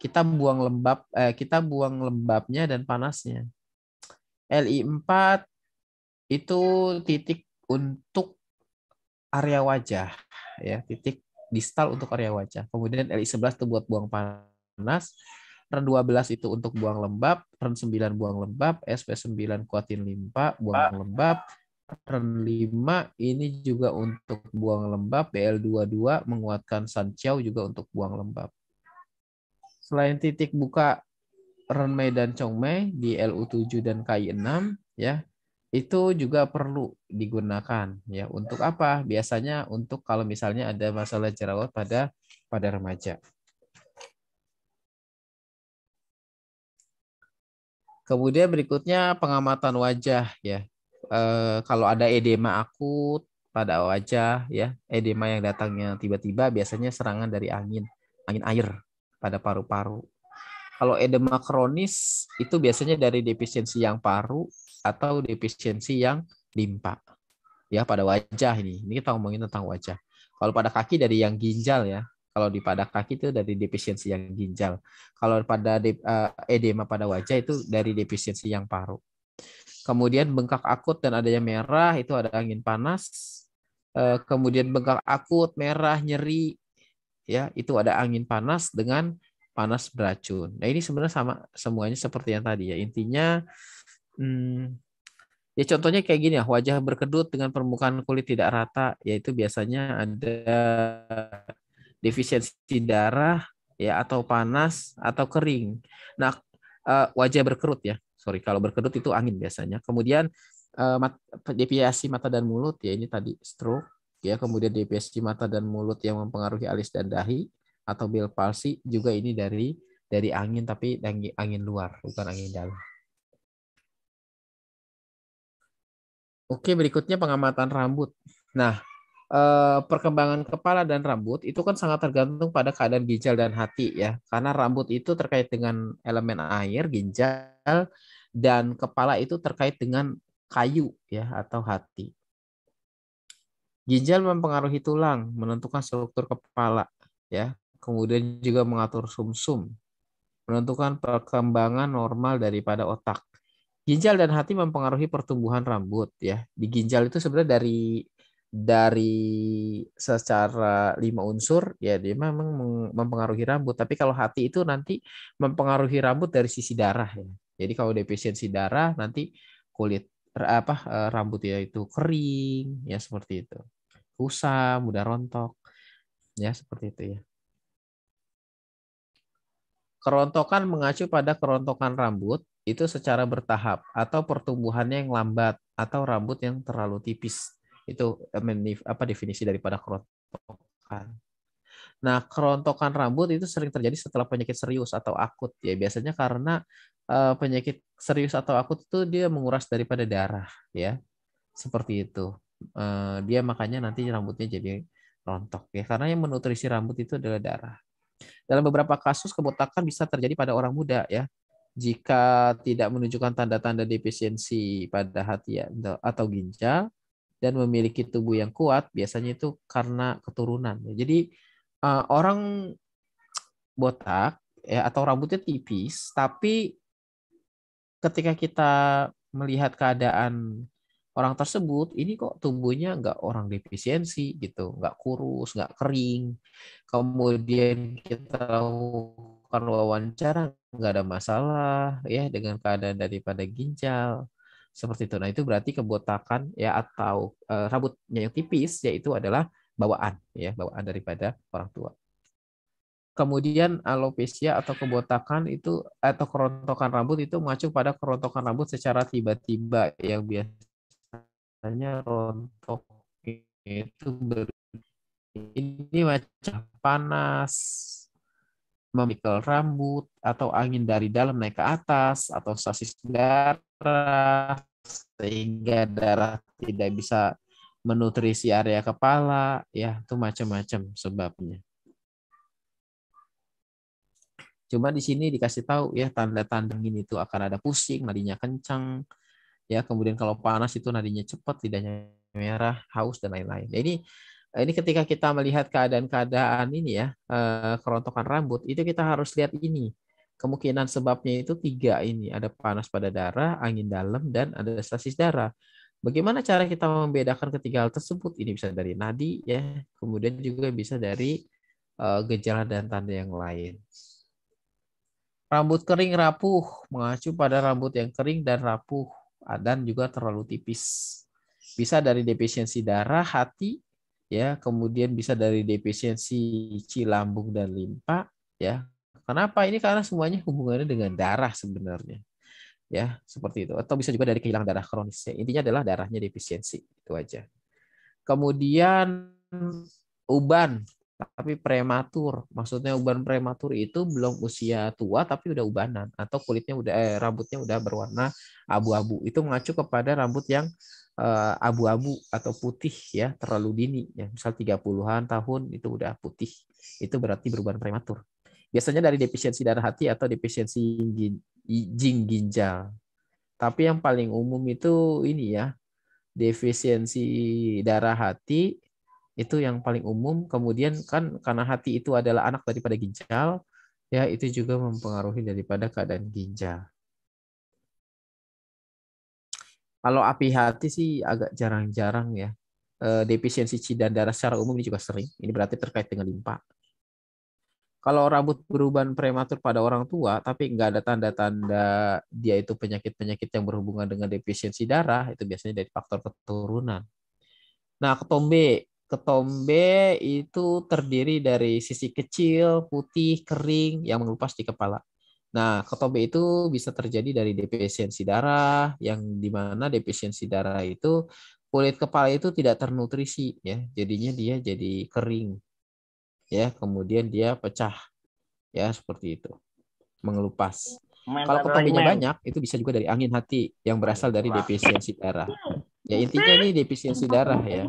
S5: kita buang lembab eh, kita buang lembabnya dan panasnya. LI4 itu titik untuk area wajah ya, titik distal untuk area wajah. Kemudian LI11 itu buat buang panas, REN 12 itu untuk buang lembab, REN 9 buang lembab, SP9 kuatin limpa buang lembab, REN 5 ini juga untuk buang lembab, BL22 menguatkan sanciau juga untuk buang lembab. Selain titik buka Renmei dan Chongmei di LU7 dan KI6 ya, itu juga perlu digunakan ya untuk apa? Biasanya untuk kalau misalnya ada masalah jerawat pada pada remaja. Kemudian berikutnya pengamatan wajah ya. E, kalau ada edema akut pada wajah ya, edema yang datangnya tiba-tiba biasanya serangan dari angin, angin air pada paru-paru. Kalau edema kronis itu biasanya dari defisiensi yang paru atau defisiensi yang limpa. Ya, pada wajah ini. Ini kita ngomongin tentang wajah. Kalau pada kaki dari yang ginjal ya. Kalau di pada kaki itu dari defisiensi yang ginjal. Kalau pada de, uh, edema pada wajah itu dari defisiensi yang paru. Kemudian bengkak akut dan adanya merah itu ada angin panas. Uh, kemudian bengkak akut, merah, nyeri, ya itu ada angin panas dengan panas beracun. Nah ini sebenarnya sama semuanya seperti yang tadi ya intinya hmm, ya contohnya kayak gini ya wajah berkedut dengan permukaan kulit tidak rata yaitu biasanya ada defisiensi darah ya atau panas atau kering. Nah eh, wajah berkerut ya sorry kalau berkedut itu angin biasanya. Kemudian eh, deviasi mata dan mulut ya ini tadi stroke ya kemudian depresi mata dan mulut yang mempengaruhi alis dan dahi atau bil palsi juga ini dari dari angin tapi angin luar bukan angin dalam. Oke, berikutnya pengamatan rambut. Nah, eh, perkembangan kepala dan rambut itu kan sangat tergantung pada keadaan ginjal dan hati ya. Karena rambut itu terkait dengan elemen air, ginjal dan kepala itu terkait dengan kayu ya atau hati. Ginjal mempengaruhi tulang, menentukan struktur kepala, ya. Kemudian juga mengatur sumsum, -sum, menentukan perkembangan normal daripada otak. Ginjal dan hati mempengaruhi pertumbuhan rambut, ya. Di ginjal itu sebenarnya dari dari secara lima unsur ya dia memang mempengaruhi rambut tapi kalau hati itu nanti mempengaruhi rambut dari sisi darah ya jadi kalau defisiensi darah nanti kulit apa e, rambut ya itu kering ya seperti itu kusam mudah rontok ya seperti itu ya kerontokan mengacu pada kerontokan rambut itu secara bertahap atau pertumbuhannya yang lambat atau rambut yang terlalu tipis itu e, apa definisi daripada kerontokan Nah, kerontokan rambut itu sering terjadi setelah penyakit serius atau akut ya. Biasanya karena uh, penyakit serius atau akut itu dia menguras daripada darah ya. Seperti itu. Uh, dia makanya nanti rambutnya jadi rontok ya. Karena yang menutrisi rambut itu adalah darah. Dalam beberapa kasus kebotakan bisa terjadi pada orang muda ya. Jika tidak menunjukkan tanda-tanda defisiensi pada hati ya, atau ginjal dan memiliki tubuh yang kuat, biasanya itu karena keturunan. Ya. Jadi uh, orang botak ya atau rambutnya tipis, tapi ketika kita melihat keadaan orang tersebut, ini kok tubuhnya nggak orang defisiensi gitu, nggak kurus, nggak kering. Kemudian kita lakukan wawancara, nggak ada masalah ya dengan keadaan daripada ginjal seperti itu. Nah itu berarti kebotakan ya atau uh, rambutnya yang tipis yaitu adalah bawaan ya bawaan daripada orang tua kemudian alopecia atau kebotakan itu atau kerontokan rambut itu mengacu pada kerontokan rambut secara tiba-tiba yang biasanya rontok itu ber ini macam panas memikul rambut atau angin dari dalam naik ke atas atau sasis darah sehingga darah tidak bisa menutrisi area kepala, ya itu macam-macam sebabnya. Cuma di sini dikasih tahu ya tanda-tanda ini itu akan ada pusing, nadinya kencang, ya kemudian kalau panas itu nadinya cepat, tidaknya merah, haus dan lain-lain. Jadi nah, ini ketika kita melihat keadaan-keadaan ini ya eh, kerontokan rambut itu kita harus lihat ini kemungkinan sebabnya itu tiga ini ada panas pada darah, angin dalam dan ada stasis darah. Bagaimana cara kita membedakan ketiga hal tersebut? Ini bisa dari nadi ya, kemudian juga bisa dari uh, gejala dan tanda yang lain. Rambut kering rapuh mengacu pada rambut yang kering dan rapuh dan juga terlalu tipis. Bisa dari defisiensi darah, hati, ya, kemudian bisa dari defisiensi lambung dan limpa, ya. Kenapa? Ini karena semuanya hubungannya dengan darah sebenarnya ya seperti itu atau bisa juga dari kehilangan darah kronis ya. intinya adalah darahnya defisiensi itu aja kemudian uban tapi prematur maksudnya uban prematur itu belum usia tua tapi udah ubanan atau kulitnya udah eh, rambutnya udah berwarna abu-abu itu mengacu kepada rambut yang eh, abu-abu atau putih ya terlalu dini ya misal 30-an tahun itu udah putih itu berarti beruban prematur Biasanya dari defisiensi darah hati atau defisiensi jing ginjal. Tapi yang paling umum itu ini ya, defisiensi darah hati itu yang paling umum. Kemudian kan karena hati itu adalah anak daripada ginjal, ya itu juga mempengaruhi daripada keadaan ginjal. Kalau api hati sih agak jarang-jarang ya. Eh, defisiensi cidan darah secara umum ini juga sering. Ini berarti terkait dengan limpa kalau rambut berubah prematur pada orang tua tapi nggak ada tanda-tanda dia itu penyakit-penyakit yang berhubungan dengan defisiensi darah itu biasanya dari faktor keturunan. Nah, ketombe ketombe itu terdiri dari sisi kecil, putih, kering yang mengelupas di kepala. Nah, ketombe itu bisa terjadi dari defisiensi darah yang dimana defisiensi darah itu kulit kepala itu tidak ternutrisi ya, jadinya dia jadi kering ya kemudian dia pecah ya seperti itu mengelupas Mental kalau kepalanya banyak itu bisa juga dari angin hati yang berasal dari defisiensi darah ya intinya ini defisiensi darah ya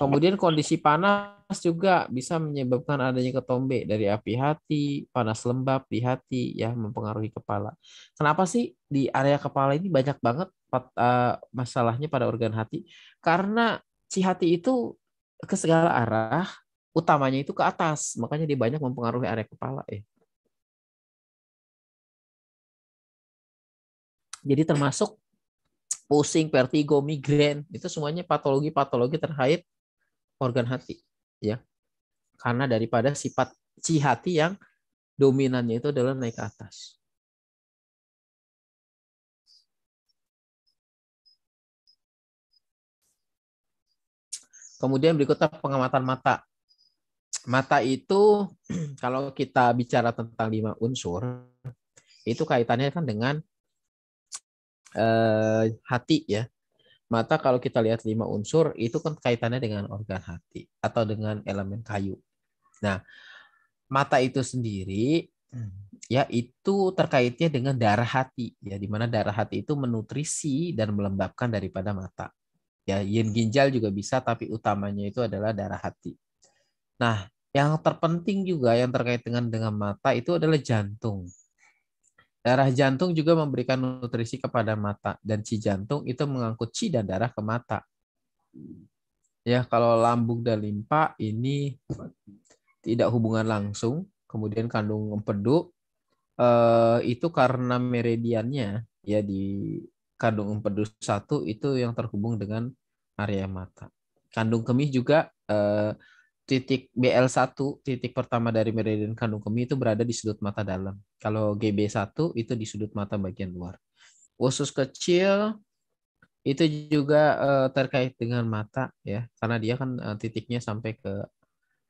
S5: kemudian kondisi panas juga bisa menyebabkan adanya ketombe dari api hati panas lembab di hati ya mempengaruhi kepala kenapa sih di area kepala ini banyak banget eh, masalahnya pada organ hati karena si hati itu ke segala arah utamanya itu ke atas, makanya dia banyak mempengaruhi area kepala ya.
S2: Jadi termasuk pusing,
S5: vertigo, migrain, itu semuanya patologi-patologi terkait organ hati ya. Karena daripada sifat ci hati yang dominannya itu adalah naik ke atas. Kemudian berikutnya pengamatan mata mata itu kalau kita bicara tentang lima unsur itu kaitannya kan dengan eh, hati ya mata kalau kita lihat lima unsur itu kan kaitannya dengan organ hati atau dengan elemen kayu nah mata itu sendiri ya itu terkaitnya dengan darah hati ya di mana darah hati itu menutrisi dan melembabkan daripada mata ya yin ginjal juga bisa tapi utamanya itu adalah darah hati Nah, yang terpenting juga yang terkait dengan dengan mata itu adalah jantung. Darah jantung juga memberikan nutrisi kepada mata dan si jantung itu mengangkut ci dan darah ke mata. Ya, kalau lambung dan limpa ini tidak hubungan langsung, kemudian kandung empedu eh, itu karena meridiannya ya di kandung empedu satu itu yang terhubung dengan area mata. Kandung kemih juga eh, titik BL1 titik pertama dari meridian kandung kemih itu berada di sudut mata dalam. Kalau GB1 itu di sudut mata bagian luar. Usus kecil itu juga uh, terkait dengan mata ya karena dia kan uh, titiknya sampai ke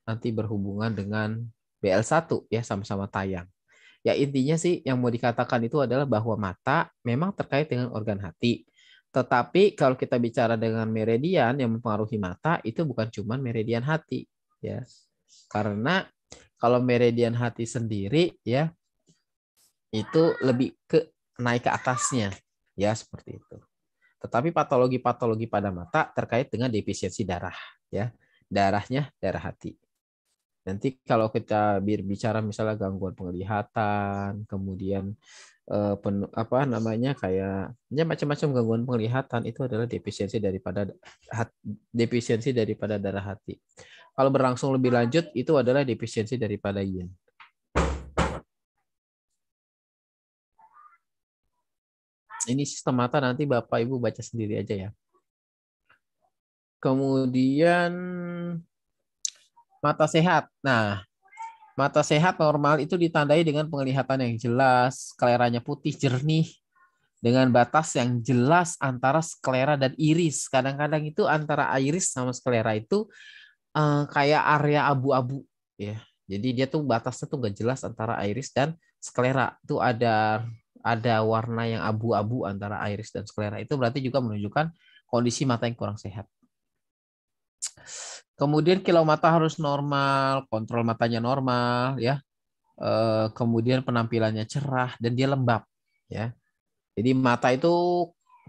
S5: nanti berhubungan dengan BL1 ya sama-sama tayang. Ya intinya sih yang mau dikatakan itu adalah bahwa mata memang terkait dengan organ hati. Tetapi kalau kita bicara dengan meridian yang mempengaruhi mata itu bukan cuma meridian hati, ya. Karena kalau meridian hati sendiri ya itu lebih ke naik ke atasnya ya seperti itu. Tetapi patologi-patologi pada mata terkait dengan defisiensi darah ya. Darahnya darah hati. Nanti kalau kita berbicara misalnya gangguan penglihatan, kemudian eh, pen, apa namanya kayaknya macam-macam gangguan penglihatan itu adalah defisiensi daripada hat, defisiensi daripada darah hati. Kalau berlangsung lebih lanjut, itu adalah defisiensi daripada yin. Ini sistem mata nanti Bapak Ibu baca sendiri aja ya. Kemudian mata sehat. Nah, mata sehat normal itu ditandai dengan penglihatan yang jelas, keleranya putih jernih, dengan batas yang jelas antara sklera dan iris. Kadang-kadang itu antara iris sama sklera itu uh, kayak area abu-abu ya. Jadi dia tuh batasnya tuh gak jelas antara iris dan sklera. Tuh ada ada warna yang abu-abu antara iris dan sklera. Itu berarti juga menunjukkan kondisi mata yang kurang sehat. Kemudian kilau mata harus normal, kontrol matanya normal ya. Eh, kemudian penampilannya cerah dan dia lembab ya. Jadi mata itu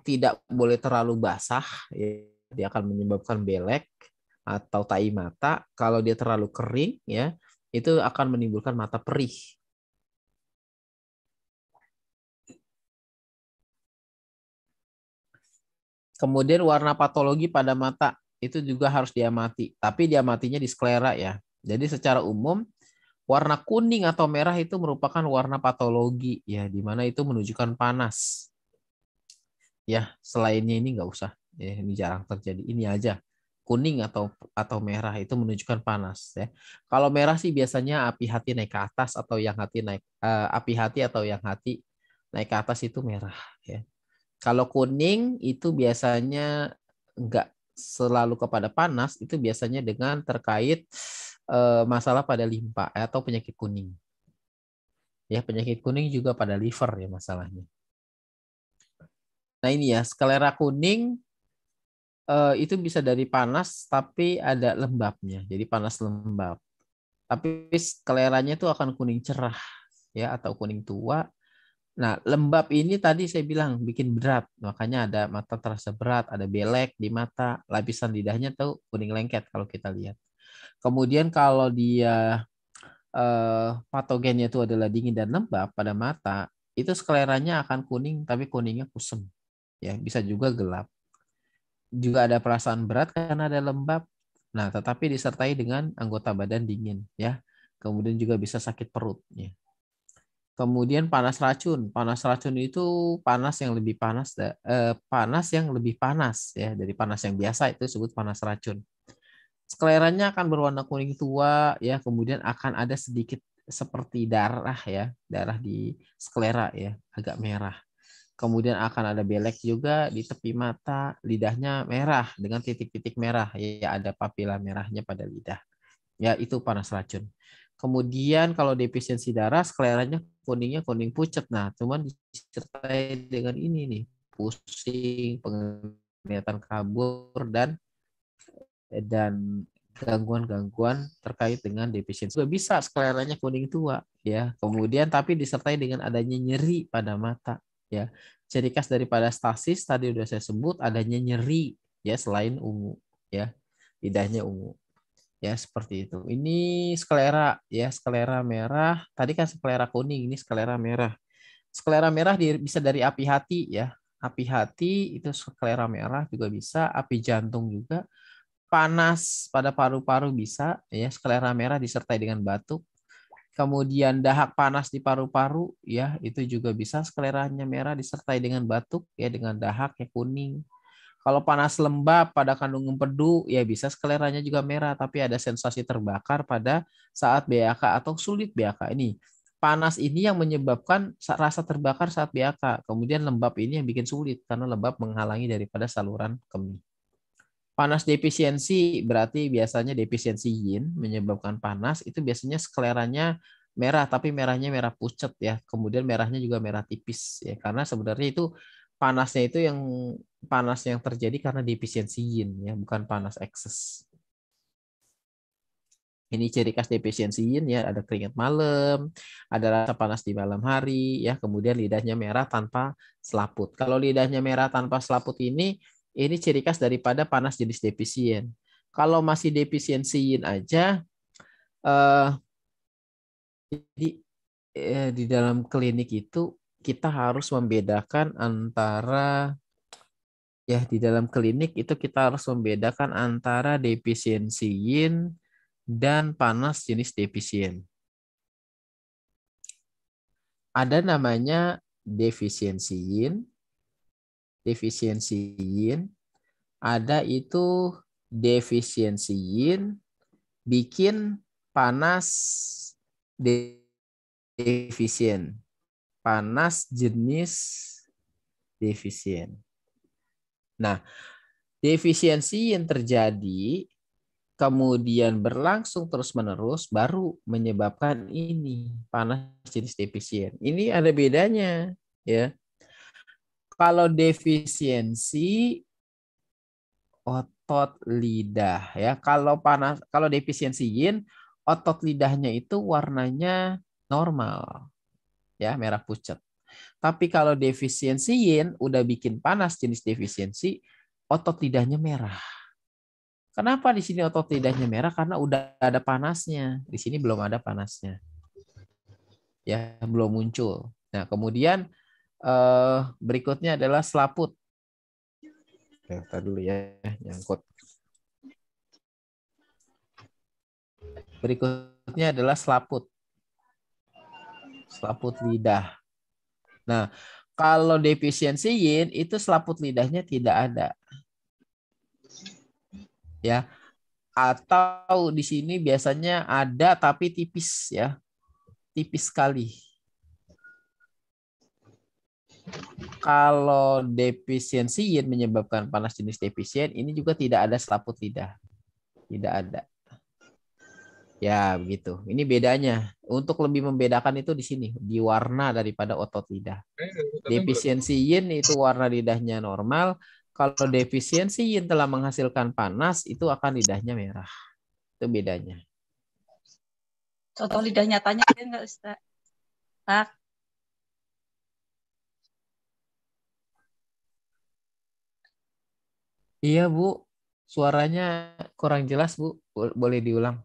S5: tidak boleh terlalu basah, ya. dia akan menyebabkan belek atau tai mata kalau dia terlalu kering ya itu akan menimbulkan mata perih. Kemudian warna patologi pada mata itu juga harus diamati, tapi diamatinya di sklera ya. Jadi secara umum warna kuning atau merah itu merupakan warna patologi ya, di mana itu menunjukkan panas. Ya, selainnya ini nggak usah, ya, ini jarang terjadi. Ini aja kuning atau atau merah itu menunjukkan panas ya. Kalau merah sih biasanya api hati naik ke atas atau yang hati naik uh, api hati atau yang hati naik ke atas itu merah ya. Kalau kuning itu biasanya enggak selalu kepada panas itu biasanya dengan terkait uh, masalah pada limpa atau penyakit kuning. Ya, penyakit kuning juga pada liver ya masalahnya. Nah, ini ya, sklera kuning uh, itu bisa dari panas tapi ada lembabnya. Jadi panas lembab. Tapi skleranya itu akan kuning cerah ya atau kuning tua. Nah, lembab ini tadi saya bilang bikin berat. Makanya ada mata terasa berat, ada belek di mata, lapisan lidahnya tuh kuning lengket kalau kita lihat. Kemudian kalau dia eh, patogennya itu adalah dingin dan lembab pada mata, itu skleranya akan kuning tapi kuningnya kusam. Ya, bisa juga gelap juga ada perasaan berat karena ada lembab. Nah, tetapi disertai dengan anggota badan dingin ya. Kemudian juga bisa sakit perut ya. Kemudian panas racun. Panas racun itu panas yang lebih panas eh, panas yang lebih panas ya dari panas yang biasa itu disebut panas racun. Skleranya akan berwarna kuning tua ya, kemudian akan ada sedikit seperti darah ya, darah di sklera ya, agak merah kemudian akan ada belek juga di tepi mata, lidahnya merah dengan titik-titik merah, ya, ya ada papila merahnya pada lidah. Ya, itu panas racun. Kemudian kalau defisiensi darah skleranya kuningnya kuning pucat. Nah, cuman disertai dengan ini nih, pusing, penglihatan kabur dan dan gangguan-gangguan terkait dengan defisiensi. Juga bisa skleranya kuning tua ya. Kemudian tapi disertai dengan adanya nyeri pada mata ya. Ciri khas daripada stasis tadi sudah saya sebut adanya nyeri ya selain ungu ya. Lidahnya ungu. Ya, seperti itu. Ini sklera ya, sklera merah. Tadi kan sklera kuning, ini sklera merah. Sklera merah bisa dari api hati ya. Api hati itu sklera merah juga bisa, api jantung juga panas pada paru-paru bisa ya sklera merah disertai dengan batuk kemudian dahak panas di paru-paru ya itu juga bisa skleranya merah disertai dengan batuk ya dengan dahak yang kuning kalau panas lembab pada kandung empedu ya bisa skleranya juga merah tapi ada sensasi terbakar pada saat BAK atau sulit BAK ini panas ini yang menyebabkan rasa terbakar saat BAK kemudian lembab ini yang bikin sulit karena lembab menghalangi daripada saluran kemih Panas defisiensi berarti biasanya defisiensi yin menyebabkan panas itu biasanya skleranya merah tapi merahnya merah pucat ya. Kemudian merahnya juga merah tipis ya karena sebenarnya itu panasnya itu yang panas yang terjadi karena defisiensi yin ya, bukan panas ekses. Ini ciri khas defisiensi yin ya, ada keringat malam, ada rasa panas di malam hari ya, kemudian lidahnya merah tanpa selaput. Kalau lidahnya merah tanpa selaput ini ini ciri khas daripada panas jenis defisien. Kalau masih defisiensi yin aja, eh, jadi eh, di dalam klinik itu kita harus membedakan antara ya di dalam klinik itu kita harus membedakan antara defisiensi yin dan panas jenis defisien. Ada namanya defisiensi yin, defisiensi yin, ada itu defisiensi yin bikin panas defisien. Panas jenis defisien. Nah, defisiensi yang terjadi kemudian berlangsung terus-menerus baru menyebabkan ini panas jenis defisien. Ini ada bedanya ya. Kalau defisiensi otot lidah ya. Kalau panas kalau defisiensi yin otot lidahnya itu warnanya normal. Ya, merah pucat. Tapi kalau defisiensi yin udah bikin panas jenis defisiensi, otot lidahnya merah. Kenapa di sini otot lidahnya merah? Karena udah ada panasnya. Di sini belum ada panasnya. Ya, belum muncul. Nah, kemudian Uh, berikutnya adalah selaput. Ya,
S2: tar dulu ya,
S5: nyangkut. Berikutnya adalah selaput. Selaput lidah. Nah, kalau defisiensi yin itu selaput lidahnya tidak ada. Ya. Atau di sini biasanya ada tapi tipis ya. Tipis sekali kalau defisiensi yin menyebabkan panas jenis defisien, ini juga tidak ada selaput lidah. Tidak ada. Ya, begitu. Ini bedanya. Untuk lebih membedakan itu di sini, di warna daripada otot lidah.
S1: Eh, defisiensi
S5: yin itu warna lidahnya normal. Kalau defisiensi yin telah menghasilkan panas, itu akan lidahnya merah. Itu bedanya.
S6: Contoh lidah nyatanya Ustaz? Pak?
S5: Iya, Bu. Suaranya kurang jelas, Bu. Boleh diulang.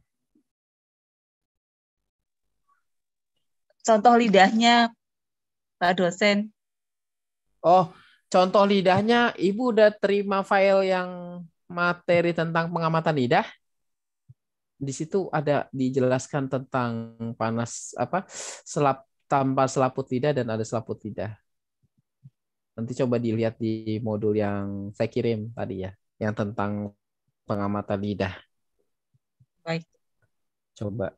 S5: Contoh lidahnya, Pak dosen. Oh, contoh lidahnya, Ibu udah terima file yang materi tentang pengamatan lidah. Di situ ada dijelaskan tentang panas apa selap tanpa selaput lidah dan ada selaput lidah. Nanti coba dilihat di modul yang saya kirim tadi ya, yang tentang pengamatan lidah. Baik. Coba.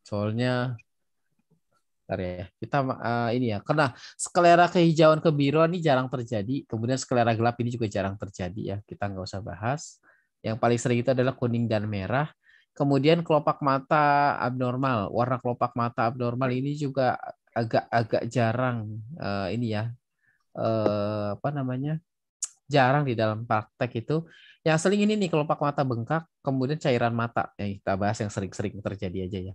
S5: Soalnya Bentar ya. Kita uh, ini ya, karena sklera kehijauan kebiruan ini jarang terjadi, kemudian sklera gelap ini juga jarang terjadi ya. Kita nggak usah bahas. Yang paling sering itu adalah kuning dan merah. Kemudian kelopak mata abnormal, warna kelopak mata abnormal ini juga agak-agak jarang uh, ini ya eh, apa namanya jarang di dalam praktek itu yang sering ini nih kelopak mata bengkak kemudian cairan mata yang kita bahas yang sering-sering terjadi aja ya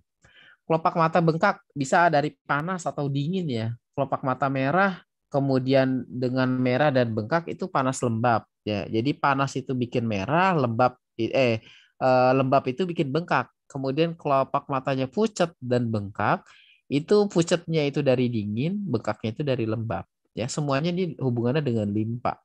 S5: kelopak mata bengkak bisa dari panas atau dingin ya kelopak mata merah kemudian dengan merah dan bengkak itu panas lembab ya jadi panas itu bikin merah lembab eh, eh lembab itu bikin bengkak kemudian kelopak matanya pucat dan bengkak itu pucatnya itu dari dingin bengkaknya itu dari lembab ya semuanya ini hubungannya dengan limpa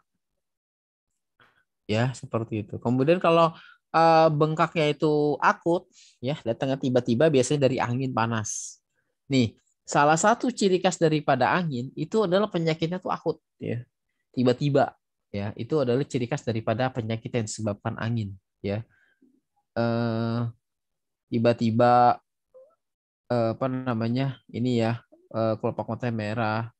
S5: ya seperti itu kemudian kalau uh, bengkaknya itu akut ya datangnya tiba-tiba biasanya dari angin panas nih salah satu ciri khas daripada angin itu adalah penyakitnya tuh akut ya tiba-tiba ya itu adalah ciri khas daripada penyakit yang disebabkan angin ya tiba eh, tiba-tiba uh, apa namanya ini ya uh, kelopak mata merah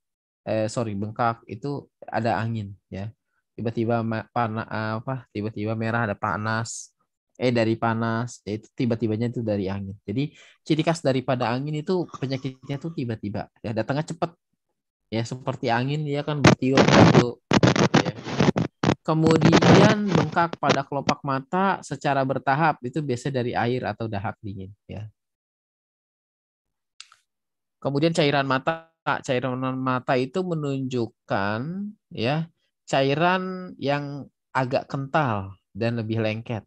S5: eh sorry bengkak itu ada angin ya tiba-tiba panas apa tiba-tiba merah ada panas eh dari panas ya, itu tiba-tibanya itu dari angin jadi ciri khas daripada angin itu penyakitnya itu tiba-tiba ya datangnya cepat ya seperti angin dia kan bertiup gitu ya. kemudian bengkak pada kelopak mata secara bertahap itu biasa dari air atau dahak dingin ya kemudian cairan mata cairan mata itu menunjukkan ya cairan yang agak kental dan lebih lengket.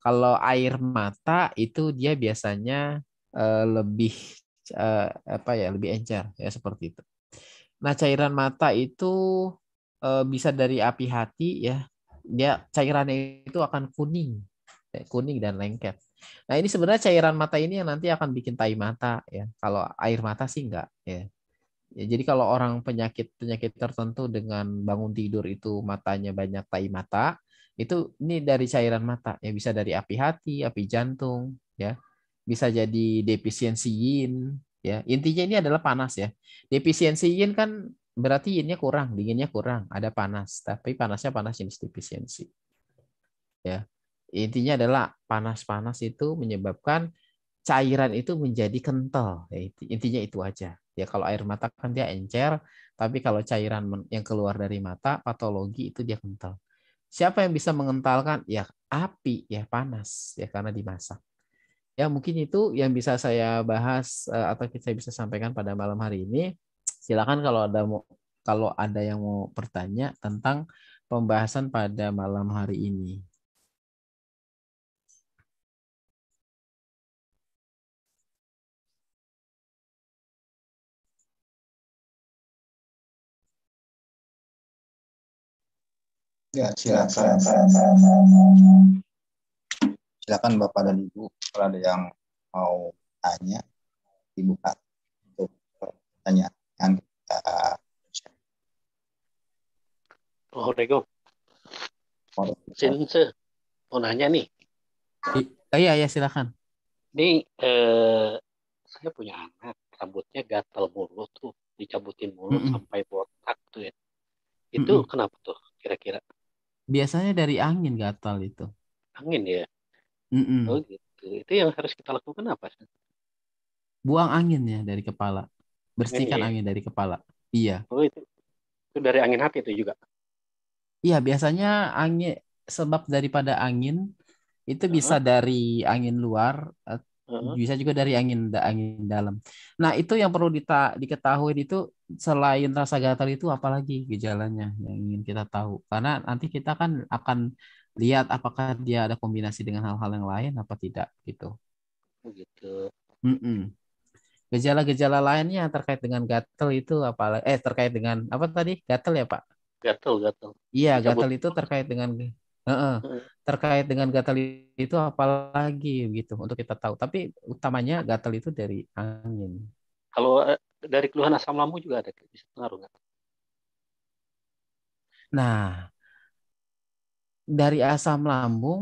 S5: Kalau air mata itu dia biasanya uh, lebih uh, apa ya lebih encer ya seperti itu. Nah cairan mata itu uh, bisa dari api hati ya. Dia cairannya itu akan kuning, kuning dan lengket. Nah ini sebenarnya cairan mata ini yang nanti akan bikin tai mata ya. Kalau air mata sih enggak ya. Ya, jadi kalau orang penyakit penyakit tertentu dengan bangun tidur itu matanya banyak tai mata, itu ini dari cairan mata. Ya bisa dari api hati, api jantung, ya. Bisa jadi defisiensi yin, ya. Intinya ini adalah panas ya. Defisiensi yin kan berarti yinnya kurang, dinginnya kurang, ada panas, tapi panasnya panas jenis defisiensi. Ya. Intinya adalah panas-panas itu menyebabkan cairan itu menjadi kental. Ya, intinya itu aja Ya kalau air mata kan dia encer, tapi kalau cairan yang keluar dari mata patologi itu dia kental. Siapa yang bisa mengentalkan? Ya api, ya panas, ya karena dimasak. Ya mungkin itu yang bisa saya bahas eh, atau kita bisa sampaikan pada malam hari ini. Silakan kalau ada mau kalau ada yang mau bertanya tentang pembahasan pada malam
S2: hari ini.
S1: Ya, silakan.
S4: Silakan Bapak dan Ibu kalau ada yang mau tanya dibuka untuk pertanyaan yang kita Assalamualaikum.
S2: Sinse, mau nanya nih.
S5: Oh, iya, ya silakan.
S2: Ini eh, saya punya anak, rambutnya gatal mulu tuh, dicabutin mulu mm
S5: -mm. sampai botak tuh ya. Itu mm -mm. kenapa tuh kira-kira? biasanya dari angin gatal itu. Angin ya. Mm-mm. Oh gitu. Itu yang harus kita lakukan apa? Buang angin ya dari kepala. Bersihkan ya? angin, dari kepala. Iya. Oh itu. Itu dari angin hati itu juga. Iya, biasanya angin sebab daripada angin itu bisa dari angin luar eh, bisa juga dari angin angin dalam. Nah, itu yang perlu diketahui itu selain rasa gatal itu apalagi gejalanya yang ingin kita tahu karena nanti kita kan akan lihat apakah dia ada kombinasi dengan hal-hal yang lain apa tidak gitu begitu. Oh, mm gejala-gejala lainnya terkait dengan gatal itu apa eh terkait dengan apa tadi gatal ya pak gatal gatal iya gatal itu terkait dengan uh-uh. terkait dengan gatal itu apalagi gitu untuk kita tahu tapi utamanya gatal itu dari angin kalau eh, dari keluhan asam lambung juga ada bisa pengaruh nggak? Nah, dari asam lambung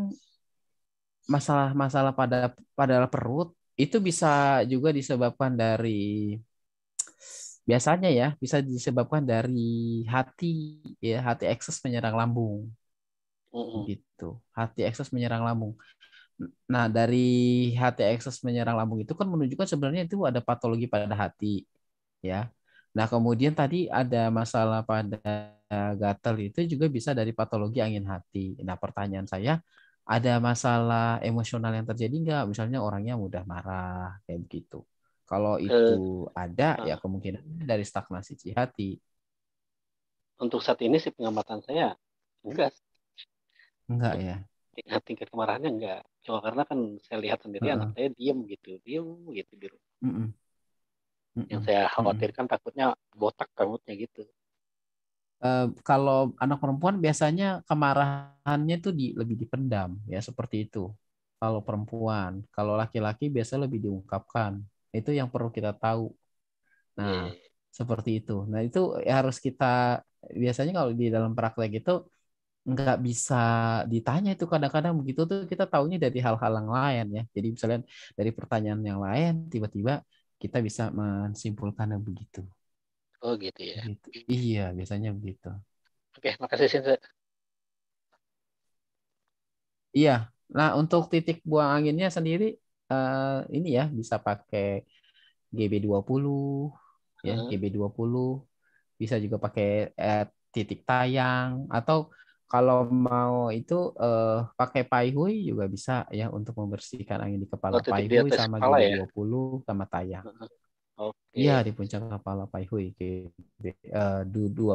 S5: masalah-masalah pada pada perut itu bisa juga disebabkan dari biasanya ya bisa disebabkan dari hati ya hati ekses menyerang lambung gitu hati ekses menyerang lambung nah dari hati ekses menyerang lambung itu kan menunjukkan sebenarnya itu ada patologi pada hati ya. Nah, kemudian tadi ada masalah pada gatal itu juga bisa dari patologi angin hati. Nah, pertanyaan saya, ada masalah emosional yang terjadi enggak? Misalnya orangnya mudah marah, kayak begitu. Kalau eh, itu uh, ada, nah. ya kemungkinan dari stagnasi si hati. Untuk saat ini sih pengamatan saya, enggak. Enggak ya? Tingkat, tingkat kemarahannya enggak. Cuma karena kan saya lihat sendiri uh anak saya diem gitu, diem gitu di rumah. Uh -uh hmm Yang saya khawatirkan mm-hmm. takutnya botak
S2: rambutnya gitu.
S5: Uh, kalau anak perempuan biasanya kemarahannya tuh di, lebih dipendam ya seperti itu. Kalau perempuan, kalau laki-laki biasa lebih diungkapkan. Itu yang perlu kita tahu. Nah, yeah. seperti itu. Nah, itu harus kita biasanya kalau di dalam praktek itu nggak bisa ditanya itu kadang-kadang begitu tuh kita taunya dari hal-hal yang lain ya. Jadi misalnya dari pertanyaan yang lain tiba-tiba kita bisa mensimpulkan begitu oh gitu ya gitu. iya biasanya begitu oke makasih Sinta iya nah untuk titik buang anginnya sendiri uh, ini ya bisa pakai GB20 ya hmm. GB20 bisa juga pakai eh, titik tayang atau kalau mau itu uh, pakai paihui juga bisa ya untuk membersihkan angin di kepala oh, paihui sama kepala, ya? 20 sama tayang.
S2: Okay. Iya di
S5: puncak kepala paihui GB uh, eh, 20.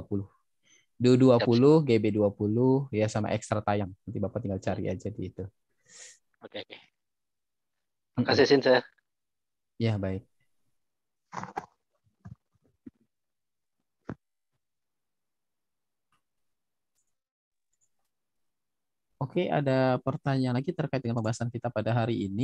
S5: Du 20, GB 20 ya sama ekstra tayang. Nanti Bapak tinggal cari aja di itu.
S2: Oke. Okay, okay. Makasih Sinta.
S5: Ya, baik. Oke, ada pertanyaan lagi terkait dengan pembahasan kita pada hari ini.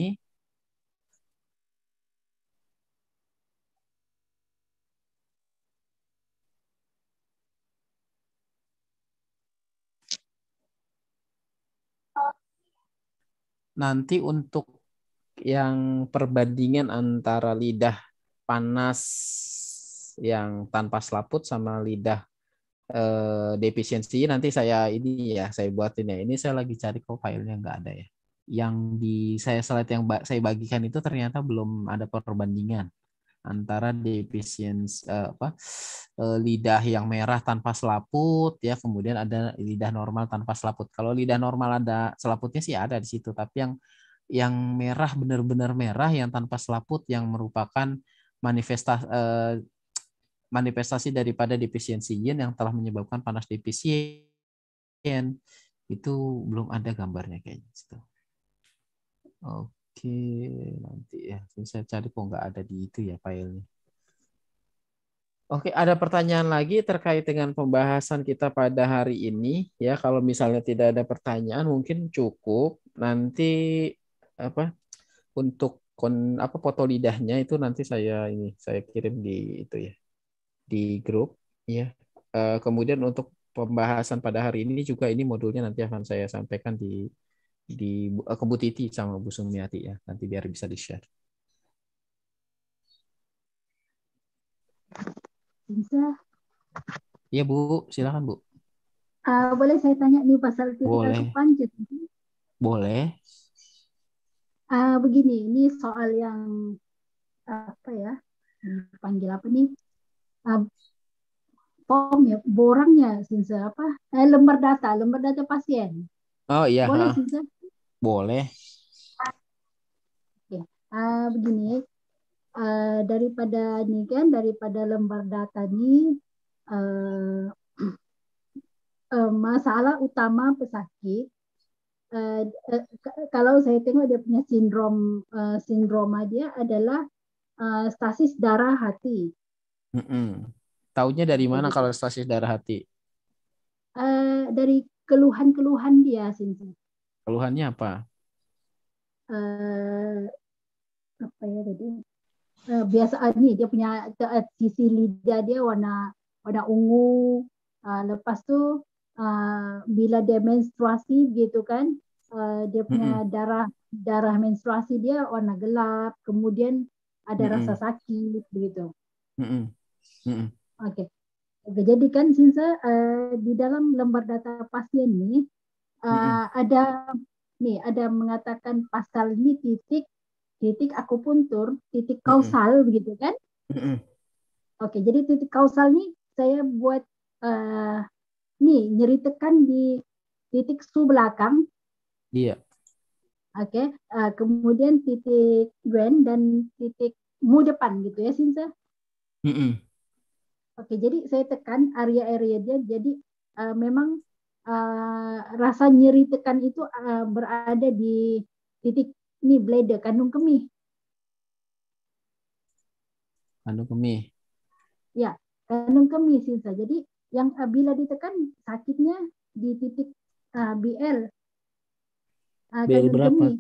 S5: nanti untuk yang perbandingan antara lidah panas yang tanpa selaput sama lidah eh, defisiensi nanti saya ini ya saya buatin ya. Ini saya lagi cari kok filenya nggak ada ya. Yang di saya slide yang ba saya bagikan itu ternyata belum ada perbandingan antara defisiensi eh, apa eh, lidah yang merah tanpa selaput ya kemudian ada lidah normal tanpa selaput kalau lidah normal ada selaputnya sih ada di situ tapi yang yang merah benar-benar merah yang tanpa selaput yang merupakan manifestasi eh, manifestasi daripada defisiensi yin yang telah menyebabkan panas defisien itu belum ada gambarnya kayaknya itu. Oke, nanti ya saya cari kok nggak ada di itu ya filenya. Oke, ada pertanyaan lagi terkait dengan pembahasan kita pada hari ini ya. Kalau misalnya tidak ada pertanyaan mungkin cukup nanti apa untuk kon apa foto lidahnya itu nanti saya ini saya kirim di itu ya di grup ya. Uh, kemudian untuk pembahasan pada hari ini juga ini modulnya nanti akan saya sampaikan di di uh, Kebu Titi sama Bu Sumiati ya. Nanti biar bisa di-share. Bisa. Iya Bu, silakan Bu.
S7: Uh, boleh saya tanya nih pasal tiga panjat? Boleh. Uh, begini, ini soal yang apa ya? Panggil apa nih? POM ya, borangnya sinse apa? Eh, lembar data, lembar data pasien.
S2: Oh iya. Boleh sinse. Boleh.
S7: Ya, uh, begini uh, daripada ini kan daripada lembar data ini uh, uh, masalah utama pesakit Uh, uh, kalau saya tengok dia punya sindrom uh, sindroma dia adalah uh, stasis darah hati
S5: Mm-mm. Taunya dari mana kalau stasis darah hati?
S7: Uh, dari keluhan-keluhan dia, Sinta.
S5: Keluhannya apa?
S7: Uh, apa ya tadi? Uh, eh, biasa ini dia punya sisi lidah dia warna warna ungu. Uh, lepas tu uh, bila dia menstruasi gitu kan, uh, dia punya mm -mm. darah darah menstruasi dia warna gelap. Kemudian ada mm -mm. rasa sakit gitu.
S3: mm -mm. Mm -hmm.
S7: Oke. Okay. Jadi kan Sinsa uh, eh, di dalam lembar data pasien ini uh, mm -hmm. ada nih ada mengatakan pasal ini titik titik akupuntur titik kausal mm -hmm. begitu kan? Mm -hmm. Oke. Okay, jadi titik kausal ini saya buat uh, nih nyeritakan di titik su belakang. Iya. Yeah. Oke, okay. uh, kemudian titik Gwen dan titik mu depan gitu ya, Sinsa? Mm -mm. Oke, jadi saya tekan area-area dia. Jadi uh, memang uh, rasa nyeri tekan itu uh, berada di titik ini bleda kandung kemih. Kandung kemih. Ya, kandung kemih Sinsa. Jadi yang uh, bila ditekan sakitnya di titik uh, BL. Uh, BL berapa? Kemih.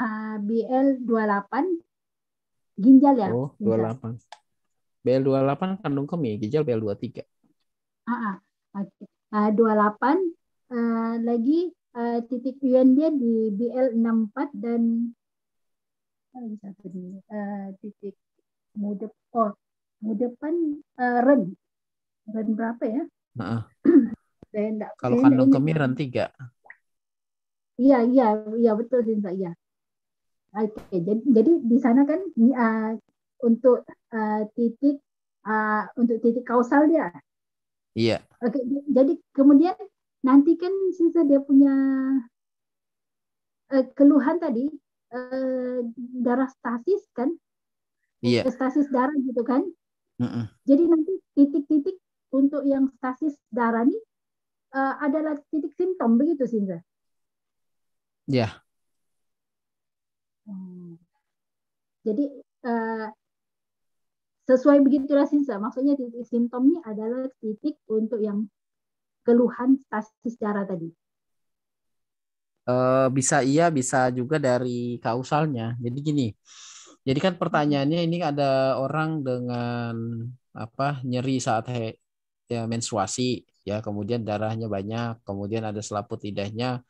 S7: Uh, BL 28 ginjal ya. Oh, 28.
S5: Ginjal. BL28 kandung kemih, ginjal BL23.
S7: uh, okay. uh, 28 uh, lagi uh, titik ion dia di BL64 dan satu ini uh, eh, titik mudep oh mudepan uh, eh, ren ren berapa ya? Nah. enggak, Kalau kandung kemih ren 3. Iya, iya, iya betul Sinta, iya. Oke, jadi, jadi di sana kan uh, untuk uh, titik uh, untuk titik kausal dia. Iya. Oke, jadi kemudian nanti kan sisa dia punya uh, keluhan tadi uh, darah stasis kan? Iya. Stasis darah gitu kan? Mm-mm. Jadi nanti titik-titik untuk yang stasis darah nih uh, adalah titik simptom begitu Sinza? iya Yeah. Hmm. Jadi uh, Sesuai begitulah Sinsa, maksudnya titik simptom ini adalah titik untuk yang keluhan stasis darah tadi.
S5: Uh, bisa iya, bisa juga dari kausalnya. Jadi gini, jadi kan pertanyaannya ini ada orang dengan apa nyeri saat he, ya, menstruasi, ya kemudian darahnya banyak, kemudian ada selaput lidahnya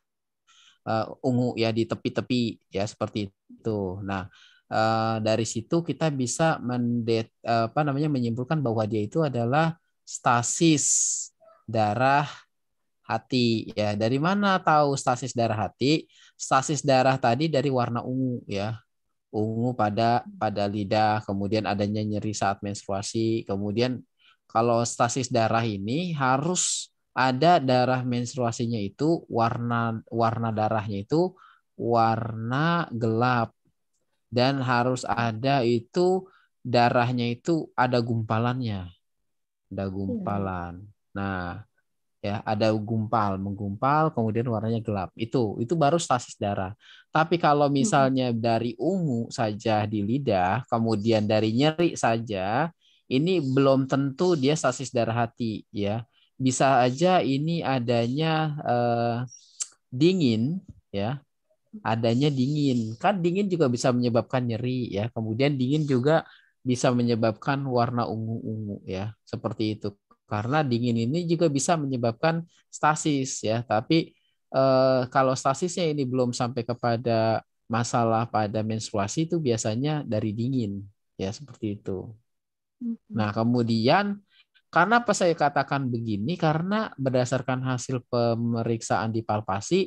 S5: uh, ungu ya di tepi-tepi ya seperti itu. Nah, Eh, dari situ kita bisa mendet, eh, apa namanya menyimpulkan bahwa dia itu adalah stasis darah hati ya dari mana tahu stasis darah hati stasis darah tadi dari warna ungu ya ungu pada pada lidah kemudian adanya nyeri saat menstruasi kemudian kalau stasis darah ini harus ada darah menstruasinya itu warna warna darahnya itu warna gelap dan harus ada itu darahnya itu ada gumpalannya. Ada iya. gumpalan. Nah, ya ada gumpal, menggumpal kemudian warnanya gelap. Itu itu baru stasis darah. Tapi kalau misalnya dari ungu saja di lidah, kemudian dari nyeri saja, ini belum tentu dia stasis darah hati ya. Bisa aja ini adanya eh, dingin ya adanya dingin. Kan dingin juga bisa menyebabkan nyeri ya. Kemudian dingin juga bisa menyebabkan warna ungu-ungu ya, seperti itu. Karena dingin ini juga bisa menyebabkan stasis ya, tapi eh, kalau stasisnya ini belum sampai kepada masalah pada menstruasi itu biasanya dari dingin ya, seperti itu. Mm-hmm. Nah, kemudian karena apa saya katakan begini? Karena berdasarkan hasil pemeriksaan di palpasi,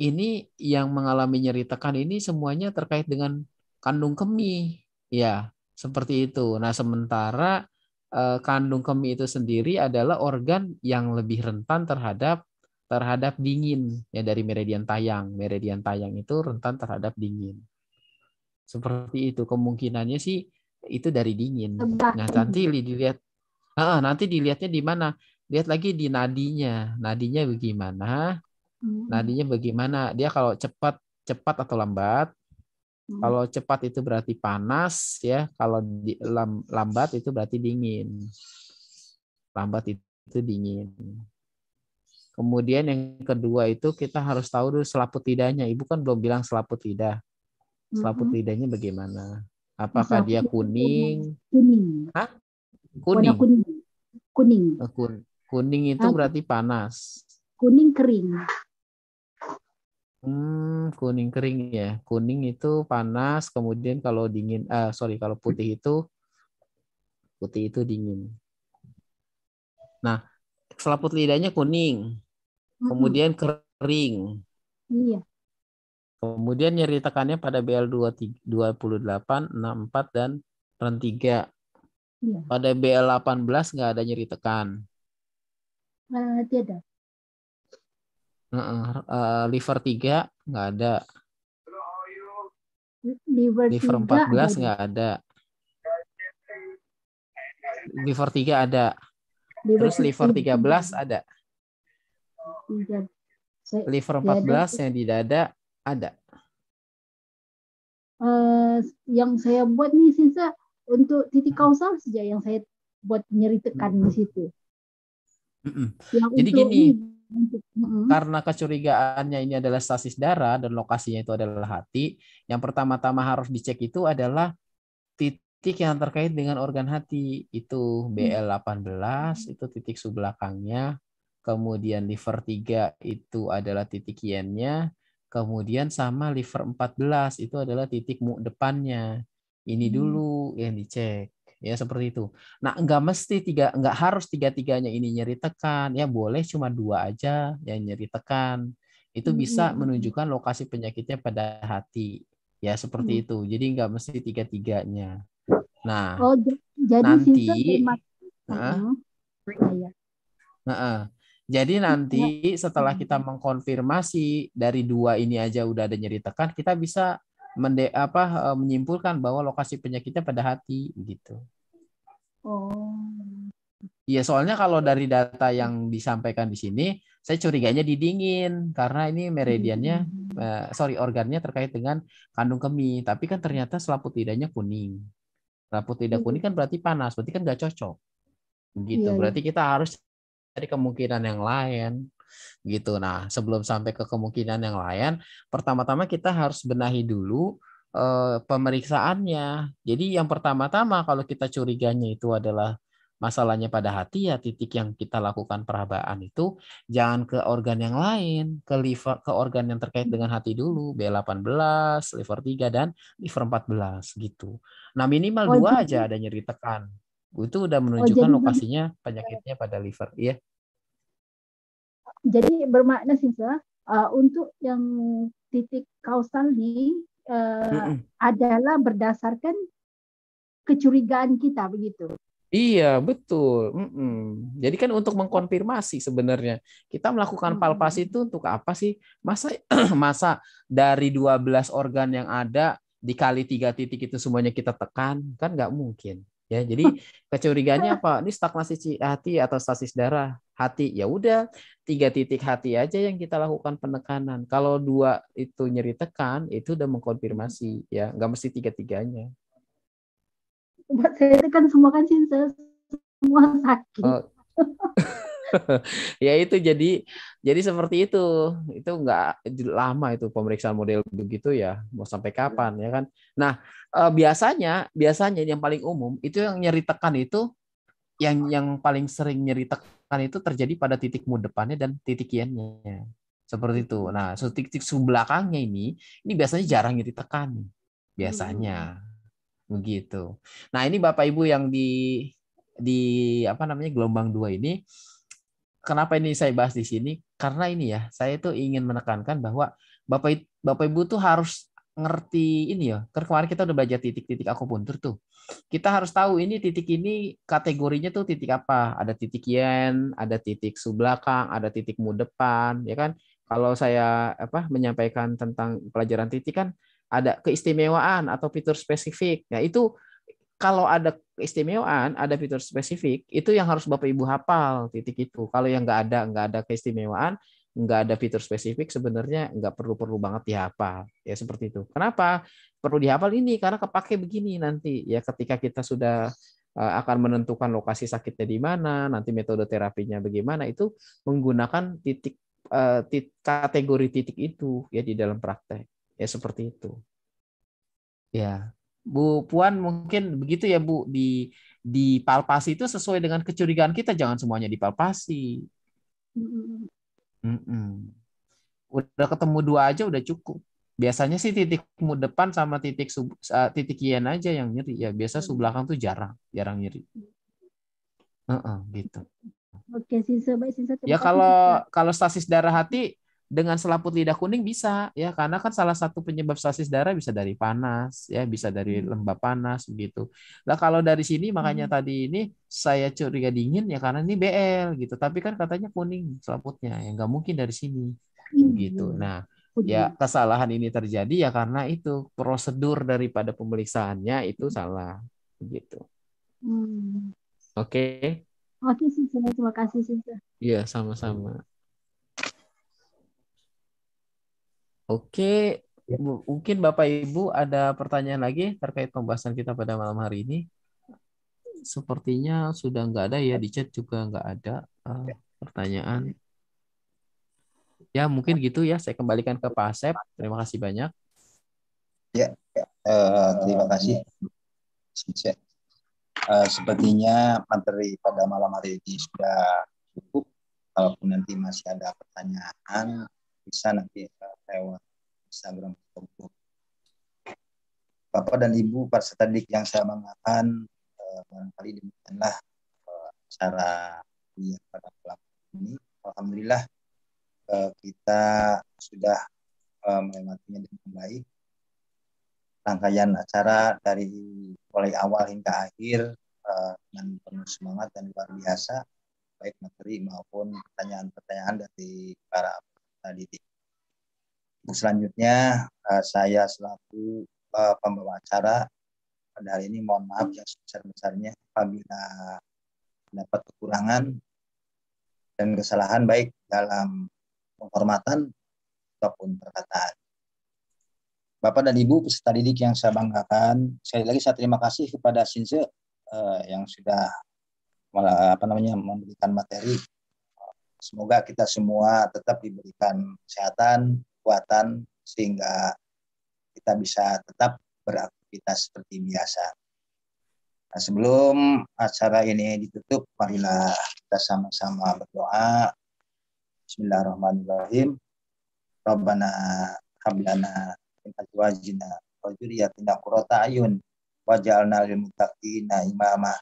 S5: ini yang mengalami nyeri tekan ini semuanya terkait dengan kandung kemih. Ya, seperti itu. Nah, sementara eh, kandung kemih itu sendiri adalah organ yang lebih rentan terhadap terhadap dingin ya dari meridian tayang. Meridian tayang itu rentan terhadap dingin. Seperti itu kemungkinannya sih itu dari dingin. Nah, nanti dilihat nah, nanti dilihatnya di mana? Lihat lagi di nadinya. Nadinya bagaimana? Hmm. Nadinya bagaimana? Dia kalau cepat cepat atau lambat. Hmm. Kalau cepat itu berarti panas ya, kalau di, lam, lambat itu berarti dingin. Lambat itu dingin. Kemudian yang kedua itu kita harus tahu dulu selaput lidahnya. Ibu kan belum bilang selaput lidah. Selaput mm -hmm. lidahnya bagaimana? Apakah dia kuning? Kuning. Hah? Kuning. Kuning. Kuning. Eh, kuning itu berarti panas.
S7: Kuning kering.
S5: Hmm, kuning kering ya. Kuning itu panas, kemudian kalau dingin, uh, sorry, kalau putih itu putih itu dingin. Nah, selaput lidahnya kuning, hmm. kemudian kering. Iya. Kemudian nyeri tekannya pada BL 28, 64, dan REN 3. Iya. Pada BL 18 nggak ada nyeri tekan.
S7: Uh, eh, tidak.
S5: Uh, uh, liver 3 nggak ada.
S7: Liver, liver 14 nggak ada.
S5: ada. Liver 3 ada.
S2: Liver Terus liver 13 3.
S5: ada. Liver 14 yang di dada ada.
S7: Uh, yang saya buat nih Sinsa untuk titik kausal saja yang saya buat nyeritakan mm -hmm. di situ.
S5: Mm -hmm. Yang Jadi gini, ini, karena kecurigaannya ini adalah stasis darah dan lokasinya itu adalah hati, yang pertama-tama harus dicek itu adalah titik yang terkait dengan organ hati. Itu mm. BL18 itu titik subbelakangnya, kemudian liver 3 itu adalah titik yennya, kemudian sama liver 14 itu adalah titik mu depannya. Ini mm. dulu yang dicek ya seperti itu. Nah nggak mesti tiga nggak harus tiga tiganya ini nyeri tekan ya boleh cuma dua aja yang nyeri tekan itu hmm, bisa iya, menunjukkan lokasi penyakitnya pada hati ya seperti hmm. itu. Jadi nggak mesti tiga tiganya. Nah oh,
S7: jadi nanti
S5: nah, nah, jadi nanti setelah hmm. kita mengkonfirmasi dari dua ini aja udah ada nyeri tekan, kita bisa mende apa eh, menyimpulkan bahwa lokasi penyakitnya pada hati gitu. Oh. Iya, soalnya kalau dari data yang disampaikan di sini, saya curiganya di dingin karena ini meridiannya hmm. uh, sorry organnya terkait dengan kandung kemih, tapi kan ternyata selaput lidahnya kuning. Selaput lidah hmm. kuning kan berarti panas, berarti kan nggak cocok. Gitu. Yeah. Iya. berarti kita harus cari kemungkinan yang lain gitu. Nah, sebelum sampai ke kemungkinan yang lain, pertama-tama kita harus benahi dulu e, pemeriksaannya. Jadi yang pertama-tama kalau kita curiganya itu adalah masalahnya pada hati ya titik yang kita lakukan perabaan itu jangan ke organ yang lain ke liver ke organ yang terkait dengan hati dulu B18 liver 3 dan liver 14 gitu nah minimal oh, dua jadi, aja ada nyeri tekan itu udah oh, menunjukkan oh, jadi... lokasinya penyakitnya pada liver iya
S7: jadi bermakna sih uh, untuk yang titik kausal ini uh, mm -mm. adalah berdasarkan kecurigaan kita begitu.
S5: Iya, betul. Mm-mm. Jadi kan untuk mengkonfirmasi sebenarnya. Kita melakukan palpasi itu untuk apa sih? Masa masa dari 12 organ yang ada dikali tiga titik itu semuanya kita tekan? Kan nggak mungkin ya jadi kecurigaannya apa ini stagnasi hati atau stasis darah hati ya udah tiga titik hati aja yang kita lakukan penekanan kalau dua itu nyeri tekan itu udah mengkonfirmasi ya nggak mesti tiga tiganya
S7: buat saya kan semua kan cinta semua sakit oh.
S5: ya itu jadi jadi seperti itu itu nggak lama itu pemeriksaan model begitu ya mau sampai iya. kapan ya kan nah eh, biasanya biasanya yang paling umum itu yang nyeri tekan itu yang yang paling sering nyeri tekan itu terjadi pada titik mu depannya dan titik kiannya seperti itu nah so, titik su belakangnya ini ini biasanya jarang nyeri tekan biasanya hmm. begitu nah ini bapak ibu yang di di apa namanya gelombang dua ini kenapa ini saya bahas di sini? Karena ini ya, saya itu ingin menekankan bahwa Bapak Bapak Ibu tuh harus ngerti ini ya. Karena kemarin kita udah belajar titik-titik akupuntur tuh. Kita harus tahu ini titik ini kategorinya tuh titik apa? Ada titik yen, ada titik su ada titik mu depan, ya kan? Kalau saya apa menyampaikan tentang pelajaran titik kan ada keistimewaan atau fitur spesifik. Nah, itu kalau ada keistimewaan, ada fitur spesifik, itu yang harus Bapak Ibu hafal titik itu. Kalau yang nggak ada, nggak ada keistimewaan, nggak ada fitur spesifik, sebenarnya nggak perlu-perlu banget dihafal. Ya seperti itu. Kenapa perlu dihafal ini? Karena kepake begini nanti ya ketika kita sudah eh, akan menentukan lokasi sakitnya di mana, nanti metode terapinya bagaimana itu menggunakan titik eh, kategori titik itu ya di dalam praktek. Ya seperti itu. Ya. Bu Puan mungkin begitu ya Bu di di palpasi itu sesuai dengan kecurigaan kita jangan semuanya dipalpasi. Mm -mm. Udah ketemu dua aja udah cukup. Biasanya sih mu depan sama titik sub, uh, titik yen aja yang nyeri ya. Biasa sub belakang tuh jarang, jarang nyeri. Uh -uh, gitu.
S7: Oke, sisa baik sisa. Ya kalau
S5: kalau stasis darah hati dengan selaput lidah kuning bisa ya karena kan salah satu penyebab stasis darah bisa dari panas ya bisa dari hmm. lembab panas begitu. Lah kalau dari sini makanya hmm. tadi ini saya curiga dingin ya karena ini BL gitu tapi kan katanya kuning selaputnya ya nggak mungkin dari sini hmm. gitu. Nah ya kesalahan ini terjadi ya karena itu prosedur daripada pemeriksaannya itu hmm. salah begitu.
S7: Hmm.
S5: Oke. Okay.
S7: Oke, okay, Terima kasih, Sinta.
S5: Iya, sama-sama. Oke, ya. Bu, mungkin Bapak Ibu ada pertanyaan lagi terkait pembahasan kita pada malam hari ini. Sepertinya sudah nggak ada ya di chat juga nggak ada eh, ya. pertanyaan. Ya mungkin gitu ya. Saya kembalikan ke Pak Asep. Terima kasih banyak.
S4: Ya, uh, terima kasih. Uh, sepertinya materi pada malam hari ini sudah cukup. Kalaupun nanti masih ada pertanyaan, bisa nanti uh, lewat Instagram Facebook. Bapak dan Ibu peserta didik yang saya banggakan, uh, barangkali demikianlah cara eh, acara pada malam ini. Alhamdulillah eh, kita sudah uh, melewatinya dengan baik. Rangkaian acara dari mulai awal hingga akhir uh, dengan penuh semangat dan luar biasa, baik materi maupun pertanyaan-pertanyaan dari para tadi. Selanjutnya eh, saya selaku eh, pembawa acara pada hari ini mohon maaf yang sebesar-besarnya apabila dapat kekurangan dan kesalahan baik dalam penghormatan ataupun perkataan. Bapak dan Ibu peserta didik yang saya banggakan, sekali lagi saya terima kasih kepada Sinse eh, yang sudah apa namanya memberikan materi Semoga kita semua tetap diberikan kesehatan, kekuatan, sehingga kita bisa tetap beraktivitas seperti biasa. Nah, sebelum acara ini ditutup, marilah kita sama-sama berdoa. Bismillahirrahmanirrahim. Rabbana hablana min azwajina wa dzurriyyatina qurrata ayun waj'alna lil muttaqina imama.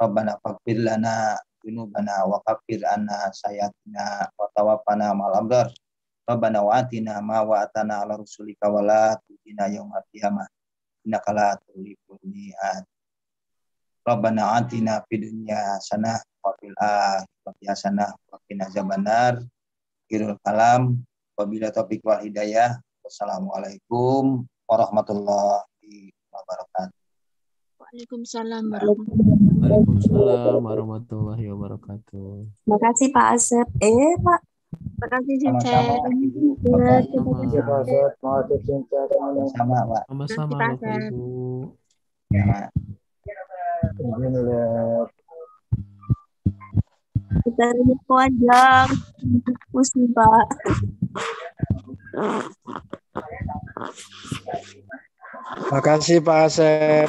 S4: Rabbana faghfir lana dunubana wa kafir anna sayatina wa tawaffana mal abrar Rabbana wa atina ma wa atana ala rusulika wa la tutina yawmal qiyamah innaka la tuhliful mi'ad Rabbana atina fi dunya sanah wa fil akhirati hasanah wa qina azabannar Kirul kalam wabila topik wal hidayah wassalamualaikum warahmatullahi wabarakatuh Waalaikumsalam Waalaikumsalam
S5: warahmatullahi wabarakatuh.
S6: kasih Pak Asep. Eh Pak.
S1: kasih Sincer. Sama-sama Pak. Sama-sama Bapak Ibu. Ya Pak.
S7: Kita ini panjang. Pusing Pak. Pak Asep.